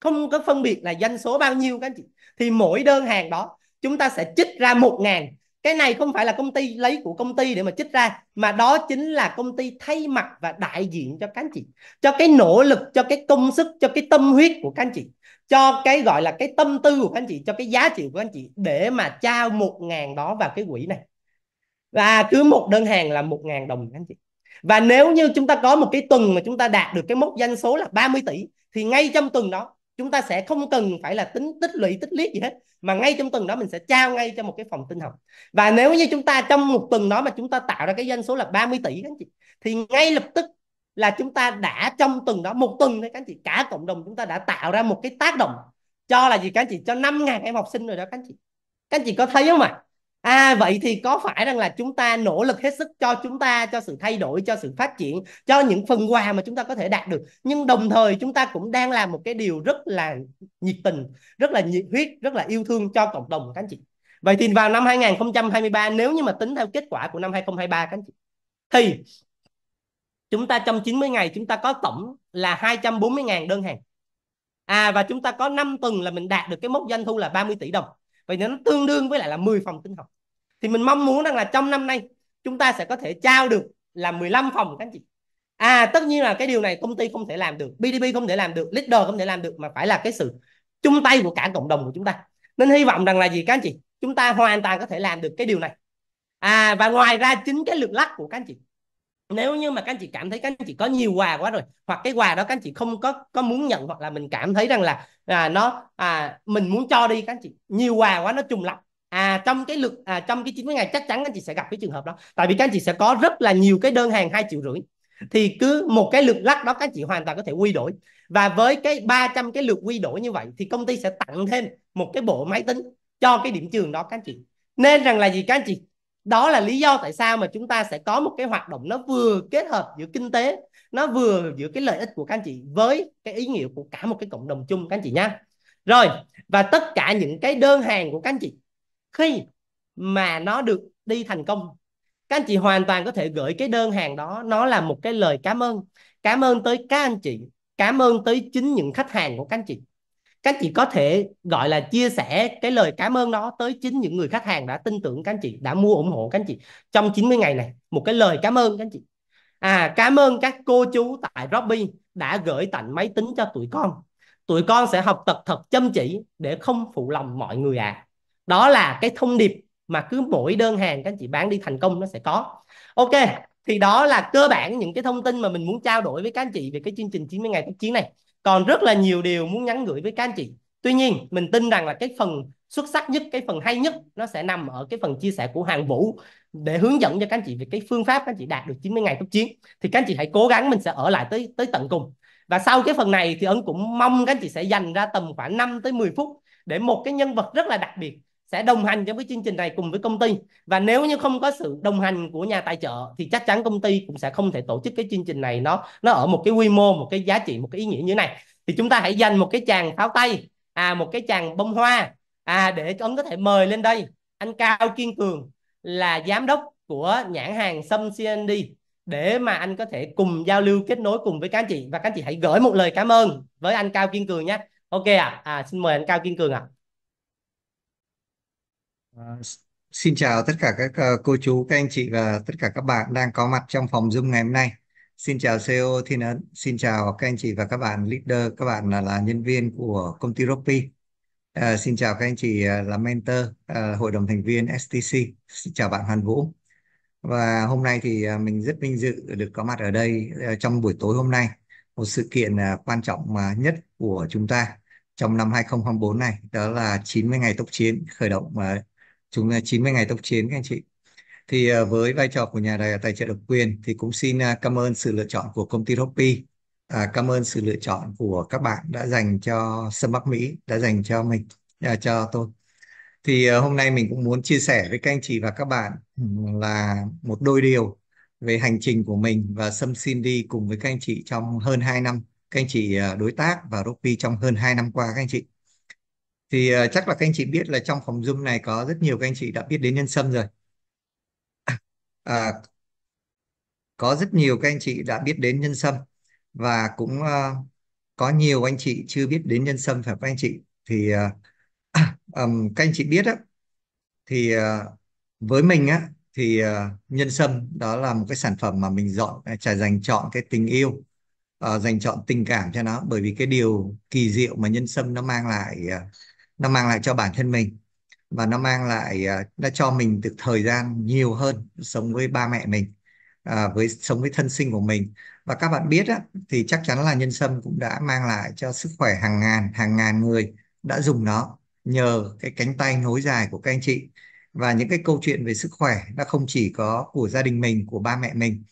không có phân biệt là doanh số bao nhiêu các anh chị thì mỗi đơn hàng đó chúng ta sẽ chích ra một ngàn cái này không phải là công ty lấy của công ty để mà chích ra mà đó chính là công ty thay mặt và đại diện cho các anh chị cho cái nỗ lực cho cái công sức cho cái tâm huyết của các anh chị cho cái gọi là cái tâm tư của các anh chị cho cái giá trị của các anh chị để mà trao một ngàn đó vào cái quỹ này và cứ một đơn hàng là một ngàn đồng các anh chị và nếu như chúng ta có một cái tuần mà chúng ta đạt được cái mốc doanh số là 30 tỷ thì ngay trong tuần đó chúng ta sẽ không cần phải là tính tích lũy tích liết gì hết mà ngay trong tuần đó mình sẽ trao ngay cho một cái phòng tin học và nếu như chúng ta trong một tuần đó mà chúng ta tạo ra cái doanh số là 30 tỷ các anh chị thì ngay lập tức là chúng ta đã trong tuần đó một tuần đấy các anh chị cả cộng đồng chúng ta đã tạo ra một cái tác động cho là gì các anh chị cho 5.000 em học sinh rồi đó các anh chị các anh chị có thấy không ạ à? À vậy thì có phải rằng là chúng ta nỗ lực hết sức cho chúng ta cho sự thay đổi, cho sự phát triển, cho những phần quà mà chúng ta có thể đạt được. Nhưng đồng thời chúng ta cũng đang làm một cái điều rất là nhiệt tình, rất là nhiệt huyết, rất là yêu thương cho cộng đồng các anh chị. Vậy thì vào năm 2023 nếu như mà tính theo kết quả của năm 2023 các anh chị thì chúng ta trong 90 ngày chúng ta có tổng là 240.000 đơn hàng. À và chúng ta có 5 tuần là mình đạt được cái mốc doanh thu là 30 tỷ đồng vậy nên nó tương đương với lại là 10 phòng tin học thì mình mong muốn rằng là trong năm nay chúng ta sẽ có thể trao được là 15 phòng các anh chị à tất nhiên là cái điều này công ty không thể làm được BDB không thể làm được leader không thể làm được mà phải là cái sự chung tay của cả cộng đồng của chúng ta nên hy vọng rằng là gì các anh chị chúng ta hoàn toàn có thể làm được cái điều này à và ngoài ra chính cái lực lắc của các anh chị nếu như mà các anh chị cảm thấy các anh chị có nhiều quà quá rồi hoặc cái quà đó các anh chị không có có muốn nhận hoặc là mình cảm thấy rằng là à, nó à, mình muốn cho đi các anh chị nhiều quà quá nó trùng lặp à trong cái lực à, trong cái 90 ngày chắc chắn các anh chị sẽ gặp cái trường hợp đó tại vì các anh chị sẽ có rất là nhiều cái đơn hàng hai triệu rưỡi thì cứ một cái lượt lắc đó các anh chị hoàn toàn có thể quy đổi và với cái 300 cái lượt quy đổi như vậy thì công ty sẽ tặng thêm một cái bộ máy tính cho cái điểm trường đó các anh chị nên rằng là gì các anh chị đó là lý do tại sao mà chúng ta sẽ có một cái hoạt động nó vừa kết hợp giữa kinh tế nó vừa giữa cái lợi ích của các anh chị với cái ý nghĩa của cả một cái cộng đồng chung các anh chị nhá rồi và tất cả những cái đơn hàng của các anh chị khi mà nó được đi thành công các anh chị hoàn toàn có thể gửi cái đơn hàng đó nó là một cái lời cảm ơn cảm ơn tới các anh chị cảm ơn tới chính những khách hàng của các anh chị các chị có thể gọi là chia sẻ cái lời cảm ơn đó tới chính những người khách hàng đã tin tưởng các chị đã mua ủng hộ các chị trong 90 ngày này một cái lời cảm ơn các chị à cảm ơn các cô chú tại Robby đã gửi tặng máy tính cho tụi con tụi con sẽ học tập thật chăm chỉ để không phụ lòng mọi người à đó là cái thông điệp mà cứ mỗi đơn hàng các chị bán đi thành công nó sẽ có ok thì đó là cơ bản những cái thông tin mà mình muốn trao đổi với các anh chị về cái chương trình 90 ngày tác chiến này còn rất là nhiều điều muốn nhắn gửi với các anh chị tuy nhiên mình tin rằng là cái phần xuất sắc nhất cái phần hay nhất nó sẽ nằm ở cái phần chia sẻ của Hàng Vũ để hướng dẫn cho các anh chị về cái phương pháp các anh chị đạt được 90 ngày tốc chiến thì các anh chị hãy cố gắng mình sẽ ở lại tới tới tận cùng và sau cái phần này thì Ấn cũng mong các anh chị sẽ dành ra tầm khoảng 5 tới 10 phút để một cái nhân vật rất là đặc biệt sẽ đồng hành trong cái chương trình này cùng với công ty và nếu như không có sự đồng hành của nhà tài trợ thì chắc chắn công ty cũng sẽ không thể tổ chức cái chương trình này nó nó ở một cái quy mô một cái giá trị một cái ý nghĩa như này thì chúng ta hãy dành một cái chàng pháo tay à một cái chàng bông hoa à để ông có thể mời lên đây anh cao kiên cường là giám đốc của nhãn hàng Sâm CND để mà anh có thể cùng giao lưu kết nối cùng với các anh chị và các anh chị hãy gửi một lời cảm ơn với anh Cao Kiên Cường nhé. Ok ạ. À? à xin mời anh Cao Kiên Cường ạ. À. À, Xin chào tất cả các ờ, cô chú, các anh chị và tất cả các bạn đang có mặt trong phòng Zoom ngày hôm nay. Xin chào CEO Thiên Ấn, xin chào các anh chị và các bạn leader, các bạn là, là nhân viên của công ty Ropi. À, xin chào các anh chị ờ, là mentor, ờ, hội đồng thành viên STC. Xin chào bạn Hoàn Vũ. Và hôm nay thì à, mình rất vinh dự được có mặt ở đây à, trong buổi tối hôm nay, một sự kiện à, quan trọng mà nhất của chúng ta trong năm 2024 này, đó là 90 ngày tốc chiến khởi động à, chúng là 90 ngày tốc chiến các anh chị thì ờ, với vai trò của nhà tài trợ độc quyền thì cũng xin ờ, cảm ơn sự lựa chọn của công ty Ropi à, cảm ơn sự lựa chọn của các bạn đã dành cho Sâm Bắc Mỹ đã dành cho mình à, cho tôi thì ờ, hôm nay mình cũng muốn chia sẻ với các anh chị và các bạn là một đôi điều về hành trình của mình và Sâm xin đi cùng với các anh chị trong hơn 2 năm các anh chị đối tác và Ropi trong hơn 2 năm qua các anh chị thì uh, chắc là các anh chị biết là trong phòng Zoom này có rất nhiều các anh chị đã biết đến nhân sâm rồi à, có rất nhiều các anh chị đã biết đến nhân sâm và cũng uh, có nhiều anh chị chưa biết đến nhân sâm phải không anh chị thì uh, um, các anh chị biết á thì uh, với mình á thì uh, nhân sâm đó là một cái sản phẩm mà mình dọn trải à, dành chọn cái tình yêu uh, dành chọn tình cảm cho nó bởi vì cái điều kỳ diệu mà nhân sâm nó mang lại uh, nó mang lại cho bản thân mình và nó mang lại à, nó cho mình được thời gian nhiều hơn sống với ba mẹ mình à, với sống với thân sinh của mình và các bạn biết á, thì chắc chắn là nhân sâm cũng đã mang lại cho sức khỏe hàng ngàn hàng ngàn người đã dùng nó nhờ cái cánh tay nối dài của các anh chị và những cái câu chuyện về sức khỏe nó không chỉ có của gia đình mình của ba mẹ mình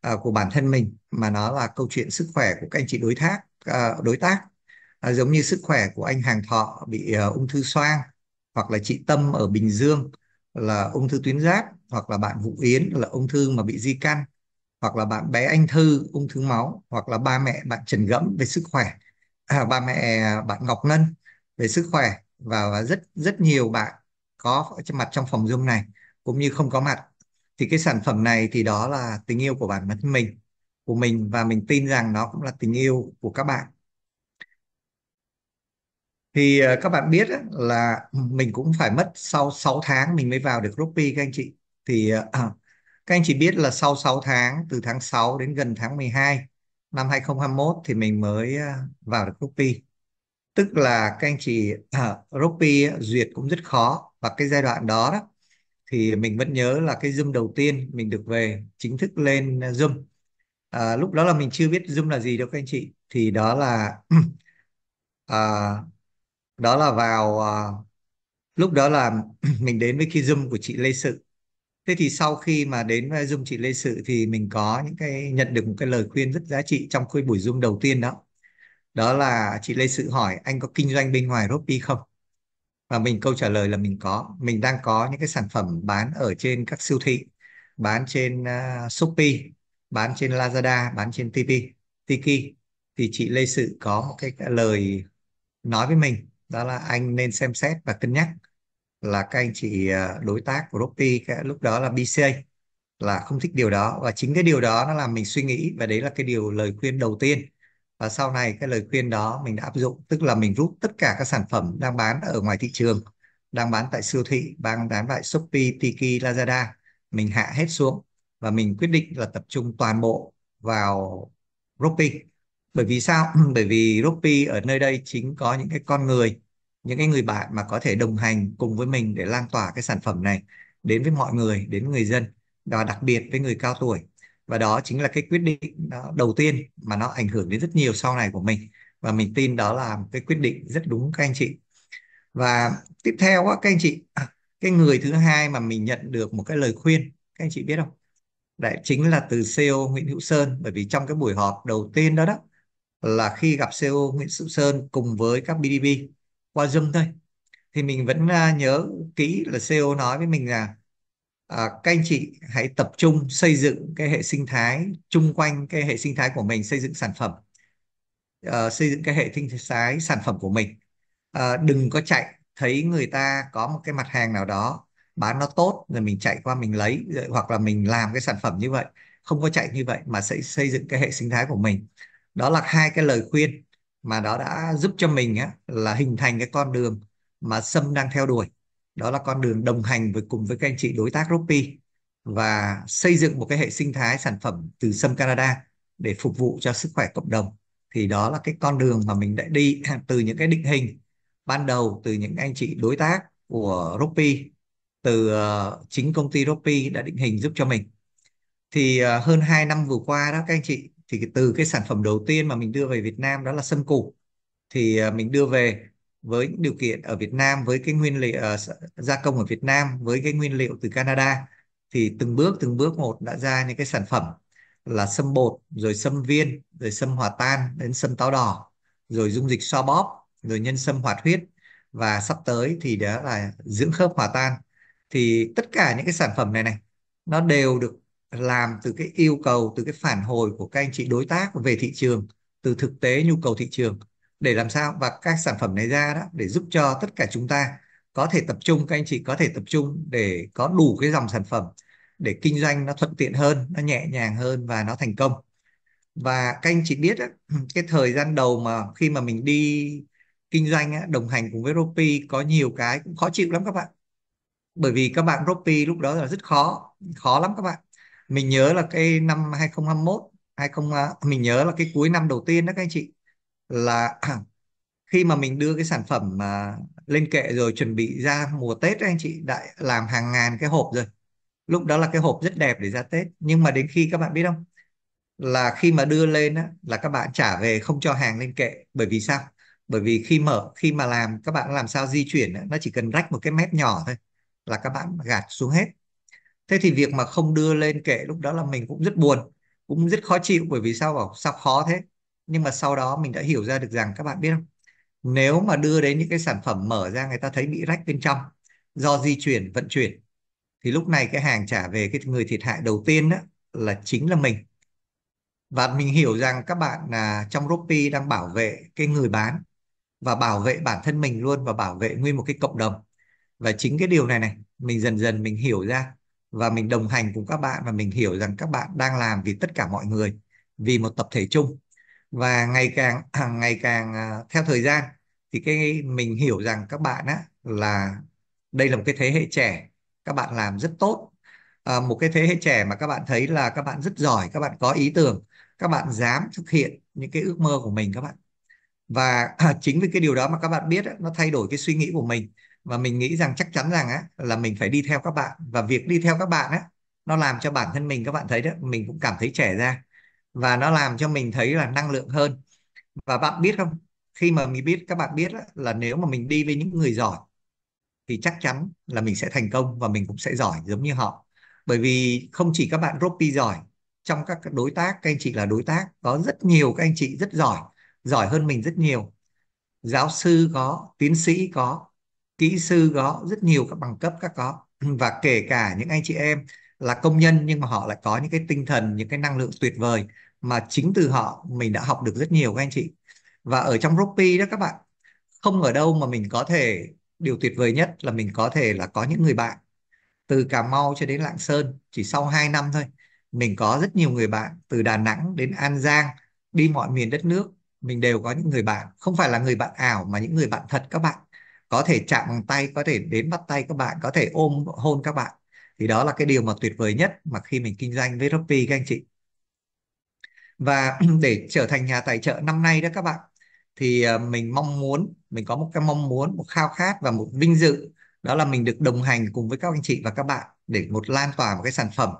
à, của bản thân mình mà nó là câu chuyện sức khỏe của các anh chị đối tác à, đối tác à, giống như sức khỏe của anh Hàng Thọ bị uh, ung thư xoang hoặc là chị Tâm ở Bình Dương là ung thư tuyến giáp hoặc là bạn Vũ Yến là ung thư mà bị di căn hoặc là bạn bé Anh Thư ung thư máu hoặc là ba mẹ bạn Trần Gẫm về sức khỏe à, ba mẹ bạn Ngọc Ngân về sức khỏe và, và rất rất nhiều bạn có mặt trong phòng Zoom này cũng như không có mặt thì cái sản phẩm này thì đó là tình yêu của bản thân mình của mình và mình tin rằng nó cũng là tình yêu của các bạn thì ờ, các bạn biết là mình cũng phải mất sau 6 tháng mình mới vào được Ruby các anh chị thì ờ, à, các anh chị biết là sau 6 tháng từ tháng 6 đến gần tháng 12 năm 2021 thì mình mới ờ, vào được Ruby tức là các anh chị uh, Ruby duyệt cũng rất khó và cái giai đoạn đó đó thì mình vẫn nhớ là cái Zoom đầu tiên mình được về chính thức lên Zoom à, lúc đó là mình chưa biết Zoom là gì đâu các anh chị thì đó là à, đó là vào uh, lúc đó là mình đến với khi zoom của chị Lê Sự thế thì sau khi mà đến với zoom chị Lê Sự thì mình có những cái nhận được một cái lời khuyên rất giá trị trong cái buổi zoom đầu tiên đó đó là chị Lê Sự hỏi anh có kinh doanh bên ngoài Robby không và mình câu trả lời là mình có mình đang có những cái sản phẩm bán ở trên các siêu thị bán trên uh, Shopee bán trên Lazada bán trên Tiki Tiki thì chị Lê Sự có một cái lời nói với mình đó là anh nên xem xét và cân nhắc là các anh chị ờ, đối tác của Rocky lúc đó là BCA là không thích điều đó và chính cái điều đó nó làm mình suy nghĩ và đấy là cái điều lời khuyên đầu tiên và sau này cái lời khuyên đó mình đã áp dụng tức là mình rút tất cả các sản phẩm đang bán ở ngoài thị trường đang bán tại siêu thị đang bán tại Shopee, Tiki, Lazada mình hạ hết xuống và mình quyết định là tập trung toàn bộ vào Rocky bởi vì sao bởi vì Rupi ở nơi đây chính có những cái con người những cái người bạn mà có thể đồng hành cùng với mình để lan tỏa cái sản phẩm này đến với mọi người đến người dân và đặc biệt với người cao tuổi và đó chính là cái quyết định ờ, đầu tiên mà nó ảnh hưởng đến rất nhiều sau này của mình và mình tin đó là một cái quyết định rất đúng các anh chị và tiếp theo các anh chị à, cái người thứ hai mà mình nhận được một cái lời khuyên các anh chị biết không đấy chính là từ CEO Nguyễn Hữu Sơn bởi vì trong cái buổi họp đầu tiên đó đó là khi gặp CEO Nguyễn Sự Sơn cùng với các BDB qua Zoom thôi thì mình vẫn à, nhớ kỹ là CEO nói với mình là à, các anh chị hãy tập trung xây dựng cái hệ sinh thái chung quanh cái hệ sinh thái của mình xây dựng sản phẩm à, xây dựng cái hệ sinh thái sản phẩm của mình à, đừng có chạy thấy người ta có một cái mặt hàng nào đó bán nó tốt rồi mình chạy qua mình lấy rồi, hoặc là mình làm cái sản phẩm như vậy không có chạy như vậy mà sẽ xây dựng cái hệ sinh thái của mình đó là hai cái lời khuyên mà đó đã giúp cho mình á, là hình thành cái con đường mà Sâm đang theo đuổi đó là con đường đồng hành với cùng với các anh chị đối tác Ropi và xây dựng một cái hệ sinh thái sản phẩm từ Sâm Canada để phục vụ cho sức khỏe cộng đồng thì đó là cái con đường mà mình đã đi từ những cái định hình ban đầu từ những anh chị đối tác của Ropi từ ờ, chính công ty Ropi đã định hình giúp cho mình thì ờ, hơn 2 năm vừa qua đó các anh chị thì từ cái sản phẩm đầu tiên mà mình đưa về Việt Nam đó là sâm củ thì à, mình đưa về với điều kiện ở Việt Nam với cái nguyên liệu uh, gia công ở Việt Nam với cái nguyên liệu từ Canada thì từng bước từng bước một đã ra những cái sản phẩm là sâm bột rồi sâm viên rồi sâm hòa tan đến sâm táo đỏ rồi dung dịch so bóp rồi nhân sâm hoạt huyết và sắp tới thì đó là dưỡng khớp hòa tan thì tất cả những cái sản phẩm này này nó đều được làm từ cái yêu cầu từ cái phản hồi của các anh chị đối tác về thị trường từ thực tế nhu cầu thị trường để làm sao và các sản phẩm này ra đó để giúp cho tất cả chúng ta có thể tập trung các anh chị có thể tập trung để có đủ cái dòng sản phẩm để kinh doanh nó thuận tiện hơn nó nhẹ nhàng hơn và nó thành công và các anh chị biết cái thời gian đầu mà khi mà mình đi kinh doanh đồng hành cùng với Ropi có nhiều cái cũng khó chịu lắm các bạn bởi vì các bạn Ropi lúc đó là rất khó khó lắm các bạn mình nhớ là cái năm 2021 20 à, mình nhớ là cái cuối năm đầu tiên đó các anh chị là khi mà mình đưa cái sản phẩm à, lên kệ rồi chuẩn bị ra mùa Tết ấy, anh chị đã làm hàng ngàn cái hộp rồi lúc đó là cái hộp rất đẹp để ra Tết nhưng mà đến khi các bạn biết không là khi mà đưa lên á, là các bạn trả về không cho hàng lên kệ bởi vì sao bởi vì khi mở khi mà làm các bạn làm sao di chuyển á, nó chỉ cần rách một cái mép nhỏ thôi là các bạn gạt xuống hết thế thì việc mà không đưa lên kệ lúc đó là mình cũng rất buồn cũng rất khó chịu bởi vì sao bảo sao khó thế nhưng mà sau đó mình đã hiểu ra được rằng các bạn biết không nếu mà đưa đến những cái sản phẩm mở ra người ta thấy bị rách bên trong do di chuyển vận chuyển thì lúc này cái hàng trả về cái người thiệt hại đầu tiên đó là chính là mình và mình hiểu rằng các bạn là trong Ropi đang bảo vệ cái người bán và bảo vệ bản thân mình luôn và bảo vệ nguyên một cái cộng đồng và chính cái điều này này mình dần dần mình hiểu ra và mình đồng hành cùng các bạn và mình hiểu rằng các bạn đang làm vì tất cả mọi người vì một tập thể chung và ngày càng à, ngày càng à, theo thời gian thì cái mình hiểu rằng các bạn á là đây là một cái thế hệ trẻ các bạn làm rất tốt à, một cái thế hệ trẻ mà các bạn thấy là các bạn rất giỏi các bạn có ý tưởng các bạn dám thực hiện những cái ước mơ của mình các bạn và à, chính vì cái điều đó mà các bạn biết á, nó thay đổi cái suy nghĩ của mình và mình nghĩ rằng chắc chắn rằng á là mình phải đi theo các bạn và việc đi theo các bạn á nó làm cho bản thân mình các bạn thấy đó mình cũng cảm thấy trẻ ra và nó làm cho mình thấy là năng lượng hơn và bạn biết không khi mà mình biết các bạn biết đó, là nếu mà mình đi với những người giỏi thì chắc chắn là mình sẽ thành công và mình cũng sẽ giỏi giống như họ bởi vì không chỉ các bạn ropi giỏi trong các đối tác các anh chị là đối tác có rất nhiều các anh chị rất giỏi giỏi hơn mình rất nhiều giáo sư có tiến sĩ có kỹ sư có rất nhiều các bằng cấp các có và kể cả những anh chị em là công nhân nhưng mà họ lại có những cái tinh thần những cái năng lượng tuyệt vời mà chính từ họ mình đã học được rất nhiều các anh chị và ở trong Ropi đó các bạn không ở đâu mà mình có thể điều tuyệt vời nhất là mình có thể là có những người bạn từ Cà Mau cho đến Lạng Sơn chỉ sau 2 năm thôi mình có rất nhiều người bạn từ Đà Nẵng đến An Giang đi mọi miền đất nước mình đều có những người bạn không phải là người bạn ảo mà những người bạn thật các bạn có thể chạm bằng tay có thể đến bắt tay các bạn có thể ôm hôn các bạn thì đó là cái điều mà tuyệt vời nhất mà khi mình kinh doanh với Robby các anh chị và để trở thành nhà tài trợ năm nay đó các bạn thì ờ, mình mong muốn mình có một cái mong muốn một khao khát và một vinh dự đó là mình được đồng hành cùng với các anh chị và các bạn để một lan tỏa một cái sản phẩm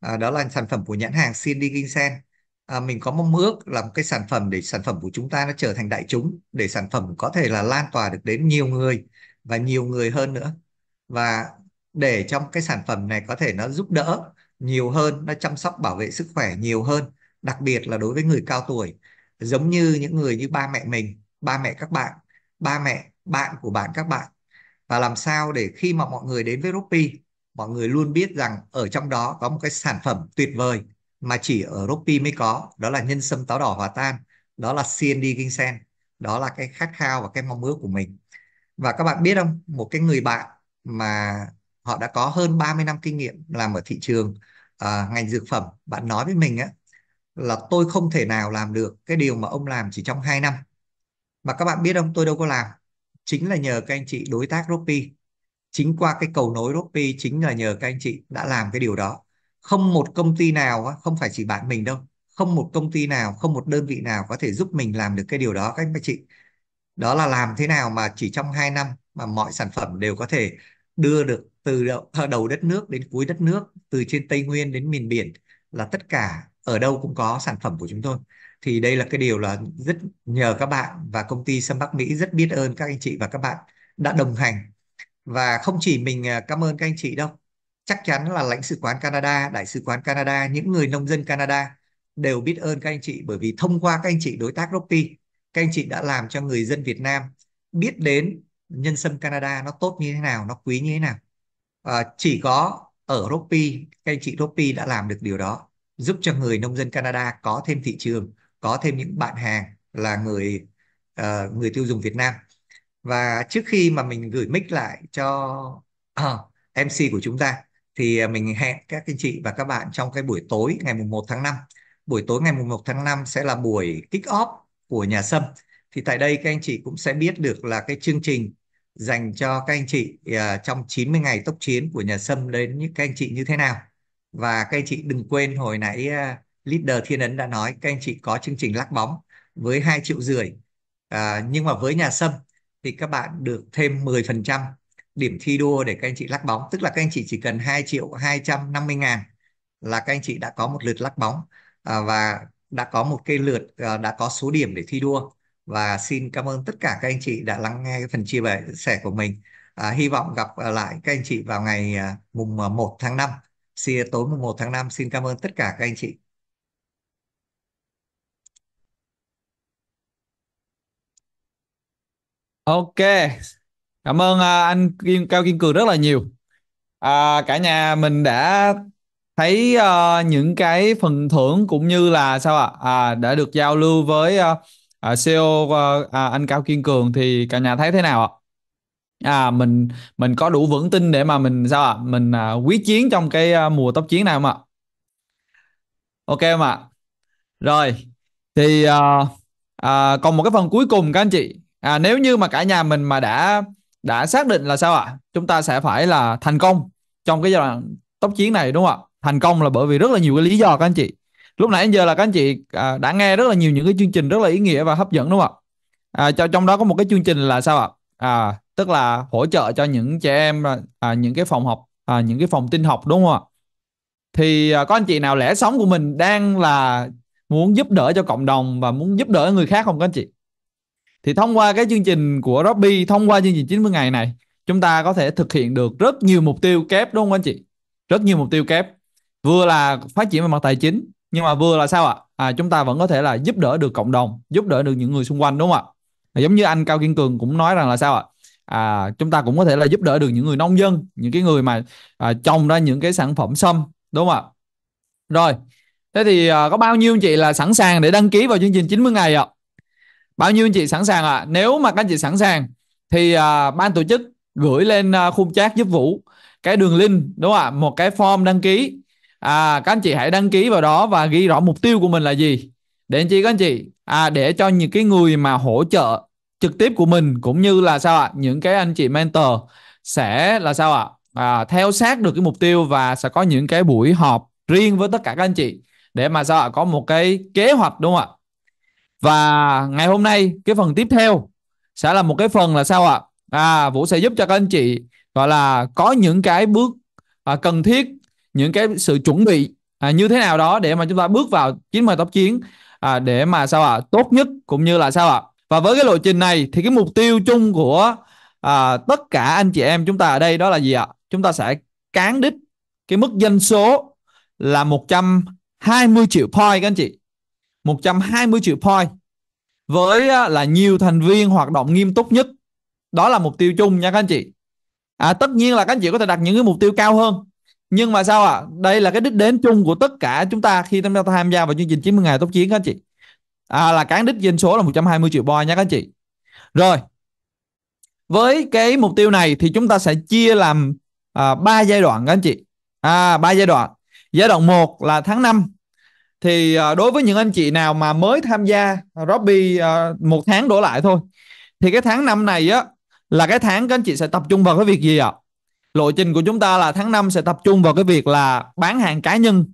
à, đó là sản phẩm của nhãn hàng Cindy Ginseng à, mình có mong ước làm cái sản phẩm để sản phẩm của chúng ta nó trở thành đại chúng để sản phẩm có thể là lan tỏa được đến nhiều người và nhiều người hơn nữa và để trong cái sản phẩm này có thể nó giúp đỡ nhiều hơn nó chăm sóc bảo vệ sức khỏe nhiều hơn đặc biệt là đối với người cao tuổi giống như những người như ba mẹ mình ba mẹ các bạn ba mẹ bạn của bạn các bạn và làm sao để khi mà mọi người đến với Ropi mọi người luôn biết rằng ở trong đó có một cái sản phẩm tuyệt vời mà chỉ ở Ropi mới có đó là nhân sâm táo đỏ hòa tan đó là CND ginseng đó là cái khát khao và cái mong ước của mình và các bạn biết không một cái người bạn mà họ đã có hơn 30 năm kinh nghiệm làm ở thị trường à, ngành dược phẩm bạn nói với mình á là tôi không thể nào làm được cái điều mà ông làm chỉ trong 2 năm mà các bạn biết không tôi đâu có làm chính là nhờ các anh chị đối tác Ropi chính qua cái cầu nối Ropi chính là nhờ các anh chị đã làm cái điều đó không một công ty nào không phải chỉ bạn mình đâu không một công ty nào không một đơn vị nào có thể giúp mình làm được cái điều đó các anh các chị đó là làm thế nào mà chỉ trong 2 năm mà mọi sản phẩm đều có thể đưa được từ ờ, đầu đất nước đến cuối đất nước từ trên tây nguyên đến miền biển là tất cả ở đâu cũng có sản phẩm của chúng tôi thì đây là cái điều là rất nhờ các bạn và công ty sâm bắc mỹ rất biết ơn các anh chị và các bạn đã đồng hành và không chỉ mình ờ, cảm ơn các anh chị đâu chắc chắn là lãnh sự quán Canada, đại sứ quán Canada, những người nông dân Canada đều biết ơn các anh chị bởi vì thông qua các anh chị đối tác Ropi, các anh chị đã làm cho người dân Việt Nam biết đến nhân sâm Canada nó tốt như thế nào, nó quý như thế nào. À, chỉ có ở Ropi, các anh chị Ropi đã làm được điều đó, giúp cho người nông dân Canada có thêm thị trường, có thêm những bạn hàng là người uh, người tiêu dùng Việt Nam. Và trước khi mà mình gửi mic lại cho uh, à, MC của chúng ta thì à, mình hẹn các anh chị và các bạn trong cái buổi tối ngày mùng 1 tháng 5. Buổi tối ngày mùng 1 tháng 5 sẽ là buổi kick off của nhà Sâm. Thì tại đây các anh chị cũng sẽ biết được là cái chương trình dành cho các anh chị uh, trong 90 ngày tốc chiến của nhà Sâm đến những các anh chị như thế nào. Và các anh chị đừng quên hồi nãy uh, leader Thiên Ấn đã nói các anh chị có chương trình lắc bóng với 2 triệu rưỡi. Uh, nhưng mà với nhà Sâm thì các bạn được thêm 10% điểm thi đua để các anh chị lắc bóng tức là các anh chị chỉ cần 2 triệu 250 ngàn là các anh chị đã có một lượt lắc bóng à, và đã có một cái lượt à, đã có số điểm để thi đua và xin cảm ơn tất cả các anh chị đã lắng nghe phần chia sẻ của mình à, hy vọng gặp lại các anh chị vào ngày à, mùng 1 à, tháng 5 xin tối mùng 1 tháng 5 xin cảm ơn tất cả các anh chị Ok, cảm ơn à, anh Kim Cao Kim Cường rất là nhiều à, cả nhà mình đã thấy uh, những cái phần thưởng cũng như là sao ạ à? đã được giao lưu với uh, à, CEO uh, à, anh Cao Kiên Cường thì cả nhà thấy thế nào ạ? À mình mình có đủ vững tin để mà mình sao ạ? Mình uh, quyết chiến trong cái uh, mùa tốc chiến này không ạ? Ok không ạ? Rồi thì uh, uh, còn một cái phần cuối cùng các anh chị. À nếu như mà cả nhà mình mà đã đã xác định là sao ạ? À? Chúng ta sẽ phải là thành công trong cái giai đoạn tốc chiến này đúng không ạ? Thành công là bởi vì rất là nhiều cái lý do các anh chị. Lúc nãy giờ là các anh chị à, đã nghe rất là nhiều những cái chương trình rất là ý nghĩa và hấp dẫn đúng không ạ? À, cho trong đó có một cái chương trình là sao ạ? À? à tức là hỗ trợ cho những trẻ em à, những cái phòng học à, những cái phòng tin học đúng không ạ? Thì à, có anh chị nào lẽ sống của mình đang là muốn giúp đỡ cho cộng đồng và muốn giúp đỡ người khác không các anh chị? thì thông qua cái chương trình của Robby thông qua chương trình 90 ngày này chúng ta có thể thực hiện được rất nhiều mục tiêu kép đúng không anh chị rất nhiều mục tiêu kép vừa là phát triển về mặt tài chính nhưng mà vừa là sao ạ à? chúng ta vẫn có thể là giúp đỡ được cộng đồng giúp đỡ được những người xung quanh đúng không ạ giống như anh cao kiên cường cũng nói rằng là sao ạ à, chúng ta cũng có thể là giúp đỡ được những người nông dân những cái người mà à, trồng ra những cái sản phẩm sâm đúng không ạ rồi thế thì à, có bao nhiêu anh chị là sẵn sàng để đăng ký vào chương trình 90 ngày ạ à? bao nhiêu anh chị sẵn sàng ạ à? nếu mà các anh chị sẵn sàng thì à, ban tổ chức gửi lên à, khung chat giúp vũ cái đường link đúng không ạ một cái form đăng ký à, các anh chị hãy đăng ký vào đó và ghi rõ mục tiêu của mình là gì để anh chị các anh chị à, để cho những cái người mà hỗ trợ trực tiếp của mình cũng như là sao ạ à? những cái anh chị mentor sẽ là sao ạ à? à, theo sát được cái mục tiêu và sẽ có những cái buổi họp riêng với tất cả các anh chị để mà sao ạ à? có một cái kế hoạch đúng không ạ và ngày hôm nay cái phần tiếp theo sẽ là một cái phần là sao ạ à? à vũ sẽ giúp cho các anh chị gọi là có những cái bước à, cần thiết những cái sự chuẩn bị à, như thế nào đó để mà chúng ta bước vào chiến 90 tốc chiến à, để mà sao ạ à? tốt nhất cũng như là sao ạ à? và với cái lộ trình này thì cái mục tiêu chung của à, tất cả anh chị em chúng ta ở đây đó là gì ạ chúng ta sẽ cán đích cái mức doanh số là 120 triệu point các anh chị 120 triệu point với là nhiều thành viên hoạt động nghiêm túc nhất đó là mục tiêu chung nha các anh chị à, tất nhiên là các anh chị có thể đặt những cái mục tiêu cao hơn nhưng mà sao ạ à? đây là cái đích đến chung của tất cả chúng ta khi chúng ta tham gia vào chương trình 90 ngày tốt chiến các anh chị à, là cán đích doanh số là 120 triệu boy nha các anh chị rồi với cái mục tiêu này thì chúng ta sẽ chia làm à, giai đoạn các anh chị à ba giai đoạn giai đoạn 1 là tháng 5 thì à, đối với những anh chị nào mà mới tham gia à, Robby à, một tháng đổ lại thôi thì cái tháng năm này á là cái tháng các anh chị sẽ tập trung vào cái việc gì ạ? Lộ trình của chúng ta là tháng năm sẽ tập trung vào cái việc là bán hàng cá nhân.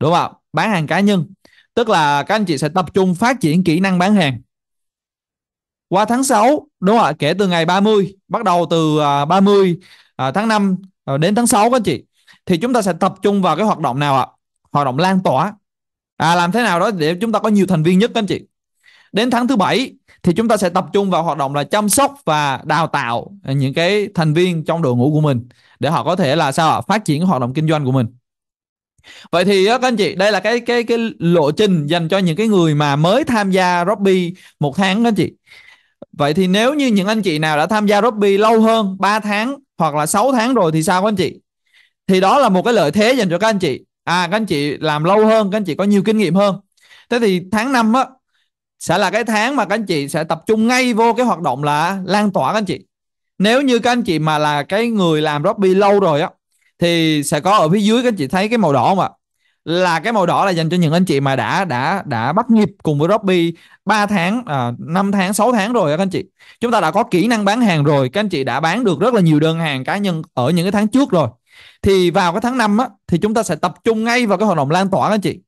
Đúng không ạ? Bán hàng cá nhân. Tức là các anh chị sẽ tập trung phát triển kỹ năng bán hàng. Qua tháng 6, đúng không ạ? Kể từ ngày 30, bắt đầu từ 30 tháng 5 đến tháng 6 các anh chị. Thì chúng ta sẽ tập trung vào cái hoạt động nào ạ? Hoạt động lan tỏa à, làm thế nào đó để chúng ta có nhiều thành viên nhất các anh chị đến tháng thứ bảy thì chúng ta sẽ tập trung vào hoạt động là chăm sóc và đào tạo những cái thành viên trong đội ngũ của mình để họ có thể là sao ạ phát triển hoạt động kinh doanh của mình vậy thì các anh chị đây là cái cái cái lộ trình dành cho những cái người mà mới tham gia Robby một tháng các anh chị vậy thì nếu như những anh chị nào đã tham gia Robby lâu hơn 3 tháng hoặc là 6 tháng rồi thì sao các anh chị thì đó là một cái lợi thế dành cho các anh chị à các anh chị làm lâu hơn các anh chị có nhiều kinh nghiệm hơn thế thì tháng 5 á sẽ là cái tháng mà các anh chị sẽ tập trung ngay vô cái hoạt động là lan tỏa các anh chị nếu như các anh chị mà là cái người làm Robby lâu rồi á thì sẽ có ở phía dưới các anh chị thấy cái màu đỏ không ạ là cái màu đỏ là dành cho những anh chị mà đã đã đã bắt nhịp cùng với Robby 3 tháng, à, 5 tháng, 6 tháng rồi các anh chị. Chúng ta đã có kỹ năng bán hàng rồi, các anh chị đã bán được rất là nhiều đơn hàng cá nhân ở những cái tháng trước rồi thì vào cái tháng 5 á, thì chúng ta sẽ tập trung ngay vào cái hoạt động lan tỏa các anh chị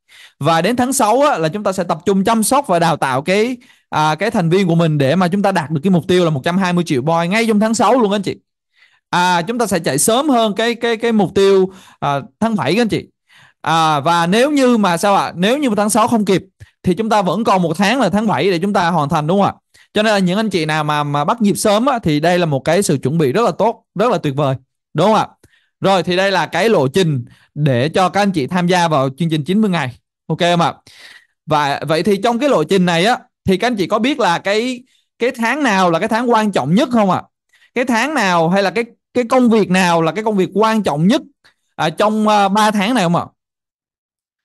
và đến tháng 6 á, là chúng ta sẽ tập trung chăm sóc và đào tạo cái à, cái thành viên của mình để mà chúng ta đạt được cái mục tiêu là 120 triệu boy ngay trong tháng 6 luôn anh chị à, chúng ta sẽ chạy sớm hơn cái cái cái mục tiêu à, tháng 7 các anh chị à, và nếu như mà sao ạ à? nếu như mà tháng 6 không kịp thì chúng ta vẫn còn một tháng là tháng 7 để chúng ta hoàn thành đúng không ạ cho nên là những anh chị nào mà mà bắt nhịp sớm á, thì đây là một cái sự chuẩn bị rất là tốt rất là tuyệt vời đúng không ạ rồi thì đây là cái lộ trình để cho các anh chị tham gia vào chương trình 90 ngày. Ok không ạ? Và vậy thì trong cái lộ trình này á thì các anh chị có biết là cái cái tháng nào là cái tháng quan trọng nhất không ạ? Cái tháng nào hay là cái cái công việc nào là cái công việc quan trọng nhất à, trong uh, à, 3 tháng này không ạ?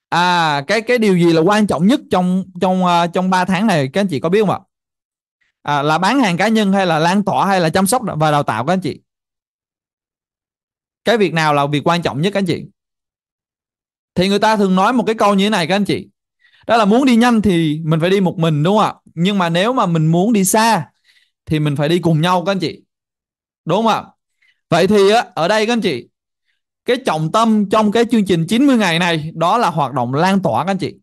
À? cái cái điều gì là quan trọng nhất trong trong uh, trong 3 tháng này các anh chị có biết không ạ? à, là bán hàng cá nhân hay là lan tỏa hay là chăm sóc và đào tạo các anh chị? cái việc nào là việc quan trọng nhất các anh chị thì người ta thường nói một cái câu như thế này các anh chị đó là muốn đi nhanh thì mình phải đi một mình đúng không ạ nhưng mà nếu mà mình muốn đi xa thì mình phải đi cùng nhau các anh chị đúng không ạ vậy thì ở đây các anh chị cái trọng tâm trong cái chương trình 90 ngày này đó là hoạt động lan tỏa các anh chị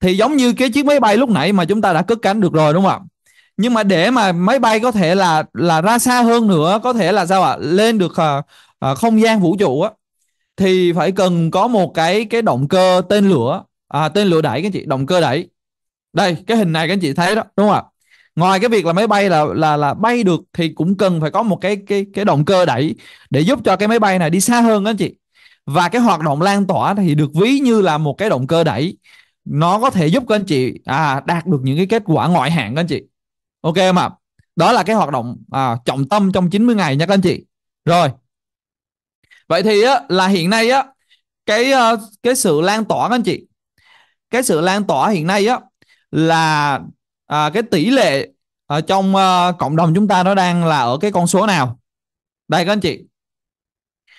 thì giống như cái chiếc máy bay lúc nãy mà chúng ta đã cất cánh được rồi đúng không ạ nhưng mà để mà máy bay có thể là là ra xa hơn nữa có thể là sao ạ lên được à, à, không gian vũ trụ á thì phải cần có một cái cái động cơ tên lửa à, tên lửa đẩy các anh chị động cơ đẩy đây cái hình này các anh chị thấy đó đúng không ạ ngoài cái việc là máy bay là là là bay được thì cũng cần phải có một cái cái cái động cơ đẩy để giúp cho cái máy bay này đi xa hơn các anh chị và cái hoạt động lan tỏa thì được ví như là một cái động cơ đẩy nó có thể giúp các anh chị à đạt được những cái kết quả ngoại hạng các anh chị ok không ạ đó là cái hoạt động à, trọng tâm trong 90 ngày nha các anh chị rồi vậy thì á, là hiện nay á cái ờ, cái sự lan tỏa các anh chị cái sự lan tỏa hiện nay á là à, cái tỷ lệ ở ờ, trong uh, cộng đồng chúng ta nó đang là ở cái con số nào đây các anh chị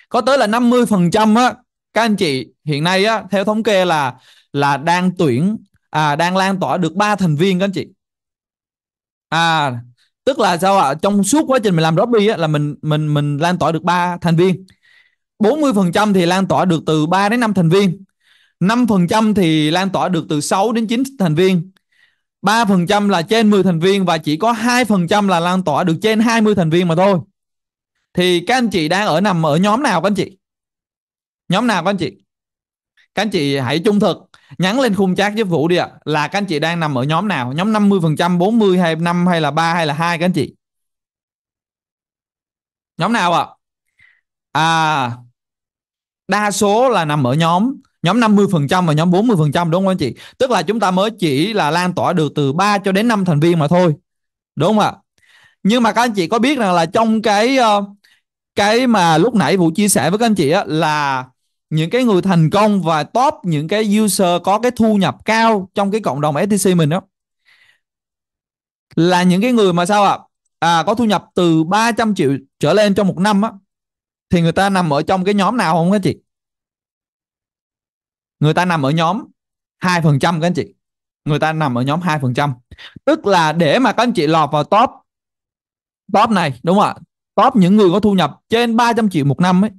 có tới là 50 phần trăm á các anh chị hiện nay á theo thống kê là là đang tuyển à đang lan tỏa được ba thành viên các anh chị à tức là sao ạ à? trong suốt quá trình mình làm Robby á là mình mình mình lan tỏa được ba thành viên 40% thì lan tỏa được từ 3 đến 5 thành viên. 5% thì lan tỏa được từ 6 đến 9 thành viên. 3% là trên 10 thành viên và chỉ có 2% là lan tỏa được trên 20 thành viên mà thôi. Thì các anh chị đang ở nằm ở nhóm nào các anh chị? Nhóm nào các anh chị? Các anh chị hãy trung thực nhắn lên khung chat giúp Vũ đi ạ. À, là các anh chị đang nằm ở nhóm nào? Nhóm 50%, 40 hay 5 hay là 3 hay là 2 các anh chị? Nhóm nào ạ? À? à đa số là nằm ở nhóm nhóm 50% và nhóm 40% đúng không anh chị? Tức là chúng ta mới chỉ là lan tỏa được từ 3 cho đến 5 thành viên mà thôi. Đúng không ạ? Nhưng mà các anh chị có biết rằng là trong cái ờ, cái mà lúc nãy Vũ chia sẻ với các anh chị á, là những cái người thành công và top những cái user có cái thu nhập cao trong cái cộng đồng STC mình đó là những cái người mà sao ạ? À? có thu nhập từ 300 triệu trở lên trong một năm á thì người ta nằm ở trong cái nhóm nào không các chị người ta nằm ở nhóm hai phần trăm các anh chị người ta nằm ở nhóm hai phần trăm tức là để mà các anh chị lọt vào top top này đúng không ạ top những người có thu nhập trên 300 triệu một năm ấy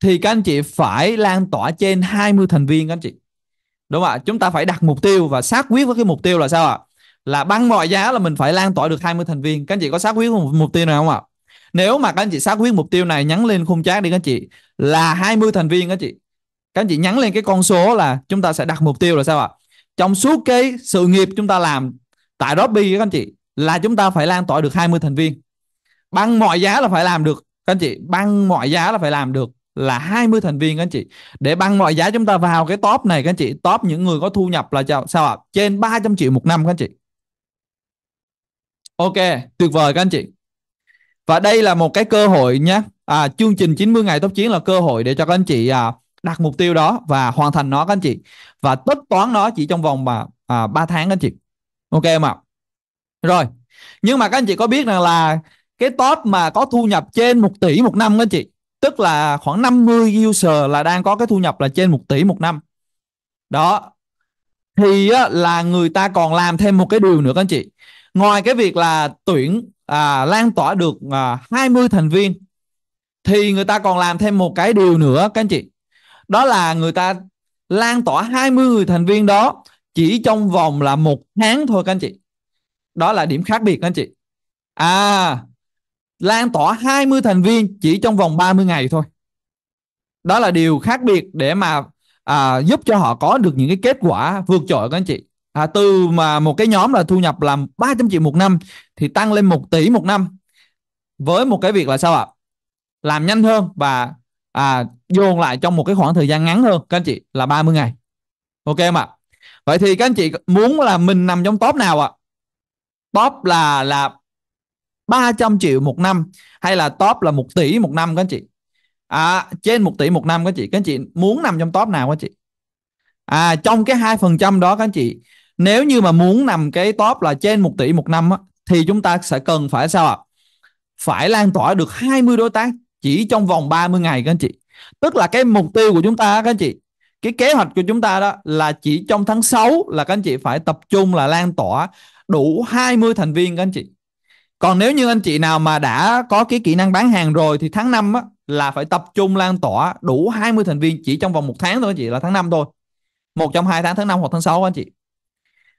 thì các anh chị phải lan tỏa trên 20 thành viên các anh chị đúng không ạ chúng ta phải đặt mục tiêu và xác quyết với cái mục tiêu là sao ạ là bằng mọi giá là mình phải lan tỏa được 20 thành viên các anh chị có xác quyết với mục tiêu nào không ạ nếu mà các anh chị xác quyết mục tiêu này nhắn lên khung chat đi các anh chị là 20 thành viên các chị các anh chị nhắn lên cái con số là chúng ta sẽ đặt mục tiêu là sao ạ trong suốt cái sự nghiệp chúng ta làm tại Robby các anh chị là chúng ta phải lan tỏa được 20 thành viên bằng mọi giá là phải làm được các anh chị bằng mọi giá là phải làm được là 20 thành viên các anh chị để bằng mọi giá chúng ta vào cái top này các anh chị top những người có thu nhập là sao sao ạ à? trên 300 triệu một năm các anh chị ok tuyệt vời các anh chị và đây là một cái cơ hội nhé à, chương trình 90 ngày top chiến là cơ hội để cho các anh chị à, đặt mục tiêu đó và hoàn thành nó các anh chị và tất toán nó chỉ trong vòng mà à, 3 à, tháng các anh chị ok em ạ rồi nhưng mà các anh chị có biết rằng là cái top mà có thu nhập trên 1 tỷ một năm các anh chị tức là khoảng 50 user là đang có cái thu nhập là trên 1 tỷ một năm đó thì á, là người ta còn làm thêm một cái điều nữa các anh chị ngoài cái việc là tuyển à, lan tỏa được à, 20 thành viên thì người ta còn làm thêm một cái điều nữa các anh chị đó là người ta lan tỏa 20 người thành viên đó chỉ trong vòng là một tháng thôi các anh chị đó là điểm khác biệt các anh chị à lan tỏa 20 thành viên chỉ trong vòng 30 ngày thôi đó là điều khác biệt để mà à, giúp cho họ có được những cái kết quả vượt trội các anh chị à, từ mà một cái nhóm là thu nhập làm 300 triệu một năm thì tăng lên 1 tỷ một năm với một cái việc là sao ạ làm nhanh hơn và à, dồn lại trong một cái khoảng thời gian ngắn hơn các anh chị là 30 ngày ok em ạ vậy thì các anh chị muốn là mình nằm trong top nào ạ top là là 300 triệu một năm hay là top là 1 tỷ một năm các anh chị à, trên 1 tỷ một năm các anh chị các anh chị muốn nằm trong top nào các anh chị à, trong cái hai phần trăm đó các anh chị nếu như mà muốn nằm cái top là trên 1 tỷ một năm á, thì chúng ta sẽ cần phải sao ạ? Phải lan tỏa được 20 đối tác chỉ trong vòng 30 ngày các anh chị. Tức là cái mục tiêu của chúng ta các anh chị, cái kế hoạch của chúng ta đó là chỉ trong tháng 6 là các anh chị phải tập trung là lan tỏa đủ 20 thành viên các anh chị. Còn nếu như anh chị nào mà đã có cái kỹ năng bán hàng rồi thì tháng 5 á, là phải tập trung lan tỏa đủ 20 thành viên chỉ trong vòng một tháng thôi anh chị là tháng 5 thôi. Một trong hai tháng tháng 5 hoặc tháng 6 anh chị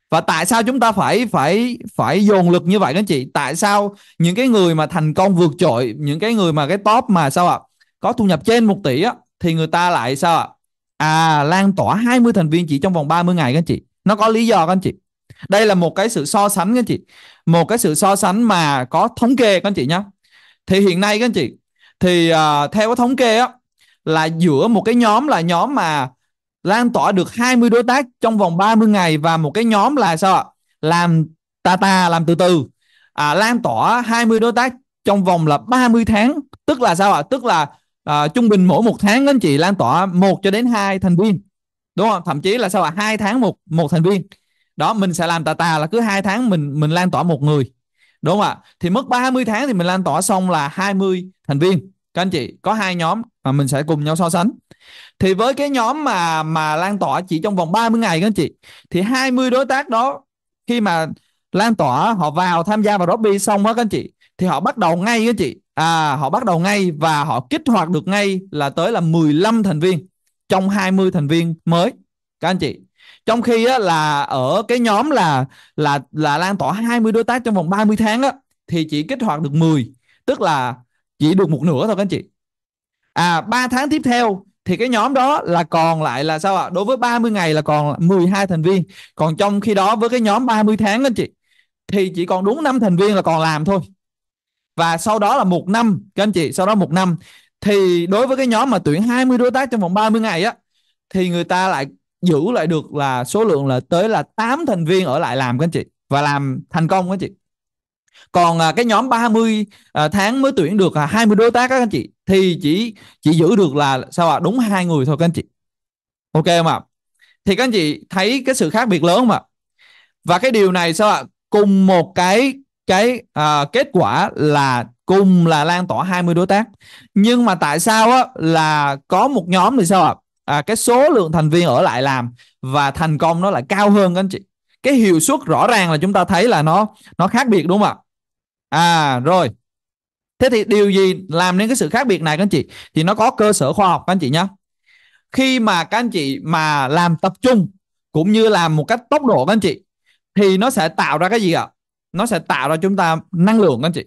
và tại sao chúng ta phải phải phải dồn lực như vậy các anh chị tại sao những cái người mà thành công vượt trội những cái người mà cái top mà sao ạ có thu nhập trên 1 tỷ á thì người ta lại sao ạ à? lan tỏa 20 thành viên chỉ trong vòng 30 ngày các anh chị nó có lý do các anh chị đây là một cái sự so sánh các anh chị một cái sự so sánh mà có thống kê các anh chị nhé thì hiện nay các anh chị thì uh, theo cái thống kê á là giữa một cái nhóm là nhóm mà lan tỏa được 20 đối tác trong vòng 30 ngày và một cái nhóm là sao ạ? Làm tà tà làm từ từ. À, lan tỏa 20 đối tác trong vòng là 30 tháng, tức là sao ạ? Tức là à, trung bình mỗi một tháng anh chị lan tỏa một cho đến hai thành viên. Đúng không? Thậm chí là sao ạ? hai tháng một một thành viên. Đó mình sẽ làm tà tà là cứ hai tháng mình mình lan tỏa một người. Đúng không ạ? Thì mất 30 tháng thì mình lan tỏa xong là 20 thành viên các anh chị có hai nhóm mà mình sẽ cùng nhau so sánh thì với cái nhóm mà mà lan tỏa chỉ trong vòng 30 ngày các anh chị thì 20 đối tác đó khi mà lan tỏa họ vào tham gia vào Robby xong đó các anh chị thì họ bắt đầu ngay các anh chị à họ bắt đầu ngay và họ kích hoạt được ngay là tới là 15 thành viên trong 20 thành viên mới các anh chị trong khi á, là ở cái nhóm là là là lan tỏa 20 đối tác trong vòng 30 tháng á, thì chỉ kích hoạt được 10 tức là chỉ được một nửa thôi các anh chị à 3 tháng tiếp theo thì cái nhóm đó là còn lại là sao ạ? À? Đối với 30 ngày là còn 12 thành viên. Còn trong khi đó với cái nhóm 30 tháng anh chị thì chỉ còn đúng 5 thành viên là còn làm thôi. Và sau đó là một năm các anh chị, sau đó một năm thì đối với cái nhóm mà tuyển 20 đối tác trong vòng 30 ngày á thì người ta lại giữ lại được là số lượng là tới là 8 thành viên ở lại làm các anh chị và làm thành công các anh chị còn à, cái nhóm 30 à, tháng mới tuyển được à, 20 đối tác các anh chị thì chỉ chỉ giữ được là sao ạ à? đúng hai người thôi các anh chị ok không ạ thì các anh chị thấy cái sự khác biệt lớn không ạ và cái điều này sao ạ à? cùng một cái cái à, kết quả là cùng là lan tỏa 20 đối tác nhưng mà tại sao á là có một nhóm thì sao ạ à? à, cái số lượng thành viên ở lại làm và thành công nó lại cao hơn các anh chị cái hiệu suất rõ ràng là chúng ta thấy là nó nó khác biệt đúng không ạ à rồi thế thì điều gì làm nên cái sự khác biệt này các anh chị thì nó có cơ sở khoa học các anh chị nhé khi mà các anh chị mà làm tập trung cũng như làm một cách tốc độ các anh chị thì nó sẽ tạo ra cái gì ạ nó sẽ tạo ra chúng ta năng lượng các anh chị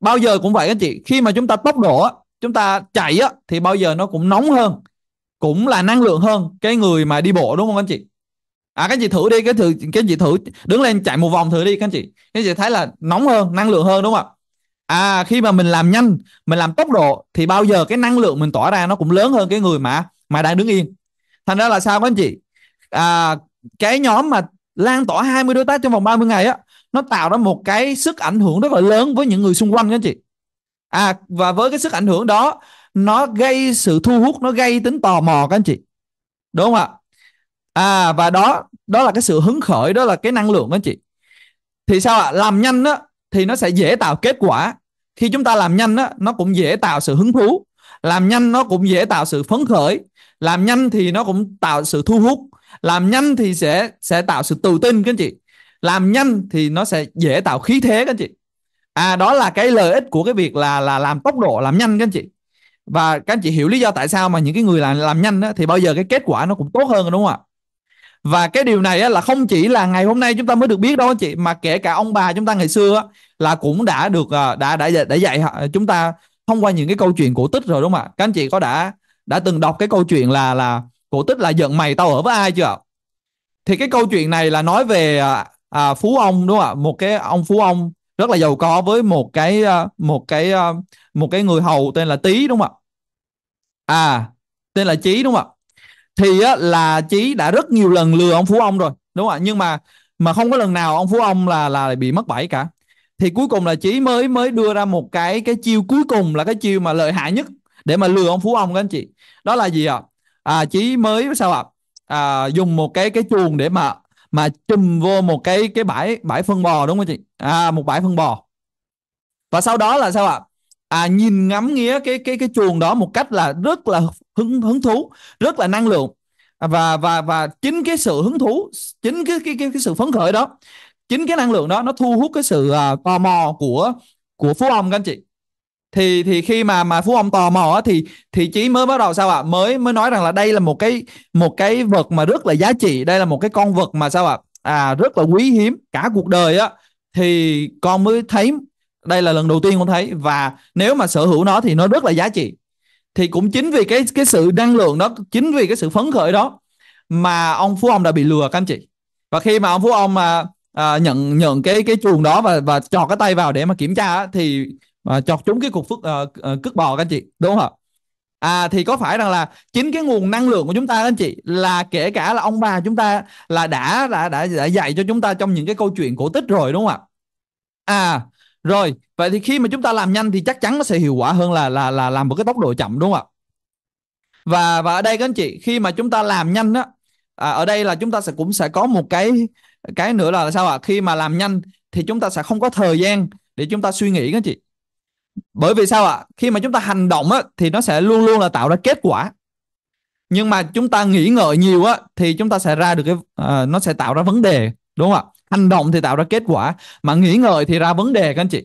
bao giờ cũng vậy các anh chị khi mà chúng ta tốc độ chúng ta chạy thì bao giờ nó cũng nóng hơn cũng là năng lượng hơn cái người mà đi bộ đúng không anh chị à các anh chị thử đi cái thử các anh chị thử đứng lên chạy một vòng thử đi các anh chị các anh chị thấy là nóng hơn năng lượng hơn đúng không ạ à khi mà mình làm nhanh mình làm tốc độ thì bao giờ cái năng lượng mình tỏa ra nó cũng lớn hơn cái người mà mà đang đứng yên thành ra là sao các anh chị à, cái nhóm mà lan tỏa 20 đối tác trong vòng 30 ngày á nó tạo ra một cái sức ảnh hưởng rất là lớn với những người xung quanh các anh chị à và với cái sức ảnh hưởng đó nó gây sự thu hút nó gây tính tò mò các anh chị đúng không ạ à và đó đó là cái sự hứng khởi đó là cái năng lượng đó chị thì sao ạ à? làm nhanh đó thì nó sẽ dễ tạo kết quả khi chúng ta làm nhanh đó nó cũng dễ tạo sự hứng thú làm nhanh nó cũng dễ tạo sự phấn khởi làm nhanh thì nó cũng tạo sự thu hút làm nhanh thì sẽ sẽ tạo sự tự tin các anh chị làm nhanh thì nó sẽ dễ tạo khí thế các anh chị à đó là cái lợi ích của cái việc là là làm tốc độ làm nhanh các anh chị và các anh chị hiểu lý do tại sao mà những cái người làm làm nhanh đó, thì bao giờ cái kết quả nó cũng tốt hơn đúng không ạ và cái điều này là không chỉ là ngày hôm nay chúng ta mới được biết đâu chị mà kể cả ông bà chúng ta ngày xưa là cũng đã được đã à, đã đã dạy à, chúng ta thông qua những cái câu chuyện cổ tích rồi đúng không ạ các anh chị có đã đã từng đọc cái câu chuyện là là cổ tích là giận mày tao ở với ai chưa ạ thì cái câu chuyện này là nói về à, à phú ông đúng không ạ một cái ông phú ông rất là giàu có với một cái một cái một cái người hầu tên là tý đúng không ạ à tên là chí đúng không ạ thì á, là chí đã rất nhiều lần lừa ông phú ông rồi đúng không ạ nhưng mà mà không có lần nào ông phú ông là là bị mất bẫy cả thì cuối cùng là chí mới mới đưa ra một cái cái chiêu cuối cùng là cái chiêu mà lợi hại nhất để mà lừa ông phú ông các anh chị đó là gì ạ à? à chí mới sao ạ à? à, dùng một cái cái chuồng để mà mà chùm vô một cái cái bãi bãi phân bò đúng không chị à một bãi phân bò và sau đó là sao ạ à? à nhìn ngắm nghía cái cái cái chuồng đó một cách là rất là hứng hứng thú rất là năng lượng à, và và và chính cái sự hứng thú chính cái cái cái, cái sự phấn khởi đó chính cái năng lượng đó nó thu hút cái sự uh, tò mò của của phú ông các anh chị thì thì khi mà mà phú ông tò mò thì thì chí mới bắt đầu sao ạ mới mới nói rằng là đây là một cái một cái vật mà rất là giá trị đây là một cái con vật mà sao ạ à? à rất là quý hiếm cả cuộc đời á thì con mới thấy đây là lần đầu tiên con thấy và nếu mà sở hữu nó thì nó rất là giá trị thì cũng chính vì cái cái sự năng lượng đó chính vì cái sự phấn khởi đó mà ông phú ông đã bị lừa các anh chị và khi mà ông phú ông mà à, nhận nhận cái cái chuồng đó và và chọt cái tay vào để mà kiểm tra thì à, chọt trúng cái cục phước ờ, ờ, à, cướp bò các anh chị đúng không ạ à thì có phải rằng là chính cái nguồn năng lượng của chúng ta các anh chị là kể cả là ông bà chúng ta là đã đã đã, đã dạy cho chúng ta trong những cái câu chuyện cổ tích rồi đúng không ạ à rồi vậy thì khi mà chúng ta làm nhanh thì chắc chắn nó sẽ hiệu quả hơn là là là làm một cái tốc độ chậm đúng không ạ và và ở đây các anh chị khi mà chúng ta làm nhanh á à, ở đây là chúng ta sẽ cũng sẽ có một cái cái nữa là sao ạ khi mà làm nhanh thì chúng ta sẽ không có thời gian để chúng ta suy nghĩ các anh chị bởi vì sao ạ khi mà chúng ta hành động á thì nó sẽ luôn luôn là tạo ra kết quả nhưng mà chúng ta nghĩ ngợi nhiều á thì chúng ta sẽ ra được cái uh, nó sẽ tạo ra vấn đề đúng không ạ hành động thì tạo ra kết quả mà nghĩ ngợi thì ra vấn đề các anh chị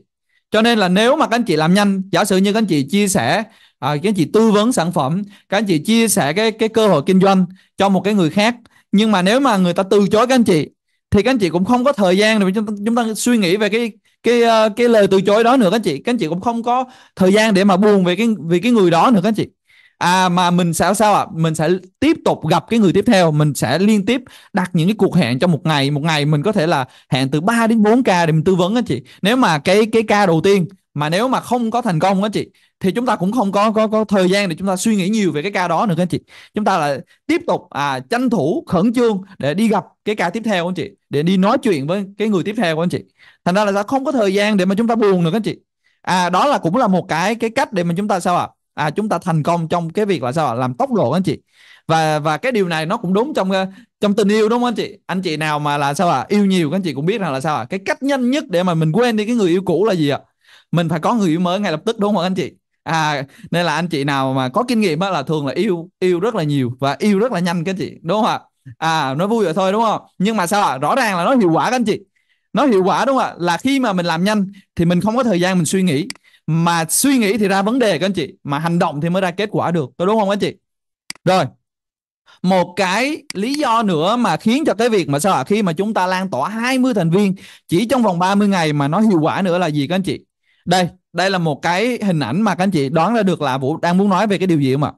cho nên là nếu mà các anh chị làm nhanh giả sử như các anh chị chia sẻ à, các anh chị tư vấn sản phẩm các anh chị chia sẻ cái cái cơ hội kinh doanh cho một cái người khác nhưng mà nếu mà người ta từ chối các anh chị thì các anh chị cũng không có thời gian để chúng ta, chúng ta suy nghĩ về cái cái ờ, cái lời từ chối đó nữa các anh chị các anh chị cũng không có thời gian để mà buồn về cái về cái người đó nữa các anh chị à mà mình sẽ sao ạ à? mình sẽ tiếp tục gặp cái người tiếp theo mình sẽ liên tiếp đặt những cái cuộc hẹn trong một ngày một ngày mình có thể là hẹn từ 3 đến 4 ca để mình tư vấn á chị nếu mà cái cái ca đầu tiên mà nếu mà không có thành công á chị thì chúng ta cũng không có có có thời gian để chúng ta suy nghĩ nhiều về cái ca đó nữa các anh chị chúng ta là tiếp tục à tranh thủ khẩn trương để đi gặp cái ca tiếp theo anh chị để đi nói chuyện với cái người tiếp theo của anh chị thành ra là ta không có thời gian để mà chúng ta buồn nữa các anh chị à đó là cũng là một cái cái cách để mà chúng ta sao ạ à? à, chúng ta thành công trong cái việc là sao ạ làm tốc độ anh chị và và cái điều này nó cũng đúng trong ờ, trong tình yêu đúng không anh chị anh chị nào mà là sao à? yêu nhiều các anh chị cũng biết rằng là sao à? cái cách nhanh nhất để mà mình quên đi cái người yêu cũ là gì ạ à? mình phải có người yêu mới ngay lập tức đúng không anh chị à nên là anh chị nào mà có kinh nghiệm á là thường là yêu yêu rất là nhiều và yêu rất là nhanh các anh chị đúng không ạ à nó vui vậy thôi đúng không nhưng mà sao à? rõ ràng là nó hiệu quả các anh chị nó hiệu quả đúng không ạ là khi mà mình làm nhanh thì mình không có thời gian mình suy nghĩ mà suy nghĩ thì ra vấn đề các anh chị mà hành động thì mới ra kết quả được có đúng không các anh chị rồi một cái lý do nữa mà khiến cho cái việc mà sao ạ khi mà chúng ta lan tỏa 20 thành viên chỉ trong vòng 30 ngày mà nó hiệu quả nữa là gì các anh chị đây đây là một cái hình ảnh mà các anh chị đoán ra được là vũ đang muốn nói về cái điều gì mà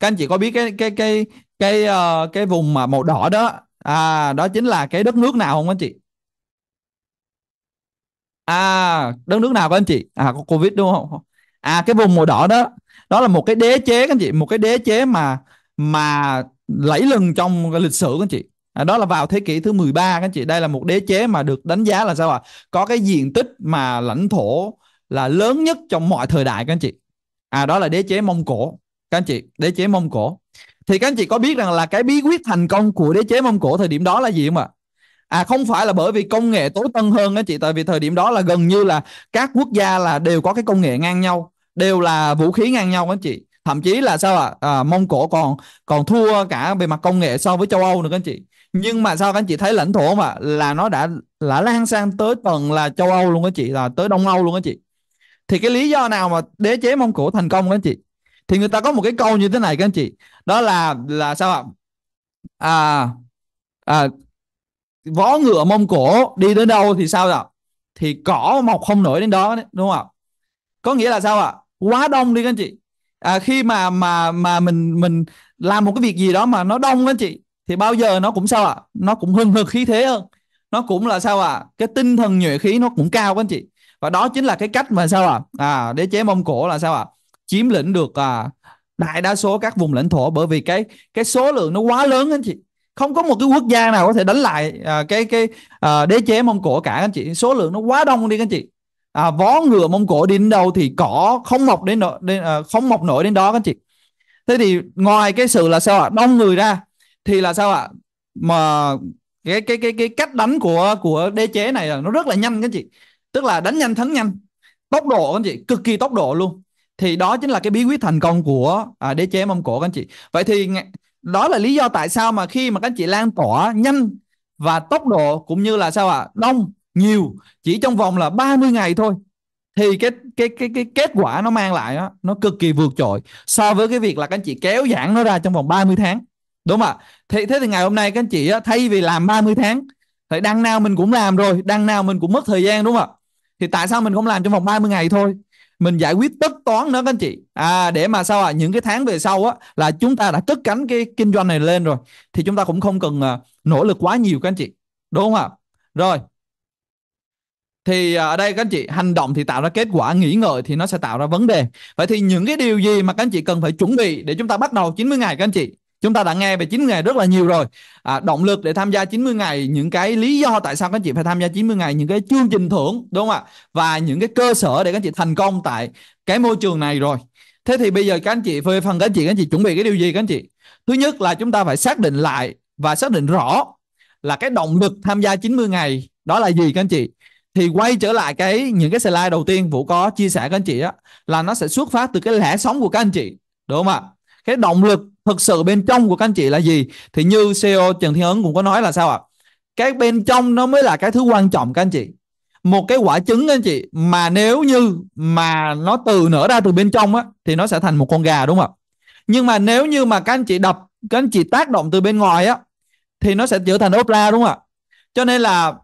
các anh chị có biết cái cái cái cái cái, ờ, uh, cái vùng mà màu đỏ đó à đó chính là cái đất nước nào không anh chị à đất nước nào các anh chị à có covid đúng không à cái vùng màu đỏ đó đó là một cái đế chế các anh chị một cái đế chế mà mà lẫy lừng trong lịch sử các anh chị à, đó là vào thế kỷ thứ 13 các anh chị đây là một đế chế mà được đánh giá là sao ạ à? có cái diện tích mà lãnh thổ là lớn nhất trong mọi thời đại các anh chị à đó là đế chế mông cổ các anh chị đế chế mông cổ thì các anh chị có biết rằng là cái bí quyết thành công của đế chế mông cổ thời điểm đó là gì không ạ à? à không phải là bởi vì công nghệ tối tân hơn đó chị tại vì thời điểm đó là gần như là các quốc gia là đều có cái công nghệ ngang nhau đều là vũ khí ngang nhau đó chị thậm chí là sao ạ à? mông cổ còn còn thua cả về mặt công nghệ so với châu âu nữa các anh chị nhưng mà sao các anh chị thấy lãnh thổ mà là nó đã là lan sang tới tầng là châu âu luôn các chị là tới đông âu luôn các chị thì cái lý do nào mà đế chế mông cổ thành công các anh chị thì người ta có một cái câu như thế này các anh chị đó là là sao ạ à, à vó ngựa mông cổ đi đến đâu thì sao ạ thì cỏ mọc không nổi đến đó đúng không ạ có nghĩa là sao ạ quá đông đi các anh chị à, khi mà mà mà mình mình làm một cái việc gì đó mà nó đông đó chị thì bao giờ nó cũng sao ạ nó cũng hưng hực khí thế hơn nó cũng là sao ạ cái tinh thần nhuệ khí nó cũng cao các anh chị và đó chính là cái cách mà sao ạ à? đế chế mông cổ là sao ạ chiếm lĩnh được à, đại đa số các vùng lãnh thổ bởi vì cái cái số lượng nó quá lớn anh chị không có một cái quốc gia nào có thể đánh lại à, cái cái à, đế chế mông cổ cả anh chị số lượng nó quá đông đi anh chị à, vó ngựa mông cổ đến đâu thì cỏ không mọc đến, nổi, đến à, không mọc nổi đến đó anh chị thế thì ngoài cái sự là sao ạ đông người ra thì là sao ạ mà cái cái cái cái cách đánh của của đế chế này là nó rất là nhanh các anh chị tức là đánh nhanh thắng nhanh tốc độ các anh chị cực kỳ tốc độ luôn thì đó chính là cái bí quyết thành công của à, đế chế mông cổ các anh chị vậy thì đó là lý do tại sao mà khi mà các anh chị lan tỏa nhanh và tốc độ cũng như là sao ạ à? đông nhiều chỉ trong vòng là 30 ngày thôi thì cái cái cái cái kết quả nó mang lại đó, nó cực kỳ vượt trội so với cái việc là các anh chị kéo giãn nó ra trong vòng 30 tháng đúng không ạ thế, thế thì ngày hôm nay các anh chị thay vì làm 30 tháng thì đăng nào mình cũng làm rồi đăng nào mình cũng mất thời gian đúng không ạ thì tại sao mình không làm trong vòng 30 ngày thôi mình giải quyết tất toán nữa các anh chị à để mà sao à những cái tháng về sau á là chúng ta đã cất cánh cái kinh doanh này lên rồi thì chúng ta cũng không cần à, nỗ lực quá nhiều các anh chị đúng không ạ rồi thì à, ở đây các anh chị hành động thì tạo ra kết quả nghĩ ngợi thì nó sẽ tạo ra vấn đề vậy thì những cái điều gì mà các anh chị cần phải chuẩn bị để chúng ta bắt đầu 90 ngày các anh chị chúng ta đã nghe về 90 ngày rất là nhiều rồi à, động lực để tham gia 90 ngày những cái lý do tại sao các chị phải tham gia 90 ngày những cái chương trình thưởng đúng không ạ và những cái cơ sở để các chị thành công tại cái môi trường này rồi thế thì bây giờ các anh chị về phần các anh chị các anh chị chuẩn bị cái điều gì các anh chị thứ nhất là chúng ta phải xác định lại và xác định rõ là cái động lực tham gia 90 ngày đó là gì các anh chị thì quay trở lại cái những cái slide đầu tiên Vũ có chia sẻ các anh chị á là nó sẽ xuất phát từ cái lẽ sống của các anh chị đúng không ạ cái động lực thực sự bên trong của các anh chị là gì thì như CEO Trần Thiên Ấn cũng có nói là sao ạ à? cái bên trong nó mới là cái thứ quan trọng các anh chị một cái quả trứng anh chị mà nếu như mà nó từ nở ra từ bên trong á thì nó sẽ thành một con gà đúng không ạ nhưng mà nếu như mà các anh chị đập các anh chị tác động từ bên ngoài á thì nó sẽ trở thành ốp la đúng không ạ cho nên là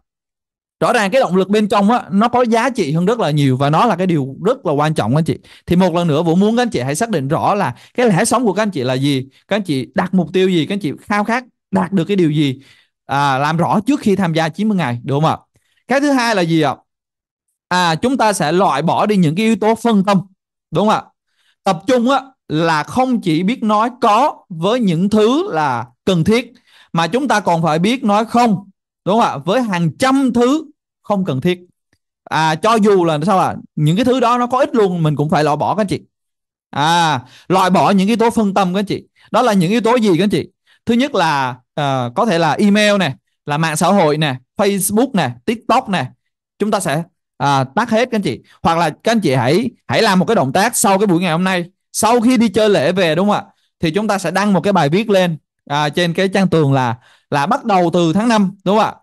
rõ ràng cái động lực bên trong á nó có giá trị hơn rất là nhiều và nó là cái điều rất là quan trọng anh chị thì một lần nữa vũ muốn các anh chị hãy xác định rõ là cái lẽ sống của các anh chị là gì các anh chị đặt mục tiêu gì các anh chị khao khát đạt được cái điều gì à, làm rõ trước khi tham gia 90 ngày đúng không ạ cái thứ hai là gì ạ à chúng ta sẽ loại bỏ đi những cái yếu tố phân tâm đúng không ạ tập trung á là không chỉ biết nói có với những thứ là cần thiết mà chúng ta còn phải biết nói không đúng không ạ với hàng trăm thứ không cần thiết à cho dù là sao à những cái thứ đó nó có ích luôn mình cũng phải loại bỏ các anh chị à loại bỏ những yếu tố phân tâm các anh chị đó là những yếu tố gì các anh chị thứ nhất là uh, có thể là email này là mạng xã hội nè facebook nè tiktok nè chúng ta sẽ uh, tắt hết các anh chị hoặc là các anh chị hãy hãy làm một cái động tác sau cái buổi ngày hôm nay sau khi đi chơi lễ về đúng không ạ thì chúng ta sẽ đăng một cái bài viết lên à, trên cái trang tường là là bắt đầu từ tháng 5 đúng không ạ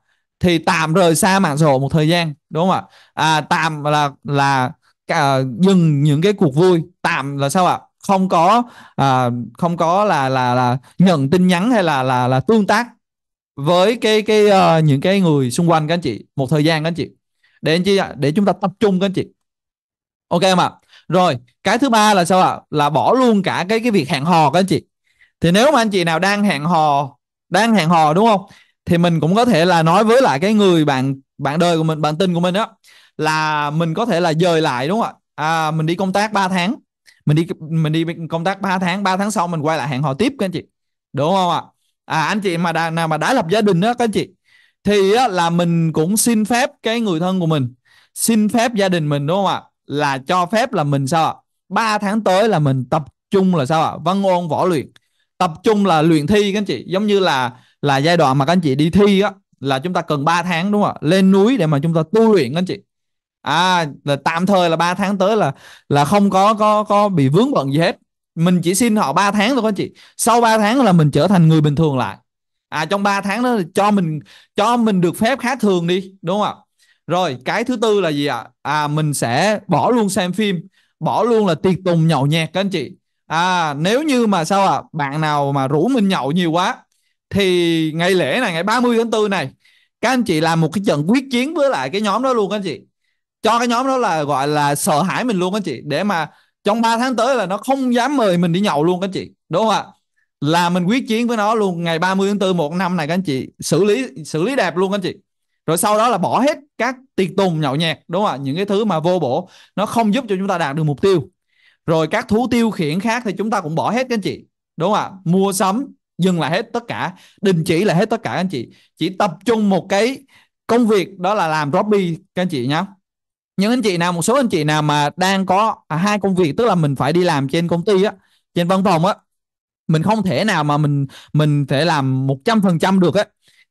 thì tạm rời xa mạng xã hội một thời gian đúng không ạ à, tạm là là à, dừng những cái cuộc vui tạm là sao ạ không có à, không có là là là nhận tin nhắn hay là là là tương tác với cái cái uh, những cái người xung quanh các anh chị một thời gian các anh chị để anh chị để chúng ta tập trung các anh chị ok không ạ rồi cái thứ ba là sao ạ là bỏ luôn cả cái cái việc hẹn hò các anh chị thì nếu mà anh chị nào đang hẹn hò đang hẹn hò đúng không thì mình cũng có thể là nói với lại cái người bạn bạn đời của mình bạn tình của mình đó là mình có thể là dời lại đúng không ạ à, mình đi công tác 3 tháng mình đi mình đi công tác 3 tháng 3 tháng sau mình quay lại hẹn hò tiếp các anh chị đúng không ạ à anh chị mà đã, nào mà đã lập gia đình đó các anh chị thì á, là mình cũng xin phép cái người thân của mình xin phép gia đình mình đúng không ạ là cho phép là mình sao ạ 3 tháng tới là mình tập trung là sao ạ văn ôn võ luyện tập trung là luyện thi các anh chị giống như là là giai đoạn mà các anh chị đi thi á là chúng ta cần 3 tháng đúng không ạ lên núi để mà chúng ta tu luyện các anh chị à là tạm thời là 3 tháng tới là là không có có có bị vướng bận gì hết mình chỉ xin họ 3 tháng thôi các anh chị sau 3 tháng là mình trở thành người bình thường lại à trong 3 tháng đó cho mình cho mình được phép khác thường đi đúng không ạ rồi cái thứ tư là gì ạ à? mình sẽ bỏ luôn xem phim bỏ luôn là tiệc tùng nhậu nhẹt các anh chị à nếu như mà sao ạ à, bạn nào mà rủ mình nhậu nhiều quá thì ngày lễ này ngày 30 tháng 4 này các anh chị làm một cái trận quyết chiến với lại cái nhóm đó luôn các anh chị cho cái nhóm đó là gọi là sợ hãi mình luôn các anh chị để mà trong 3 tháng tới là nó không dám mời mình đi nhậu luôn các anh chị đúng không ạ là mình quyết chiến với nó luôn ngày 30 tháng 4 một năm này các anh chị xử lý xử lý đẹp luôn các anh chị rồi sau đó là bỏ hết các tiệc tùng nhậu nhẹt đúng không ạ những cái thứ mà vô bổ nó không giúp cho chúng ta đạt được mục tiêu rồi các thú tiêu khiển khác thì chúng ta cũng bỏ hết các anh chị đúng không ạ mua sắm dừng lại hết tất cả đình chỉ là hết tất cả các anh chị chỉ tập trung một cái công việc đó là làm Robby các anh chị nhé những anh chị nào một số anh chị nào mà đang có à, hai công việc tức là mình phải đi làm trên công ty á trên văn phòng á mình không thể nào mà mình mình thể làm 100% được á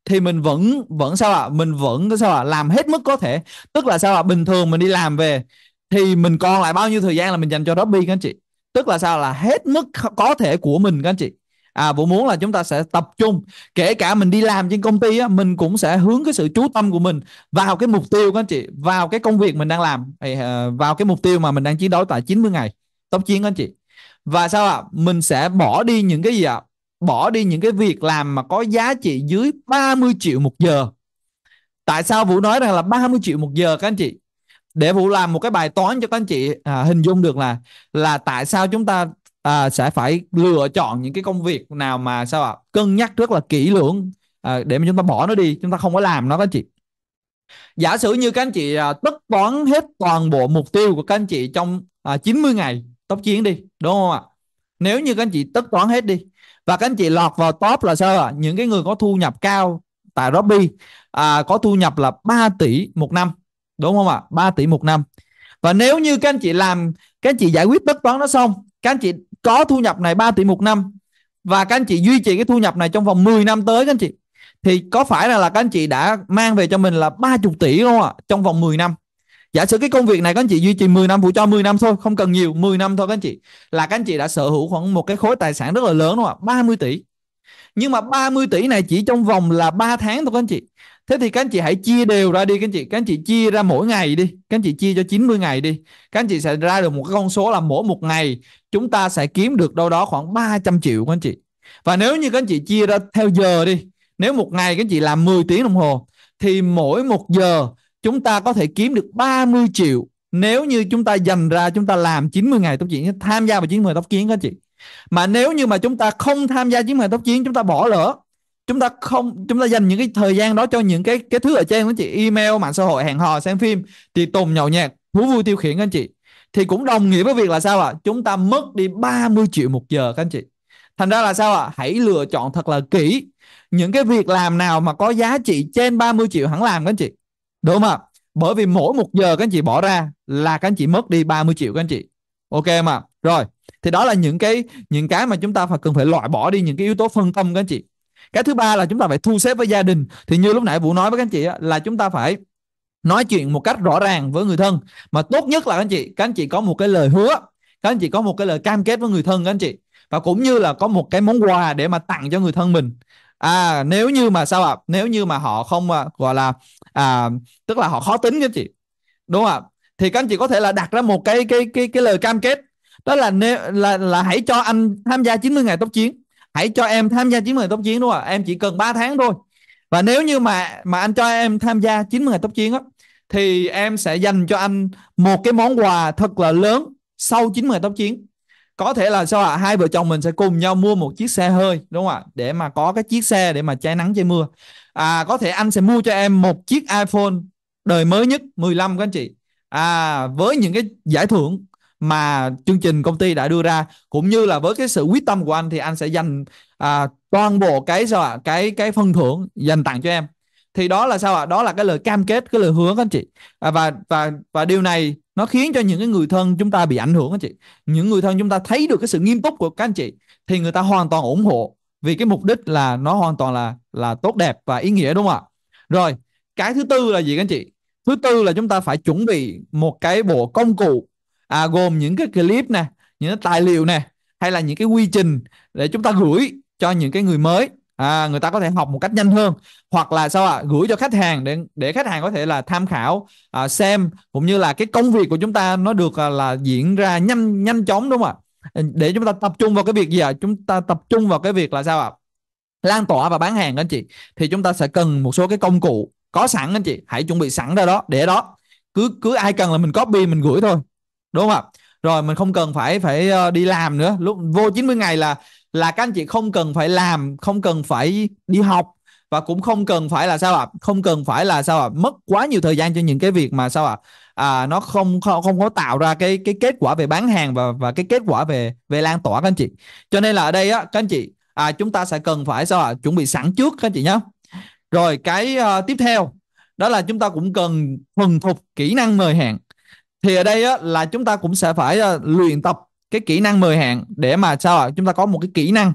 thì mình vẫn vẫn sao ạ à? mình vẫn sao ạ à? làm hết mức có thể tức là sao ạ à? bình thường mình đi làm về thì mình còn lại bao nhiêu thời gian là mình dành cho Robby các anh chị tức là sao là hết mức có thể của mình các anh chị à vũ muốn là chúng ta sẽ tập trung kể cả mình đi làm trên công ty á, mình cũng sẽ hướng cái sự chú tâm của mình vào cái mục tiêu các anh chị vào cái công việc mình đang làm à, vào cái mục tiêu mà mình đang chiến đấu tại 90 ngày tốc chiến các anh chị và sao ạ mình sẽ bỏ đi những cái gì ạ bỏ đi những cái việc làm mà có giá trị dưới 30 triệu một giờ tại sao vũ nói rằng là 30 triệu một giờ các anh chị để vũ làm một cái bài toán cho các anh chị à, hình dung được là là tại sao chúng ta à, sẽ phải lựa chọn những cái công việc nào mà sao ạ à? cân nhắc rất là kỹ lưỡng à, để mà chúng ta bỏ nó đi chúng ta không có làm nó các anh chị giả sử như các anh chị à, tất toán hết toàn bộ mục tiêu của các anh chị trong à, 90 ngày tốc chiến đi đúng không ạ nếu như các anh chị tất toán hết đi và các anh chị lọt vào top là sao ạ à? những cái người có thu nhập cao tại Robby à, có thu nhập là 3 tỷ một năm đúng không ạ à? 3 tỷ một năm và nếu như các anh chị làm các anh chị giải quyết tất toán nó xong các anh chị có thu nhập này 3 tỷ một năm và các anh chị duy trì cái thu nhập này trong vòng 10 năm tới các anh chị thì có phải là, là các anh chị đã mang về cho mình là 30 tỷ không ạ trong vòng 10 năm giả sử cái công việc này các anh chị duy trì 10 năm phụ cho 10 năm thôi không cần nhiều 10 năm thôi các anh chị là các anh chị đã sở hữu khoảng một cái khối tài sản rất là lớn đúng không ạ 30 tỷ nhưng mà 30 tỷ này chỉ trong vòng là 3 tháng thôi các anh chị Thế thì các anh chị hãy chia đều ra đi các anh chị. Các anh chị chia ra mỗi ngày đi. Các anh chị chia cho 90 ngày đi. Các anh chị sẽ ra được một cái con số là mỗi một ngày chúng ta sẽ kiếm được đâu đó khoảng 300 triệu các anh chị. Và nếu như các anh chị chia ra theo giờ đi. Nếu một ngày các anh chị làm 10 tiếng đồng hồ thì mỗi một giờ chúng ta có thể kiếm được 30 triệu nếu như chúng ta dành ra chúng ta làm 90 ngày tốc chiến tham gia vào 90 ngày tốc chiến các anh chị mà nếu như mà chúng ta không tham gia 90 ngày tốc chiến chúng ta bỏ lỡ chúng ta không chúng ta dành những cái thời gian đó cho những cái cái thứ ở trên anh chị email mạng xã hội hẹn hò xem phim thì tùng nhậu nhạc thú vui tiêu khiển anh chị thì cũng đồng nghĩa với việc là sao ạ à? chúng ta mất đi 30 triệu một giờ các anh chị thành ra là sao ạ à? hãy lựa chọn thật là kỹ những cái việc làm nào mà có giá trị trên 30 triệu hẳn làm các anh chị đúng không ạ bởi vì mỗi một giờ các anh chị bỏ ra là các anh chị mất đi 30 triệu các anh chị ok mà rồi thì đó là những cái những cái mà chúng ta phải cần phải loại bỏ đi những cái yếu tố phân tâm các anh chị cái thứ ba là chúng ta phải thu xếp với gia đình thì như lúc nãy vũ nói với các anh chị là chúng ta phải nói chuyện một cách rõ ràng với người thân mà tốt nhất là các anh chị các anh chị có một cái lời hứa các anh chị có một cái lời cam kết với người thân các anh chị và cũng như là có một cái món quà để mà tặng cho người thân mình à nếu như mà sao ạ à? nếu như mà họ không à, gọi là à, tức là họ khó tính các chị đúng không ạ thì các anh chị có thể là đặt ra một cái cái cái cái lời cam kết đó là nếu là là hãy cho anh tham gia 90 ngày tốc chiến hãy cho em tham gia 90 ngày tốc chiến đúng không ạ em chỉ cần 3 tháng thôi và nếu như mà mà anh cho em tham gia 90 ngày tốc chiến á thì em sẽ dành cho anh một cái món quà thật là lớn sau 90 ngày tốc chiến có thể là sao ạ hai vợ chồng mình sẽ cùng nhau mua một chiếc xe hơi đúng không ạ để mà có cái chiếc xe để mà che nắng che mưa à có thể anh sẽ mua cho em một chiếc iPhone đời mới nhất 15 các anh chị à với những cái giải thưởng mà chương trình công ty đã đưa ra cũng như là với cái sự quyết tâm của anh thì anh sẽ dành à, toàn bộ cái sao ạ cái cái phần thưởng dành tặng cho em thì đó là sao ạ đó là cái lời cam kết cái lời hứa các anh chị à, và và và điều này nó khiến cho những cái người thân chúng ta bị ảnh hưởng anh chị những người thân chúng ta thấy được cái sự nghiêm túc của các anh chị thì người ta hoàn toàn ủng hộ vì cái mục đích là nó hoàn toàn là là tốt đẹp và ý nghĩa đúng không ạ rồi cái thứ tư là gì các anh chị thứ tư là chúng ta phải chuẩn bị một cái bộ công cụ à, gồm những cái clip nè những cái tài liệu nè hay là những cái quy trình để chúng ta gửi cho những cái người mới à, người ta có thể học một cách nhanh hơn hoặc là sao ạ à, gửi cho khách hàng để để khách hàng có thể là tham khảo à, xem cũng như là cái công việc của chúng ta nó được à, là diễn ra nhanh nhanh chóng đúng không ạ ờ, để chúng ta tập trung vào cái việc gì ạ à? chúng ta tập trung vào cái việc là sao ạ à? lan tỏa và bán hàng anh chị thì chúng ta sẽ cần một số cái công cụ có sẵn anh chị hãy chuẩn bị sẵn ra đó để đó cứ cứ ai cần là mình copy mình gửi thôi đúng không ạ rồi mình không cần phải phải ờ, đi làm nữa lúc vô 90 ngày là là các anh chị không cần phải làm không cần phải đi học và cũng không cần phải là sao ạ không cần phải là sao ạ mất quá nhiều thời gian cho những cái việc mà sao ạ à? nó không không không có tạo ra cái cái kết quả về bán hàng và và cái kết quả về về lan tỏa các anh chị cho nên là ở đây á các anh chị à chúng ta sẽ cần phải sao ạ chuẩn bị sẵn trước các anh chị nhé rồi cái uh, tiếp theo đó là chúng ta cũng cần thuần thục kỹ năng mời hàng thì ở đây á, là chúng ta cũng sẽ phải uh, luyện tập cái kỹ năng 10 hạng để mà sao ạ chúng ta có một cái kỹ năng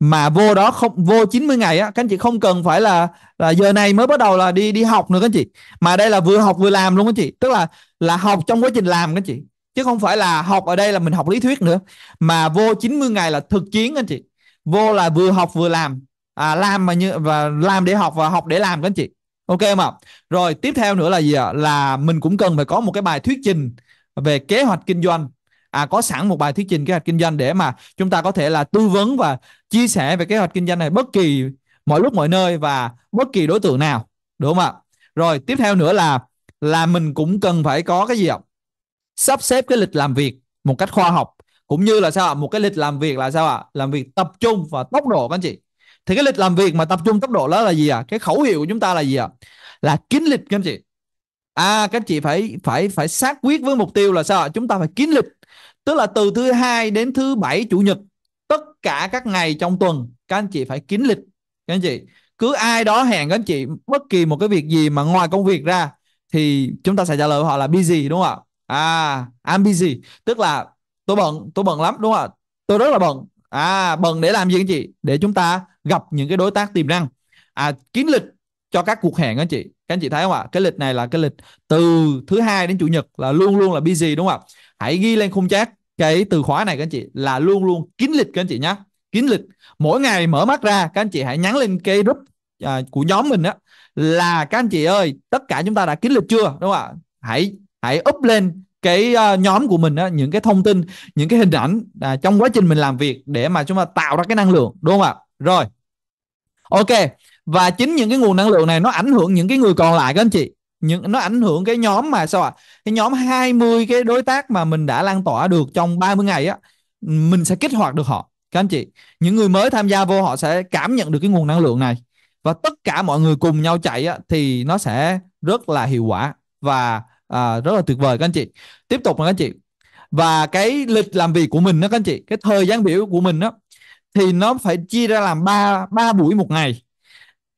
mà vô đó không vô 90 ngày á các anh chị không cần phải là là giờ này mới bắt đầu là đi đi học nữa các anh chị mà đây là vừa học vừa làm luôn các anh chị tức là là học trong quá trình làm các anh chị chứ không phải là học ở đây là mình học lý thuyết nữa mà vô 90 ngày là thực chiến các anh chị vô là vừa học vừa làm à, làm mà như và làm để học và học để làm các anh chị ok em ạ rồi tiếp theo nữa là gì ạ là mình cũng cần phải có một cái bài thuyết trình về kế hoạch kinh doanh à có sẵn một bài thuyết trình kế hoạch kinh doanh để mà chúng ta có thể là tư vấn và chia sẻ về kế hoạch kinh doanh này bất kỳ mọi lúc mọi nơi và bất kỳ đối tượng nào đúng không ạ rồi tiếp theo nữa là là mình cũng cần phải có cái gì ạ sắp xếp cái lịch làm việc một cách khoa học cũng như là sao ạ một cái lịch làm việc là sao ạ làm việc tập trung và tốc độ các anh chị thì cái lịch làm việc mà tập trung tốc độ đó là gì à cái khẩu hiệu của chúng ta là gì à là kín lịch các anh chị à các anh chị phải phải phải xác quyết với mục tiêu là sao chúng ta phải kín lịch tức là từ thứ hai đến thứ bảy chủ nhật tất cả các ngày trong tuần các anh chị phải kín lịch các anh chị cứ ai đó hẹn các anh chị bất kỳ một cái việc gì mà ngoài công việc ra thì chúng ta sẽ trả lời họ là busy đúng không ạ à I'm busy tức là tôi bận tôi bận lắm đúng không ạ tôi rất là bận à bận để làm gì các anh chị để chúng ta gặp những cái đối tác tiềm năng à, kiến lịch cho các cuộc hẹn anh chị các anh chị thấy không ạ cái lịch này là cái lịch từ thứ hai đến chủ nhật là luôn luôn là busy đúng không ạ hãy ghi lên khung chat cái từ khóa này các anh chị là luôn luôn kín lịch các anh chị nhé kín lịch mỗi ngày mở mắt ra các anh chị hãy nhắn lên cái group à, của nhóm mình á là các anh chị ơi tất cả chúng ta đã kín lịch chưa đúng không ạ hãy hãy up lên cái uh, nhóm của mình á, những cái thông tin những cái hình ảnh à, trong quá trình mình làm việc để mà chúng ta tạo ra cái năng lượng đúng không ạ rồi ok và chính những cái nguồn năng lượng này nó ảnh hưởng những cái người còn lại các anh chị những nó ảnh hưởng cái nhóm mà sao ạ cái nhóm 20 cái đối tác mà mình đã lan tỏa được trong 30 ngày á mình sẽ kích hoạt được họ các anh chị những người mới tham gia vô họ sẽ cảm nhận được cái nguồn năng lượng này và tất cả mọi người cùng nhau chạy á, thì nó sẽ rất là hiệu quả và à, rất là tuyệt vời các anh chị tiếp tục là các anh chị và cái lịch làm việc của mình đó các anh chị cái thời gian biểu của mình đó thì nó phải chia ra làm ba ba buổi một ngày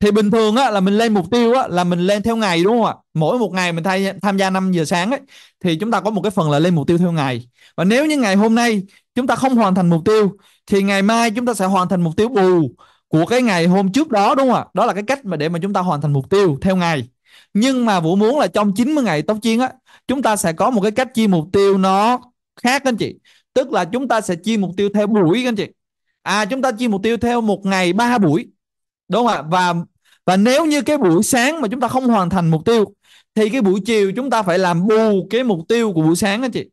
thì bình thường á là mình lên mục tiêu á là mình lên theo ngày đúng không ạ mỗi một ngày mình thay, tham gia 5 giờ sáng ấy thì chúng ta có một cái phần là lên mục tiêu theo ngày và nếu như ngày hôm nay chúng ta không hoàn thành mục tiêu thì ngày mai chúng ta sẽ hoàn thành mục tiêu bù của cái ngày hôm trước đó đúng không ạ đó là cái cách mà để mà chúng ta hoàn thành mục tiêu theo ngày nhưng mà vũ muốn là trong 90 ngày tốc chiến á chúng ta sẽ có một cái cách chia mục tiêu nó khác anh chị tức là chúng ta sẽ chia mục tiêu theo buổi anh chị à chúng ta chia mục tiêu theo một ngày ba buổi đúng không ạ và và nếu như cái buổi sáng mà chúng ta không hoàn thành mục tiêu thì cái buổi chiều chúng ta phải làm bù cái mục tiêu của buổi sáng đó chị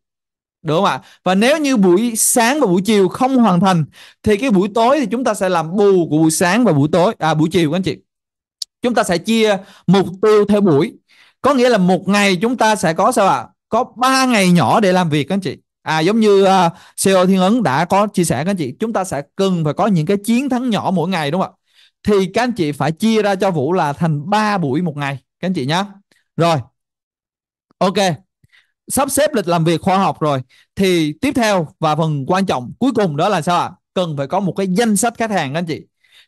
đúng không ạ và nếu như buổi sáng và buổi chiều không hoàn thành thì cái buổi tối thì chúng ta sẽ làm bù của buổi sáng và buổi tối à buổi chiều các anh chị chúng ta sẽ chia mục tiêu theo buổi có nghĩa là một ngày chúng ta sẽ có sao ạ à? có ba ngày nhỏ để làm việc các anh chị à giống như uh, à, CEO Thiên Ấn đã có chia sẻ các anh chị chúng ta sẽ cần phải có những cái chiến thắng nhỏ mỗi ngày đúng không ạ thì các anh chị phải chia ra cho Vũ là thành 3 buổi một ngày các anh chị nhé rồi ok sắp xếp lịch làm việc khoa học rồi thì tiếp theo và phần quan trọng cuối cùng đó là sao ạ cần phải có một cái danh sách khách hàng các anh chị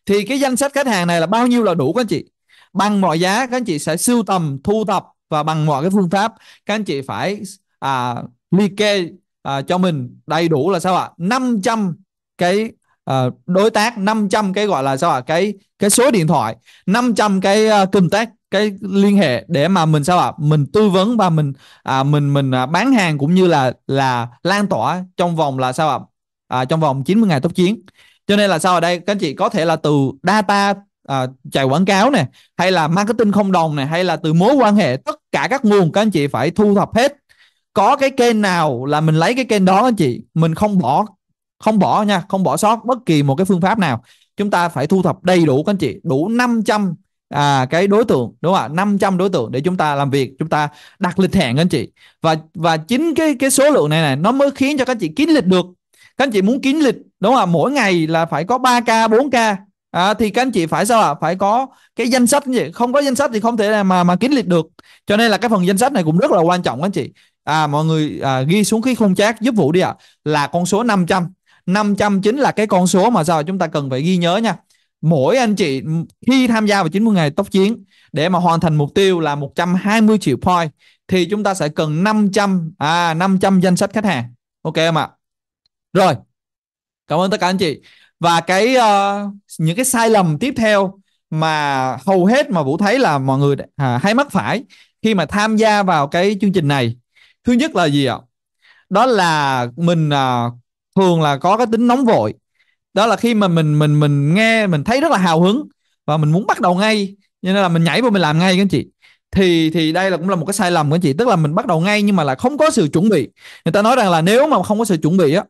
thì cái danh sách khách hàng này là bao nhiêu là đủ các anh chị bằng mọi giá các anh chị sẽ sưu tầm thu thập và bằng mọi cái phương pháp các anh chị phải à, liệt kê à, cho mình đầy đủ là sao ạ? À? 500 cái à, đối tác, 500 cái gọi là sao ạ? Cái cái số điện thoại, 500 cái uh, tương tác cái liên hệ để mà mình sao ạ mình tư vấn và mình à, mình mình à, bán hàng cũng như là là lan tỏa trong vòng là sao ạ à? trong vòng 90 ngày tốt chiến cho nên là sao ở đây các anh chị có thể là từ data à, chạy quảng cáo này hay là marketing không đồng này hay là từ mối quan hệ tất cả các nguồn các anh chị phải thu thập hết có cái kênh nào là mình lấy cái kênh đó anh chị mình không bỏ không bỏ nha không bỏ sót bất kỳ một cái phương pháp nào chúng ta phải thu thập đầy đủ các anh chị đủ 500 à, cái đối tượng đúng không ạ 500 đối tượng để chúng ta làm việc chúng ta đặt lịch hẹn các anh chị và và chính cái cái số lượng này này nó mới khiến cho các anh chị kín lịch được các anh chị muốn kín lịch đúng không ạ mỗi ngày là phải có 3k 4k à, thì các anh chị phải sao ạ à? phải có cái danh sách gì không có danh sách thì không thể là mà mà kín lịch được cho nên là cái phần danh sách này cũng rất là quan trọng các anh chị à mọi người à, ghi xuống cái khung chat giúp vũ đi ạ à, là con số 500 500 chính là cái con số mà sao chúng ta cần phải ghi nhớ nha mỗi anh chị khi tham gia vào 90 ngày tốc chiến để mà hoàn thành mục tiêu là 120 triệu point thì chúng ta sẽ cần 500 à 500 danh sách khách hàng ok em ạ rồi cảm ơn tất cả anh chị và cái uh, những cái sai lầm tiếp theo mà hầu hết mà vũ thấy là mọi người à, hay mắc phải khi mà tham gia vào cái chương trình này thứ nhất là gì ạ đó là mình à, thường là có cái tính nóng vội đó là khi mà mình mình mình nghe mình thấy rất là hào hứng và mình muốn bắt đầu ngay cho nên là mình nhảy vô mình làm ngay các anh chị thì thì đây là cũng là một cái sai lầm các anh chị tức là mình bắt đầu ngay nhưng mà là không có sự chuẩn bị người ta nói rằng là nếu mà không có sự chuẩn bị á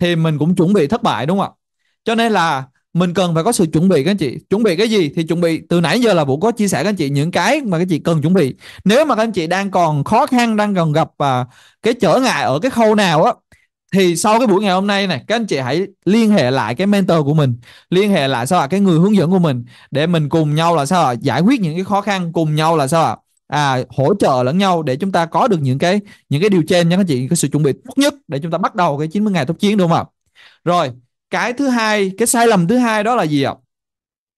thì mình cũng chuẩn bị thất bại đúng không ạ cho nên là mình cần phải có sự chuẩn bị các anh chị chuẩn bị cái gì thì chuẩn bị từ nãy giờ là vũ có chia sẻ các anh chị những cái mà các anh chị cần chuẩn bị nếu mà các anh chị đang còn khó khăn đang còn gặp à, cái trở ngại ở cái khâu nào á thì sau cái buổi ngày hôm nay này các anh chị hãy liên hệ lại cái mentor của mình liên hệ lại sao ạ cái người hướng dẫn của mình để mình cùng nhau là sao ạ giải quyết những cái khó khăn cùng nhau là sao ạ à? hỗ trợ lẫn nhau để chúng ta có được những cái những cái điều trên nha các anh chị cái sự chuẩn bị tốt nhất để chúng ta bắt đầu cái 90 ngày tốt chiến đúng không ạ rồi cái thứ hai cái sai lầm thứ hai đó là gì ạ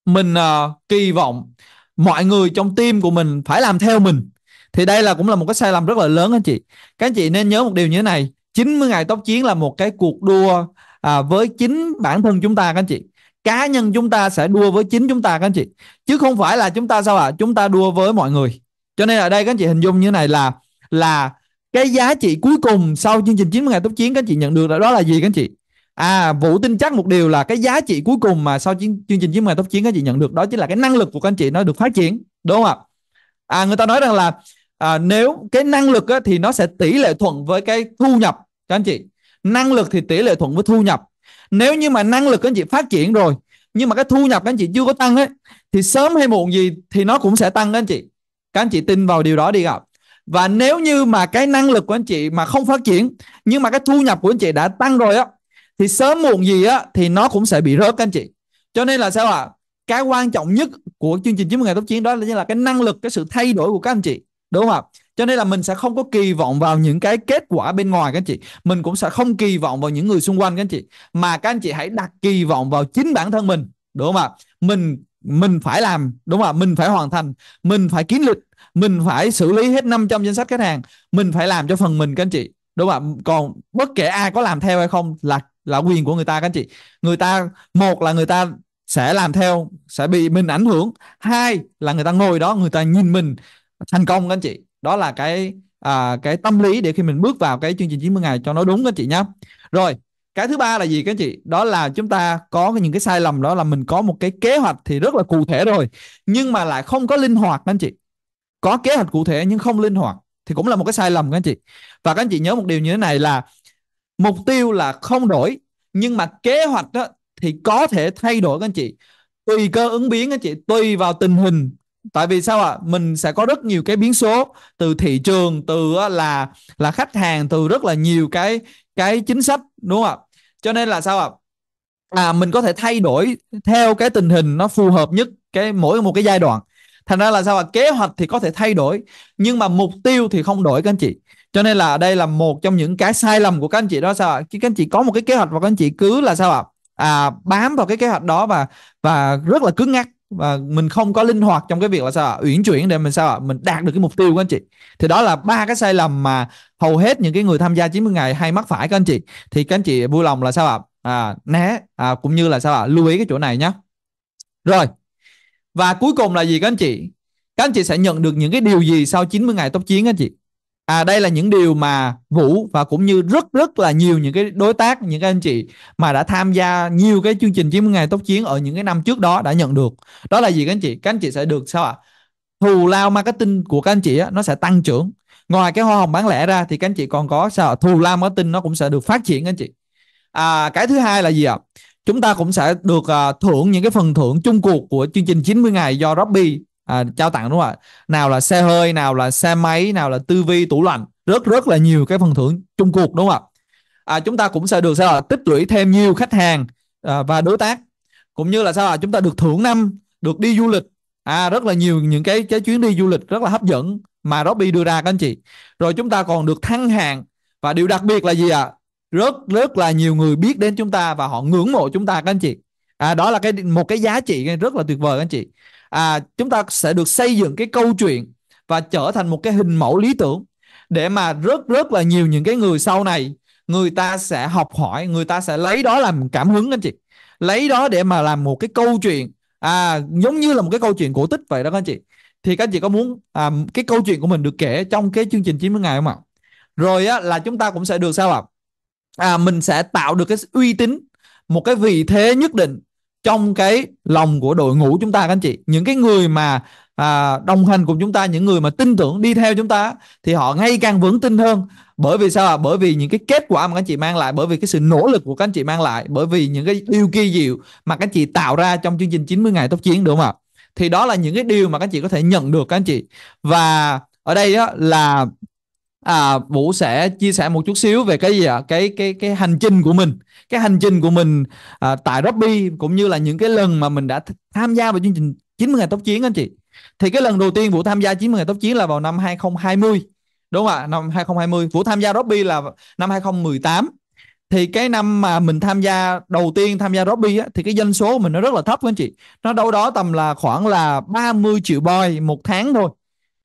mình uh, kỳ vọng mọi người trong team của mình phải làm theo mình thì đây là cũng là một cái sai lầm rất là lớn anh chị các anh chị nên nhớ một điều như thế này 90 ngày tốc chiến là một cái cuộc đua à, với chính bản thân chúng ta các anh chị cá nhân chúng ta sẽ đua với chính chúng ta các anh chị chứ không phải là chúng ta sao ạ chúng ta đua với mọi người cho nên ở đây các anh chị hình dung như thế này là là cái giá trị cuối cùng sau chương trình 90 ngày tốc chiến các anh chị nhận được là đó là gì các anh chị à vũ tin chắc một điều là cái giá trị cuối cùng mà sau chương, chương trình chiến mài tốc chiến các chị nhận được đó chính là cái năng lực của các anh chị nó được phát triển đúng không ạ à người ta nói rằng là à, nếu cái năng lực á, thì nó sẽ tỷ lệ thuận với cái thu nhập các anh chị năng lực thì tỷ lệ thuận với thu nhập nếu như mà năng lực các anh chị phát triển rồi nhưng mà cái thu nhập các anh chị chưa có tăng ấy thì sớm hay muộn gì thì nó cũng sẽ tăng các anh chị các anh chị tin vào điều đó đi gặp và nếu như mà cái năng lực của anh chị mà không phát triển nhưng mà cái thu nhập của anh chị đã tăng rồi á thì sớm muộn gì á thì nó cũng sẽ bị rớt các anh chị cho nên là sao ạ à? cái quan trọng nhất của chương trình 90 ngày tốt chiến đó là như là cái năng lực cái sự thay đổi của các anh chị đúng không ạ cho nên là mình sẽ không có kỳ vọng vào những cái kết quả bên ngoài các anh chị mình cũng sẽ không kỳ vọng vào những người xung quanh các anh chị mà các anh chị hãy đặt kỳ vọng vào chính bản thân mình đúng không ạ mình mình phải làm đúng không ạ mình phải hoàn thành mình phải kiến lịch mình phải xử lý hết 500 danh sách khách hàng mình phải làm cho phần mình các anh chị đúng không ạ còn bất kể ai có làm theo hay không là là quyền của người ta các anh chị người ta một là người ta sẽ làm theo sẽ bị mình ảnh hưởng hai là người ta ngồi đó người ta nhìn mình thành công các anh chị đó là cái à, cái tâm lý để khi mình bước vào cái chương trình 90 ngày cho nó đúng các anh chị nhé rồi cái thứ ba là gì các anh chị đó là chúng ta có những cái sai lầm đó là mình có một cái kế hoạch thì rất là cụ thể rồi nhưng mà lại không có linh hoạt các anh chị có kế hoạch cụ thể nhưng không linh hoạt thì cũng là một cái sai lầm các anh chị và các anh chị nhớ một điều như thế này là mục tiêu là không đổi nhưng mà kế hoạch đó thì có thể thay đổi các anh chị tùy cơ ứng biến các anh chị tùy vào tình hình tại vì sao ạ à? mình sẽ có rất nhiều cái biến số từ thị trường từ là là khách hàng từ rất là nhiều cái cái chính sách đúng không ạ cho nên là sao ạ à? à mình có thể thay đổi theo cái tình hình nó phù hợp nhất cái mỗi một cái giai đoạn thành ra là sao ạ à? kế hoạch thì có thể thay đổi nhưng mà mục tiêu thì không đổi các anh chị cho nên là đây là một trong những cái sai lầm của các anh chị đó sao ạ các anh chị có một cái kế hoạch và các anh chị cứ là sao ạ à, bám vào cái kế hoạch đó và và rất là cứng ngắc và mình không có linh hoạt trong cái việc là sao ạ uyển chuyển để mình sao ạ mình đạt được cái mục tiêu của anh chị thì đó là ba cái sai lầm mà hầu hết những cái người tham gia 90 ngày hay mắc phải các anh chị thì các anh chị vui lòng là sao ạ à, né à, cũng như là sao ạ lưu ý cái chỗ này nhé rồi và cuối cùng là gì các anh chị các anh chị sẽ nhận được những cái điều gì sau 90 ngày tốc chiến các anh chị à đây là những điều mà vũ và cũng như rất rất là nhiều những cái đối tác những cái anh chị mà đã tham gia nhiều cái chương trình 90 ngày tốt chiến ở những cái năm trước đó đã nhận được đó là gì các anh chị các anh chị sẽ được sao ạ thù lao marketing của các anh chị á, nó sẽ tăng trưởng ngoài cái hoa hồng bán lẻ ra thì các anh chị còn có sao à? thù lao marketing nó cũng sẽ được phát triển các anh chị à cái thứ hai là gì ạ chúng ta cũng sẽ được uh, thưởng những cái phần thưởng chung cuộc của chương trình 90 ngày do Robbie à, trao tặng đúng không ạ nào là xe hơi nào là xe máy nào là tivi tủ lạnh rất rất là nhiều cái phần thưởng chung cuộc đúng không ạ à, chúng ta cũng sẽ được sao là tích lũy thêm nhiều khách hàng à, và đối tác cũng như là sao là chúng ta được thưởng năm được đi du lịch à rất là nhiều những cái cái chuyến đi du lịch rất là hấp dẫn mà Robby đưa ra các anh chị rồi chúng ta còn được thăng hạng và điều đặc biệt là gì ạ à? rất rất là nhiều người biết đến chúng ta và họ ngưỡng mộ chúng ta các anh chị à đó là cái một cái giá trị rất là tuyệt vời các anh chị à, chúng ta sẽ được xây dựng cái câu chuyện và trở thành một cái hình mẫu lý tưởng để mà rất rất là nhiều những cái người sau này người ta sẽ học hỏi người ta sẽ lấy đó làm cảm hứng anh chị lấy đó để mà làm một cái câu chuyện à giống như là một cái câu chuyện cổ tích vậy đó anh chị thì các anh chị có muốn à, cái câu chuyện của mình được kể trong cái chương trình 90 ngày không ạ rồi á, là chúng ta cũng sẽ được sao ạ à? à, mình sẽ tạo được cái uy tín một cái vị thế nhất định trong cái lòng của đội ngũ chúng ta các anh chị những cái người mà à, đồng hành cùng chúng ta những người mà tin tưởng đi theo chúng ta thì họ ngày càng vững tin hơn bởi vì sao à? bởi vì những cái kết quả mà các anh chị mang lại bởi vì cái sự nỗ lực của các anh chị mang lại bởi vì những cái điều kỳ diệu mà các anh chị tạo ra trong chương trình 90 ngày tốc chiến đúng không ạ thì đó là những cái điều mà các anh chị có thể nhận được các anh chị và ở đây đó là à, Vũ sẽ chia sẻ một chút xíu về cái gì ạ? Cái cái cái hành trình của mình, cái hành trình của mình à, tại Robby cũng như là những cái lần mà mình đã tham gia vào chương trình 90 ngày tốc chiến anh chị. Thì cái lần đầu tiên Vũ tham gia 90 ngày tốc chiến là vào năm 2020. Đúng không ạ? Năm 2020, Vũ tham gia Robby là năm 2018. Thì cái năm mà mình tham gia đầu tiên tham gia Robby á, thì cái doanh số của mình nó rất là thấp anh chị. Nó đâu đó tầm là khoảng là 30 triệu boy một tháng thôi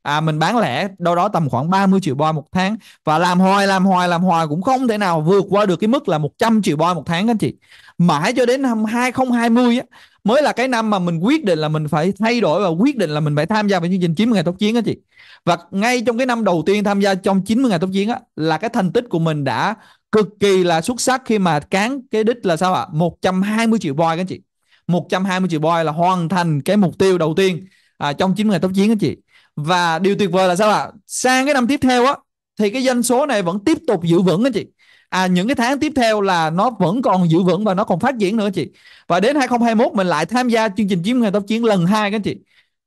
à, mình bán lẻ đâu đó tầm khoảng 30 triệu boy một tháng và làm hoài làm hoài làm hoài cũng không thể nào vượt qua được cái mức là 100 triệu boy một tháng anh chị mãi cho đến năm 2020 á, mới là cái năm mà mình quyết định là mình phải thay đổi và quyết định là mình phải tham gia vào chương trình 90 ngày tốc chiến đó chị và ngay trong cái năm đầu tiên tham gia trong 90 ngày tốc chiến á, là cái thành tích của mình đã cực kỳ là xuất sắc khi mà cán cái đích là sao ạ à? 120 triệu boy các chị 120 triệu boy là hoàn thành cái mục tiêu đầu tiên à, trong 90 ngày tốc chiến các chị và điều tuyệt vời là sao ạ sang cái năm tiếp theo á thì cái doanh số này vẫn tiếp tục giữ vững anh chị à những cái tháng tiếp theo là nó vẫn còn giữ vững và nó còn phát triển nữa chị và đến 2021 mình lại tham gia chương trình chiếm ngày tốc chiến lần hai các chị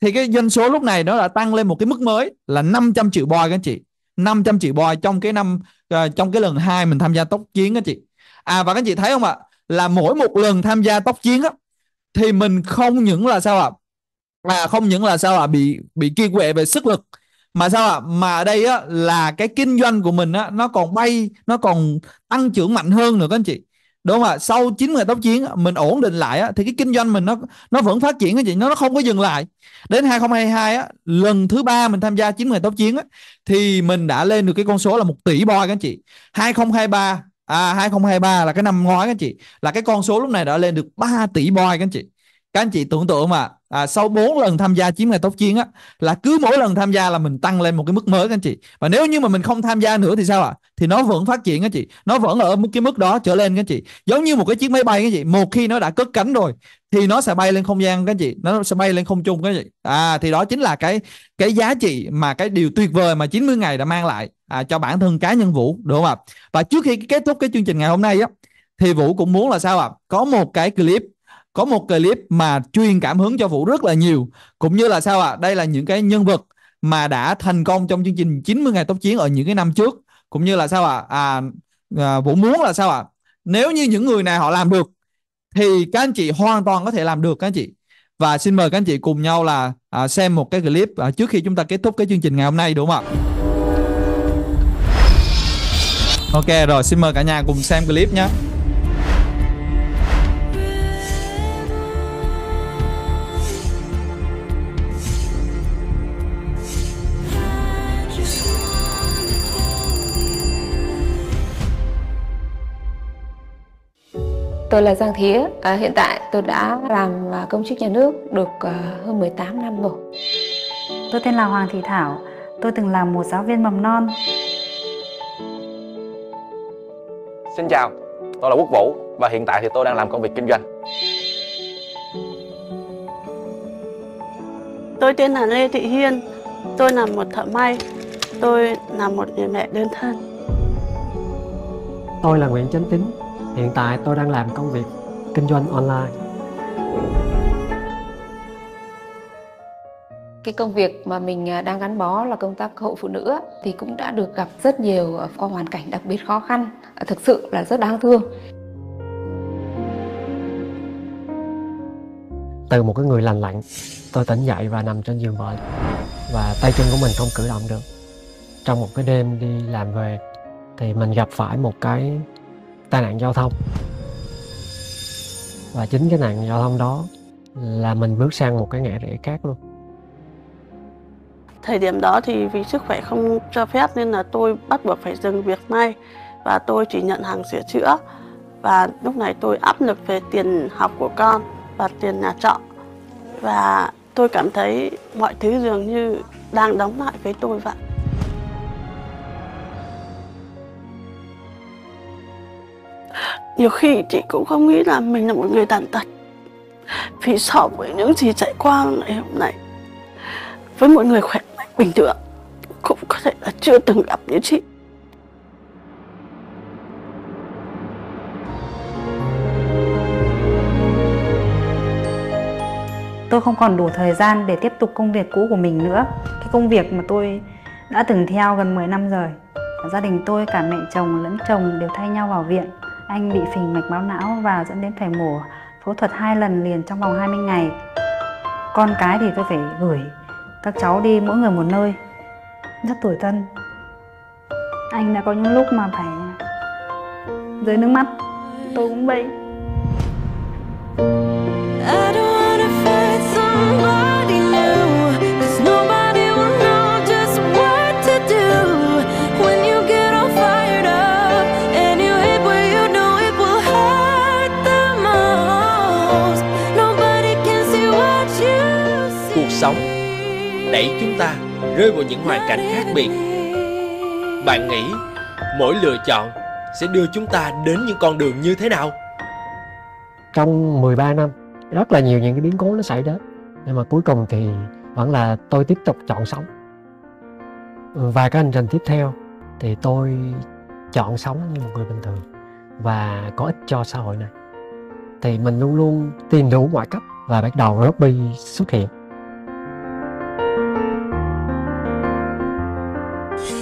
thì cái doanh số lúc này nó đã tăng lên một cái mức mới là 500 triệu boy các chị 500 triệu boy trong cái năm uh, trong cái lần hai mình tham gia tốc chiến các chị à và các chị thấy không ạ là mỗi một lần tham gia tốc chiến á thì mình không những là sao ạ mà không những là sao ạ bị bị kiệt quệ về sức lực mà sao ạ à? mà đây á là cái kinh doanh của mình á nó còn bay nó còn tăng trưởng mạnh hơn nữa các anh chị đúng không ạ sau 9 ngày tốc chiến mình ổn định lại á, thì cái kinh doanh mình nó nó vẫn phát triển các chị nó nó không có dừng lại đến 2022 á lần thứ ba mình tham gia 9 ngày tốc chiến á, thì mình đã lên được cái con số là một tỷ boy các anh chị 2023 à 2023 là cái năm ngoái các anh chị là cái con số lúc này đã lên được 3 tỷ boy các anh chị các anh chị tưởng tượng mà à, sau 4 lần tham gia chiếm ngày tốt chiến á là cứ mỗi lần tham gia là mình tăng lên một cái mức mới các anh chị và nếu như mà mình không tham gia nữa thì sao ạ à? thì nó vẫn phát triển các chị nó vẫn ở một cái mức đó trở lên các chị giống như một cái chiếc máy bay các chị một khi nó đã cất cánh rồi thì nó sẽ bay lên không gian các chị nó sẽ bay lên không trung các chị à thì đó chính là cái cái giá trị mà cái điều tuyệt vời mà 90 ngày đã mang lại à, cho bản thân cá nhân vũ đúng không ạ và trước khi kết thúc cái chương trình ngày hôm nay á thì vũ cũng muốn là sao ạ à? có một cái clip có một clip mà truyền cảm hứng cho Vũ rất là nhiều cũng như là sao ạ à? đây là những cái nhân vật mà đã thành công trong chương trình 90 ngày tốc chiến ở những cái năm trước cũng như là sao ạ à? à, à Vũ muốn là sao ạ à? nếu như những người này họ làm được thì các anh chị hoàn toàn có thể làm được các anh chị và xin mời các anh chị cùng nhau là à, xem một cái clip à, trước khi chúng ta kết thúc cái chương trình ngày hôm nay đúng không ạ Ok rồi xin mời cả nhà cùng xem clip nhé Tôi là Giang Thía, à, hiện tại tôi đã làm à, công chức nhà nước được uh, hơn 18 năm rồi. Tôi tên là Hoàng Thị Thảo, tôi từng làm một giáo viên mầm non. Xin chào, tôi là Quốc Vũ và hiện tại thì tôi đang làm công việc kinh doanh. Tôi tên là Lê Thị Hiên, tôi là một thợ may, tôi là một người mẹ đơn thân. Tôi là Nguyễn Chánh Tính, Hiện tại tôi đang làm công việc kinh doanh online. Cái công việc mà mình à, đang gắn bó là công tác hội phụ nữ thì cũng đã được gặp rất nhiều có à, hoàn cảnh đặc biệt khó khăn, à, thực sự là rất đáng thương. Từ một cái người lành lạnh, tôi tỉnh dậy và nằm trên giường bệnh và tay chân của mình không cử động được. Trong một cái đêm đi làm về thì mình gặp phải một cái tai nạn giao thông và chính cái nạn giao thông đó là mình bước sang một cái ngã rẽ khác luôn thời điểm đó thì vì sức khỏe không cho phép nên là tôi bắt buộc phải dừng việc may và tôi chỉ nhận hàng sửa chữa và lúc này tôi áp lực về tiền học của con và tiền nhà trọ và tôi cảm thấy mọi thứ dường như đang đóng lại với tôi vậy Nhiều khi chị cũng không nghĩ là mình là một người tàn tật Vì so với những gì trải qua ngày hôm nay Với một người khỏe mạnh bình thường Cũng có thể là chưa từng gặp như chị Tôi không còn đủ thời gian để tiếp tục công việc cũ của mình nữa Cái công việc mà tôi đã từng theo gần 10 năm rồi Gia đình tôi cả mẹ chồng lẫn chồng đều thay nhau vào viện anh bị phình mạch máu não và dẫn đến phải mổ phẫu thuật hai lần liền trong vòng 20 ngày. Con cái thì tôi phải gửi các cháu đi mỗi người một nơi. Rất tủi thân. Anh đã có những lúc mà phải rơi nước mắt. Tôi cũng vậy. đẩy chúng ta rơi vào những hoàn cảnh khác biệt bạn nghĩ mỗi lựa chọn sẽ đưa chúng ta đến những con đường như thế nào trong 13 năm rất là nhiều những cái biến cố nó xảy đến nhưng mà cuối cùng thì vẫn là tôi tiếp tục chọn sống và cái hành trình tiếp theo thì tôi chọn sống như một người bình thường và có ích cho xã hội này thì mình luôn luôn tìm đủ mọi cách và bắt đầu Robby xuất hiện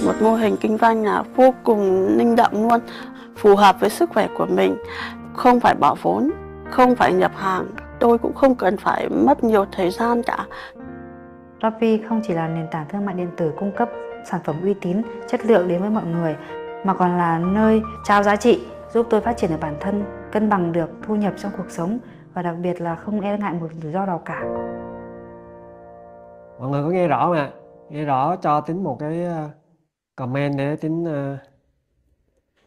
một mô hình kinh doanh là vô cùng linh động luôn phù hợp với sức khỏe của mình không phải bỏ vốn không phải nhập hàng tôi cũng không cần phải mất nhiều thời gian cả Shopee không chỉ là nền tảng thương mại điện tử cung cấp sản phẩm uy tín, chất lượng đến với mọi người mà còn là nơi trao giá trị giúp tôi phát triển được bản thân, cân bằng được thu nhập trong cuộc sống và đặc biệt là không e ngại một rủi ro nào cả. Mọi người có nghe rõ không ạ? nghe rõ cho tính một cái comment để tính uh,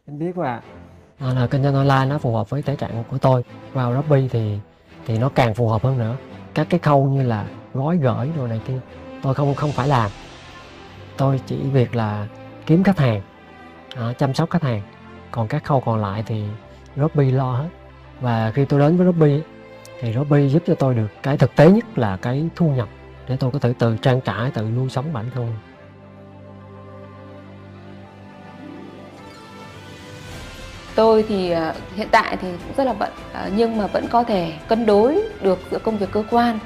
tính biết quá à. là kinh doanh online nó phù hợp với thể trạng của tôi vào Robby thì thì nó càng phù hợp hơn nữa các cái khâu như là gói gửi đồ này kia tôi không không phải làm tôi chỉ việc là kiếm khách hàng à, chăm sóc khách hàng còn các khâu còn lại thì Robby lo hết và khi tôi đến với Robby thì Robby giúp cho tôi được cái thực tế nhất là cái thu nhập để tôi có thể tự trang trải tự nuôi sống bản thân tôi thì ờ, hiện tại thì cũng rất là bận ờ, nhưng mà vẫn có thể cân đối được giữa công việc cơ quan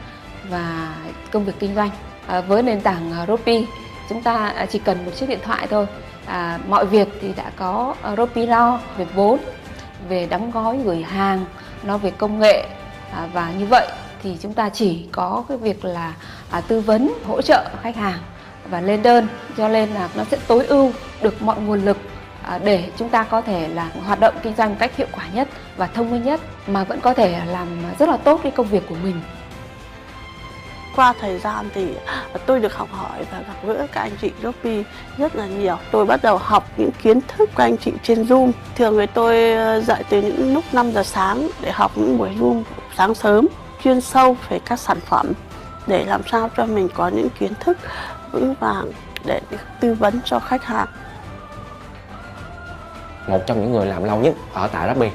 và công việc kinh doanh ờ, với nền tảng Ropi chúng ta à, chỉ cần một chiếc điện thoại thôi à, mọi việc thì đã có Ropi lo về vốn về đóng gói gửi hàng lo về công nghệ à, và như vậy thì chúng ta chỉ có cái việc là tư vấn hỗ trợ khách hàng và lên đơn cho nên là nó sẽ tối ưu được mọi nguồn lực À, để chúng ta có thể là hoạt động kinh doanh một cách hiệu quả nhất và thông minh nhất mà vẫn có thể làm rất là tốt cái công việc của mình qua thời gian thì tôi được học hỏi và gặp gỡ các anh chị Shopee rất là nhiều. Tôi bắt đầu học những kiến thức của anh chị trên Zoom. Thường người tôi ờ, dậy từ những lúc 5 giờ sáng để học những buổi Zoom sáng sớm, chuyên sâu về các sản phẩm để làm sao cho mình có những kiến thức vững vàng để tư vấn cho khách hàng một trong những người làm lâu nhất ở tại Rappi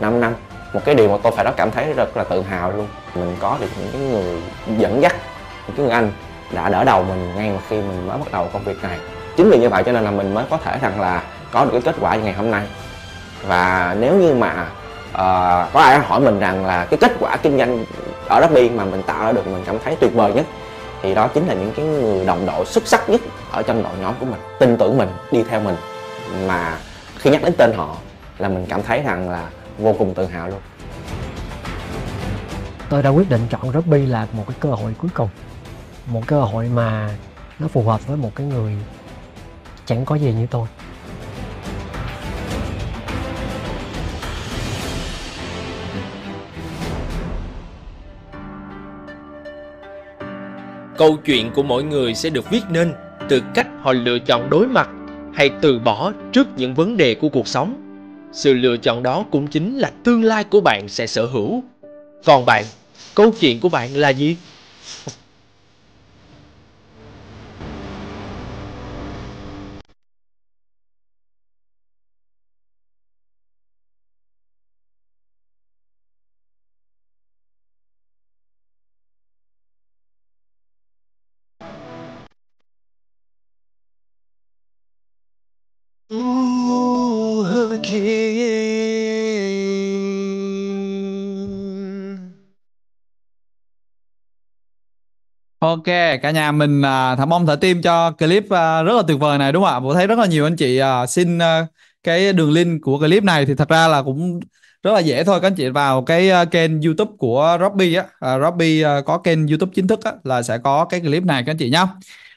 5 năm một cái điều mà tôi phải đó cảm thấy rất là tự hào luôn mình có được những cái người dẫn dắt những cái người anh đã đỡ đầu mình ngay mà khi mình mới bắt đầu công việc này chính vì như vậy cho nên là mình mới có thể rằng là có được cái kết quả như ngày hôm nay và nếu như mà uh, có ai hỏi mình rằng là cái kết quả kinh doanh ở Rappi mà mình tạo ra được mình cảm thấy tuyệt vời nhất thì đó chính là những cái người đồng đội xuất sắc nhất ở trong đội nhóm của mình tin tưởng mình đi theo mình mà khi nhắc đến tên họ là mình cảm thấy rằng là vô cùng tự hào luôn tôi đã quyết định chọn rugby là một cái cơ hội cuối cùng một cơ hội mà nó phù hợp với một cái người chẳng có gì như tôi câu chuyện của mỗi người sẽ được viết nên từ cách họ lựa chọn đối mặt hay từ bỏ trước những vấn đề của cuộc sống sự lựa chọn đó cũng chính là tương lai của bạn sẽ sở hữu còn bạn câu chuyện của bạn là gì Ok, cả nhà mình à, thả bom thả tim cho clip à, rất là tuyệt vời này đúng không ạ? Tôi thấy rất là nhiều anh chị à, xin à, cái đường link của clip này thì thật ra là cũng rất là dễ thôi các anh chị vào cái à, kênh YouTube của Robby á, à, Robby à, có kênh YouTube chính thức á là sẽ có cái clip này các anh chị nhá.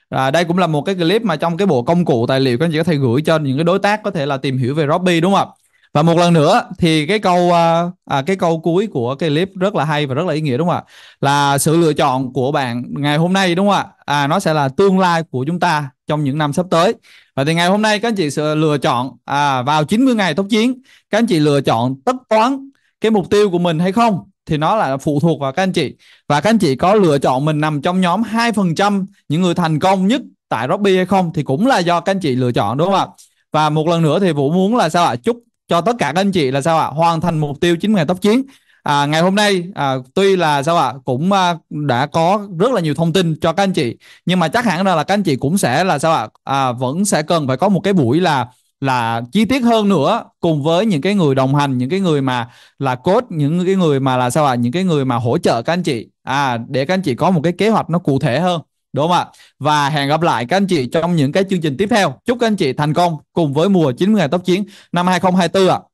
À, đây cũng là một cái clip mà trong cái bộ công cụ tài liệu các anh chị có thể gửi cho những cái đối tác có thể là tìm hiểu về Robby đúng không ạ? và một lần nữa thì cái câu à, à, cái câu cuối của cái clip rất là hay và rất là ý nghĩa đúng không ạ là sự lựa chọn của bạn ngày hôm nay đúng không ạ à, nó sẽ là tương lai của chúng ta trong những năm sắp tới và thì ngày hôm nay các anh chị sẽ lựa chọn à, vào 90 ngày tốc chiến các anh chị lựa chọn tất toán cái mục tiêu của mình hay không thì nó là phụ thuộc vào các anh chị và các anh chị có lựa chọn mình nằm trong nhóm 2% những người thành công nhất tại Robby hay không thì cũng là do các anh chị lựa chọn đúng không ạ và một lần nữa thì Vũ muốn là sao ạ chúc cho tất cả các anh chị là sao ạ hoàn thành mục tiêu 9 ngày tốc chiến à, ngày hôm nay à, tuy là sao ạ cũng à, đã có rất là nhiều thông tin cho các anh chị nhưng mà chắc hẳn là, là các anh chị cũng sẽ là sao ạ à? vẫn sẽ cần phải có một cái buổi là là chi tiết hơn nữa cùng với những cái người đồng hành những cái người mà là cốt những cái người mà là sao ạ những cái người mà hỗ trợ các anh chị à để các anh chị có một cái kế hoạch nó cụ thể hơn đúng không ạ và hẹn gặp lại các anh chị trong những cái chương trình tiếp theo chúc các anh chị thành công cùng với mùa 90 ngày tốc chiến năm 2024 ạ à.